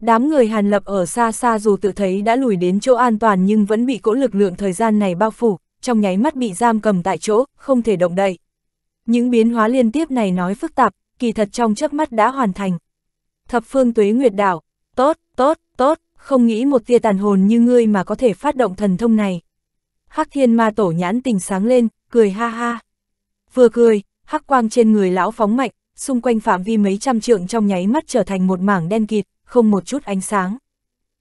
Đám người Hàn Lập ở xa xa dù tự thấy đã lùi đến chỗ an toàn nhưng vẫn bị cỗ lực lượng thời gian này bao phủ, trong nháy mắt bị giam cầm tại chỗ, không thể động đậy. Những biến hóa liên tiếp này nói phức tạp, kỳ thật trong chớp mắt đã hoàn thành thập phương tuế nguyệt đảo, tốt, tốt, tốt, không nghĩ một tia tàn hồn như ngươi mà có thể phát động thần thông này. Hắc thiên ma tổ nhãn tình sáng lên, cười ha ha. Vừa cười, hắc quang trên người lão phóng mạnh, xung quanh phạm vi mấy trăm trượng trong nháy mắt trở thành một mảng đen kịt, không một chút ánh sáng.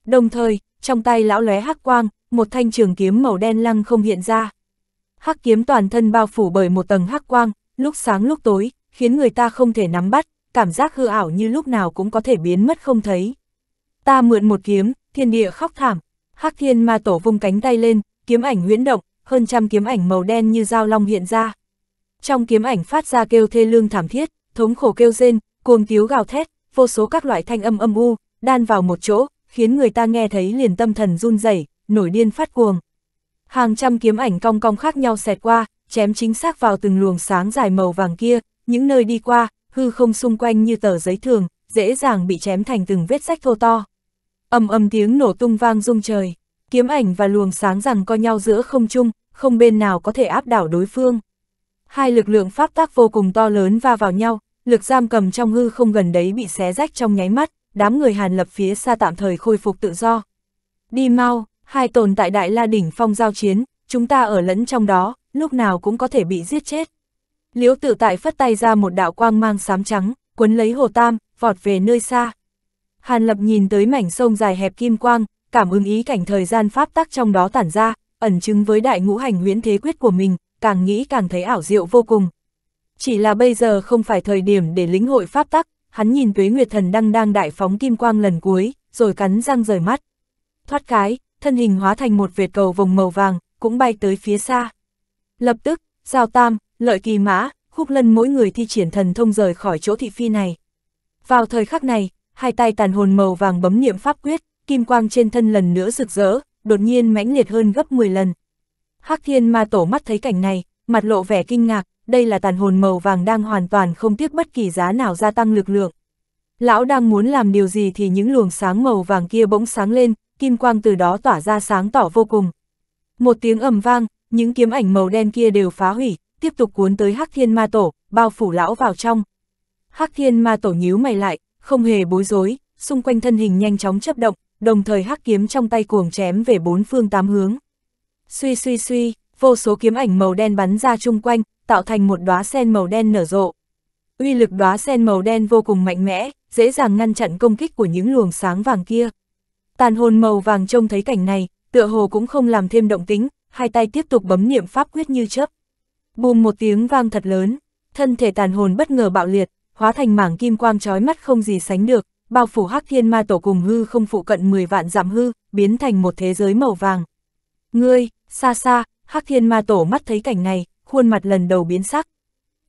Đồng thời, trong tay lão lóe hắc quang, một thanh trường kiếm màu đen lăng không hiện ra. Hắc kiếm toàn thân bao phủ bởi một tầng hắc quang, lúc sáng lúc tối, khiến người ta không thể nắm bắt, cảm giác hư ảo như lúc nào cũng có thể biến mất không thấy. Ta mượn một kiếm, thiên địa khóc thảm, hắc thiên ma tổ vung cánh tay lên, kiếm ảnh huyễn động, hơn trăm kiếm ảnh màu đen như dao long hiện ra. Trong kiếm ảnh phát ra kêu thê lương thảm thiết, thống khổ kêu rên, cuồng tiếu gào thét, vô số các loại thanh âm âm u, đan vào một chỗ, khiến người ta nghe thấy liền tâm thần run rẩy, nổi điên phát cuồng. Hàng trăm kiếm ảnh cong cong khác nhau xẹt qua, chém chính xác vào từng luồng sáng dài màu vàng kia, những nơi đi qua, hư không xung quanh như tờ giấy thường, dễ dàng bị chém thành từng vết sách thô to. ầm ầm tiếng nổ tung vang rung trời, kiếm ảnh và luồng sáng rằng co nhau giữa không trung, không bên nào có thể áp đảo đối phương. Hai lực lượng pháp tác vô cùng to lớn va vào nhau, lực giam cầm trong hư không gần đấy bị xé rách trong nháy mắt, đám người Hàn Lập phía xa tạm thời khôi phục tự do. Đi mau, hai tồn tại đại la đỉnh phong giao chiến, chúng ta ở lẫn trong đó, lúc nào cũng có thể bị giết chết. Liễu Tử Tại phất tay ra một đạo quang mang xám trắng, cuốn lấy Hồ Tam, vọt về nơi xa. Hàn Lập nhìn tới mảnh sông dài hẹp kim quang, cảm ứng ý cảnh thời gian pháp tắc trong đó tản ra, ẩn chứng với đại ngũ hành huyễn thế quyết của mình, càng nghĩ càng thấy ảo diệu vô cùng. Chỉ là bây giờ không phải thời điểm để lĩnh hội pháp tắc, hắn nhìn Tuế Nguyệt Thần đang đang đại phóng kim quang lần cuối, rồi cắn răng rời mắt. Thoát cái, thân hình hóa thành một vệt cầu vòng màu vàng, cũng bay tới phía xa. Lập tức, Giao Tam, lợi kỳ mã, khúc lân mỗi người thi triển thần thông rời khỏi chỗ thị phi này. Vào thời khắc này, hai tay tàn hồn màu vàng bấm niệm pháp quyết, kim quang trên thân lần nữa rực rỡ, đột nhiên mãnh liệt hơn gấp 10 lần. Hắc thiên ma tổ mắt thấy cảnh này, mặt lộ vẻ kinh ngạc, đây là tàn hồn màu vàng đang hoàn toàn không tiếc bất kỳ giá nào gia tăng lực lượng. Lão đang muốn làm điều gì thì những luồng sáng màu vàng kia bỗng sáng lên, kim quang từ đó tỏa ra sáng tỏ vô cùng. Một tiếng ầm vang, những kiếm ảnh màu đen kia đều phá hủy, tiếp tục cuốn tới Hắc Thiên Ma Tổ, bao phủ lão vào trong. Hắc Thiên Ma Tổ nhíu mày lại, không hề bối rối, xung quanh thân hình nhanh chóng chấp động, đồng thời hắc kiếm trong tay cuồng chém về bốn phương tám hướng. Suy suy suy, vô số kiếm ảnh màu đen bắn ra chung quanh, tạo thành một đóa sen màu đen nở rộ. Uy lực đóa sen màu đen vô cùng mạnh mẽ, dễ dàng ngăn chặn công kích của những luồng sáng vàng kia. Tàn hồn màu vàng trông thấy cảnh này, tựa hồ cũng không làm thêm động tính, hai tay tiếp tục bấm niệm pháp quyết như chớp. Bùm một tiếng vang thật lớn, thân thể tàn hồn bất ngờ bạo liệt, hóa thành mảng kim quang trói mắt không gì sánh được, bao phủ hắc thiên ma tổ cùng hư không phụ cận 10 vạn giảm hư, biến thành một thế giới màu vàng. Ngươi, xa xa, hắc thiên ma tổ mắt thấy cảnh này, khuôn mặt lần đầu biến sắc.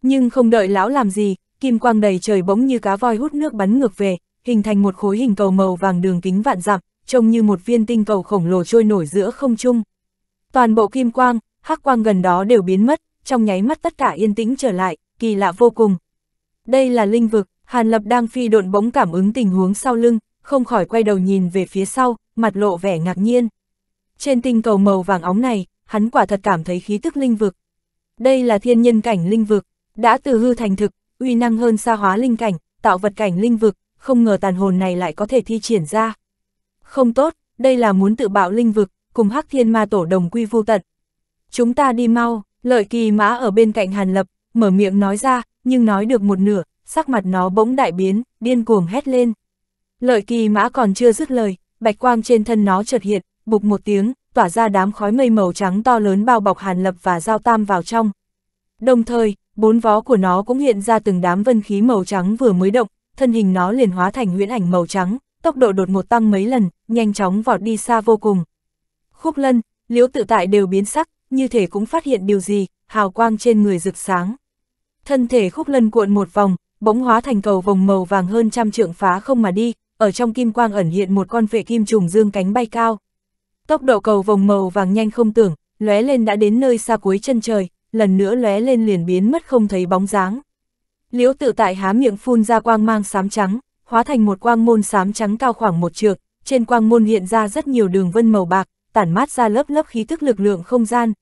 Nhưng không đợi lão làm gì, kim quang đầy trời bỗng như cá voi hút nước bắn ngược về, hình thành một khối hình cầu màu vàng đường kính vạn dặm, trông như một viên tinh cầu khổng lồ trôi nổi giữa không trung. Toàn bộ kim quang, hắc quang gần đó đều biến mất, trong nháy mắt tất cả yên tĩnh trở lại, kỳ lạ vô cùng. Đây là linh vực, Hàn Lập đang phi độn bỗng cảm ứng tình huống sau lưng, không khỏi quay đầu nhìn về phía sau, mặt lộ vẻ ngạc nhiên. Trên tinh cầu màu vàng óng này, hắn quả thật cảm thấy khí tức linh vực. Đây là thiên nhân cảnh linh vực, đã từ hư thành thực, uy năng hơn xa hóa linh cảnh, tạo vật cảnh linh vực, không ngờ tàn hồn này lại có thể thi triển ra. Không tốt, đây là muốn tự bạo linh vực, cùng hắc thiên ma tổ đồng quy vô tận. Chúng ta đi mau, Lợi kỳ mã ở bên cạnh Hàn Lập, mở miệng nói ra, nhưng nói được một nửa, sắc mặt nó bỗng đại biến, điên cuồng hét lên. Lợi kỳ mã còn chưa dứt lời, bạch quang trên thân nó chợt hiện, bục một tiếng, tỏa ra đám khói mây màu trắng to lớn bao bọc Hàn Lập và Giao Tam vào trong. Đồng thời, bốn vó của nó cũng hiện ra từng đám vân khí màu trắng vừa mới động, thân hình nó liền hóa thành huyễn ảnh màu trắng, tốc độ đột một tăng mấy lần, nhanh chóng vọt đi xa vô cùng. Khúc Lân, Liễu Tự Tại đều biến sắc, như thể cũng phát hiện điều gì, hào quang trên người rực sáng. Thân thể khúc lân cuộn một vòng, bỗng hóa thành cầu vòng màu vàng hơn trăm trượng phá không mà đi, ở trong kim quang ẩn hiện một con vệ kim trùng dương cánh bay cao. Tốc độ cầu vòng màu vàng nhanh không tưởng, lóe lên đã đến nơi xa cuối chân trời, lần nữa lóe lên liền biến mất không thấy bóng dáng. Liễu tự tại há miệng phun ra quang mang xám trắng, hóa thành một quang môn xám trắng cao khoảng một trượng, trên quang môn hiện ra rất nhiều đường vân màu bạc, tản mát ra lớp lớp khí thức lực lượng không gian.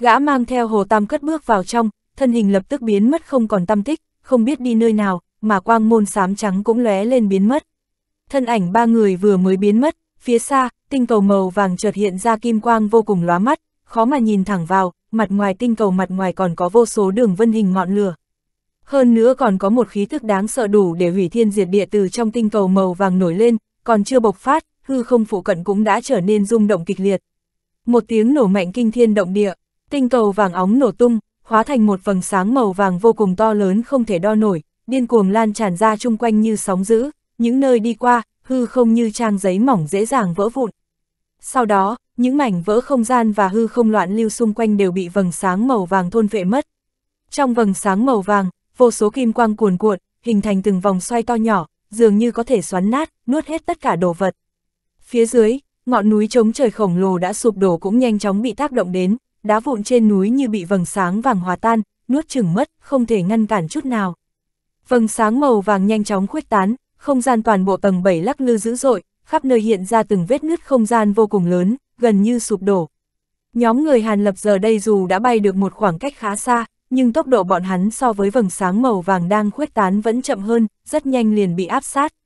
Gã mang theo hồ tam cất bước vào trong, thân hình lập tức biến mất không còn tâm tích, không biết đi nơi nào, mà quang môn xám trắng cũng lóe lên biến mất. Thân ảnh ba người vừa mới biến mất, phía xa, tinh cầu màu vàng chợt hiện ra kim quang vô cùng lóa mắt, khó mà nhìn thẳng vào, mặt ngoài tinh cầu mặt ngoài còn có vô số đường vân hình ngọn lửa. Hơn nữa còn có một khí thức đáng sợ đủ để hủy thiên diệt địa từ trong tinh cầu màu vàng nổi lên, còn chưa bộc phát, hư không phụ cận cũng đã trở nên rung động kịch liệt. Một tiếng nổ mạnh kinh thiên động địa, tinh cầu vàng óng nổ tung, hóa thành một vầng sáng màu vàng vô cùng to lớn không thể đo nổi, điên cuồng lan tràn ra chung quanh như sóng dữ, những nơi đi qua, hư không như trang giấy mỏng dễ dàng vỡ vụn. Sau đó, những mảnh vỡ không gian và hư không loạn lưu xung quanh đều bị vầng sáng màu vàng thôn vệ mất. Trong vầng sáng màu vàng, vô số kim quang cuồn cuộn, hình thành từng vòng xoay to nhỏ, dường như có thể xoắn nát, nuốt hết tất cả đồ vật. Phía dưới, ngọn núi chống trời khổng lồ đã sụp đổ cũng nhanh chóng bị tác động đến, đá vụn trên núi như bị vầng sáng vàng hòa tan, nuốt chừng mất, không thể ngăn cản chút nào. Vầng sáng màu vàng nhanh chóng khuếch tán, không gian toàn bộ tầng 7 lắc lư dữ dội, khắp nơi hiện ra từng vết nứt không gian vô cùng lớn, gần như sụp đổ. Nhóm người Hàn Lập giờ đây dù đã bay được một khoảng cách khá xa, nhưng tốc độ bọn hắn so với vầng sáng màu vàng đang khuếch tán vẫn chậm hơn, rất nhanh liền bị áp sát.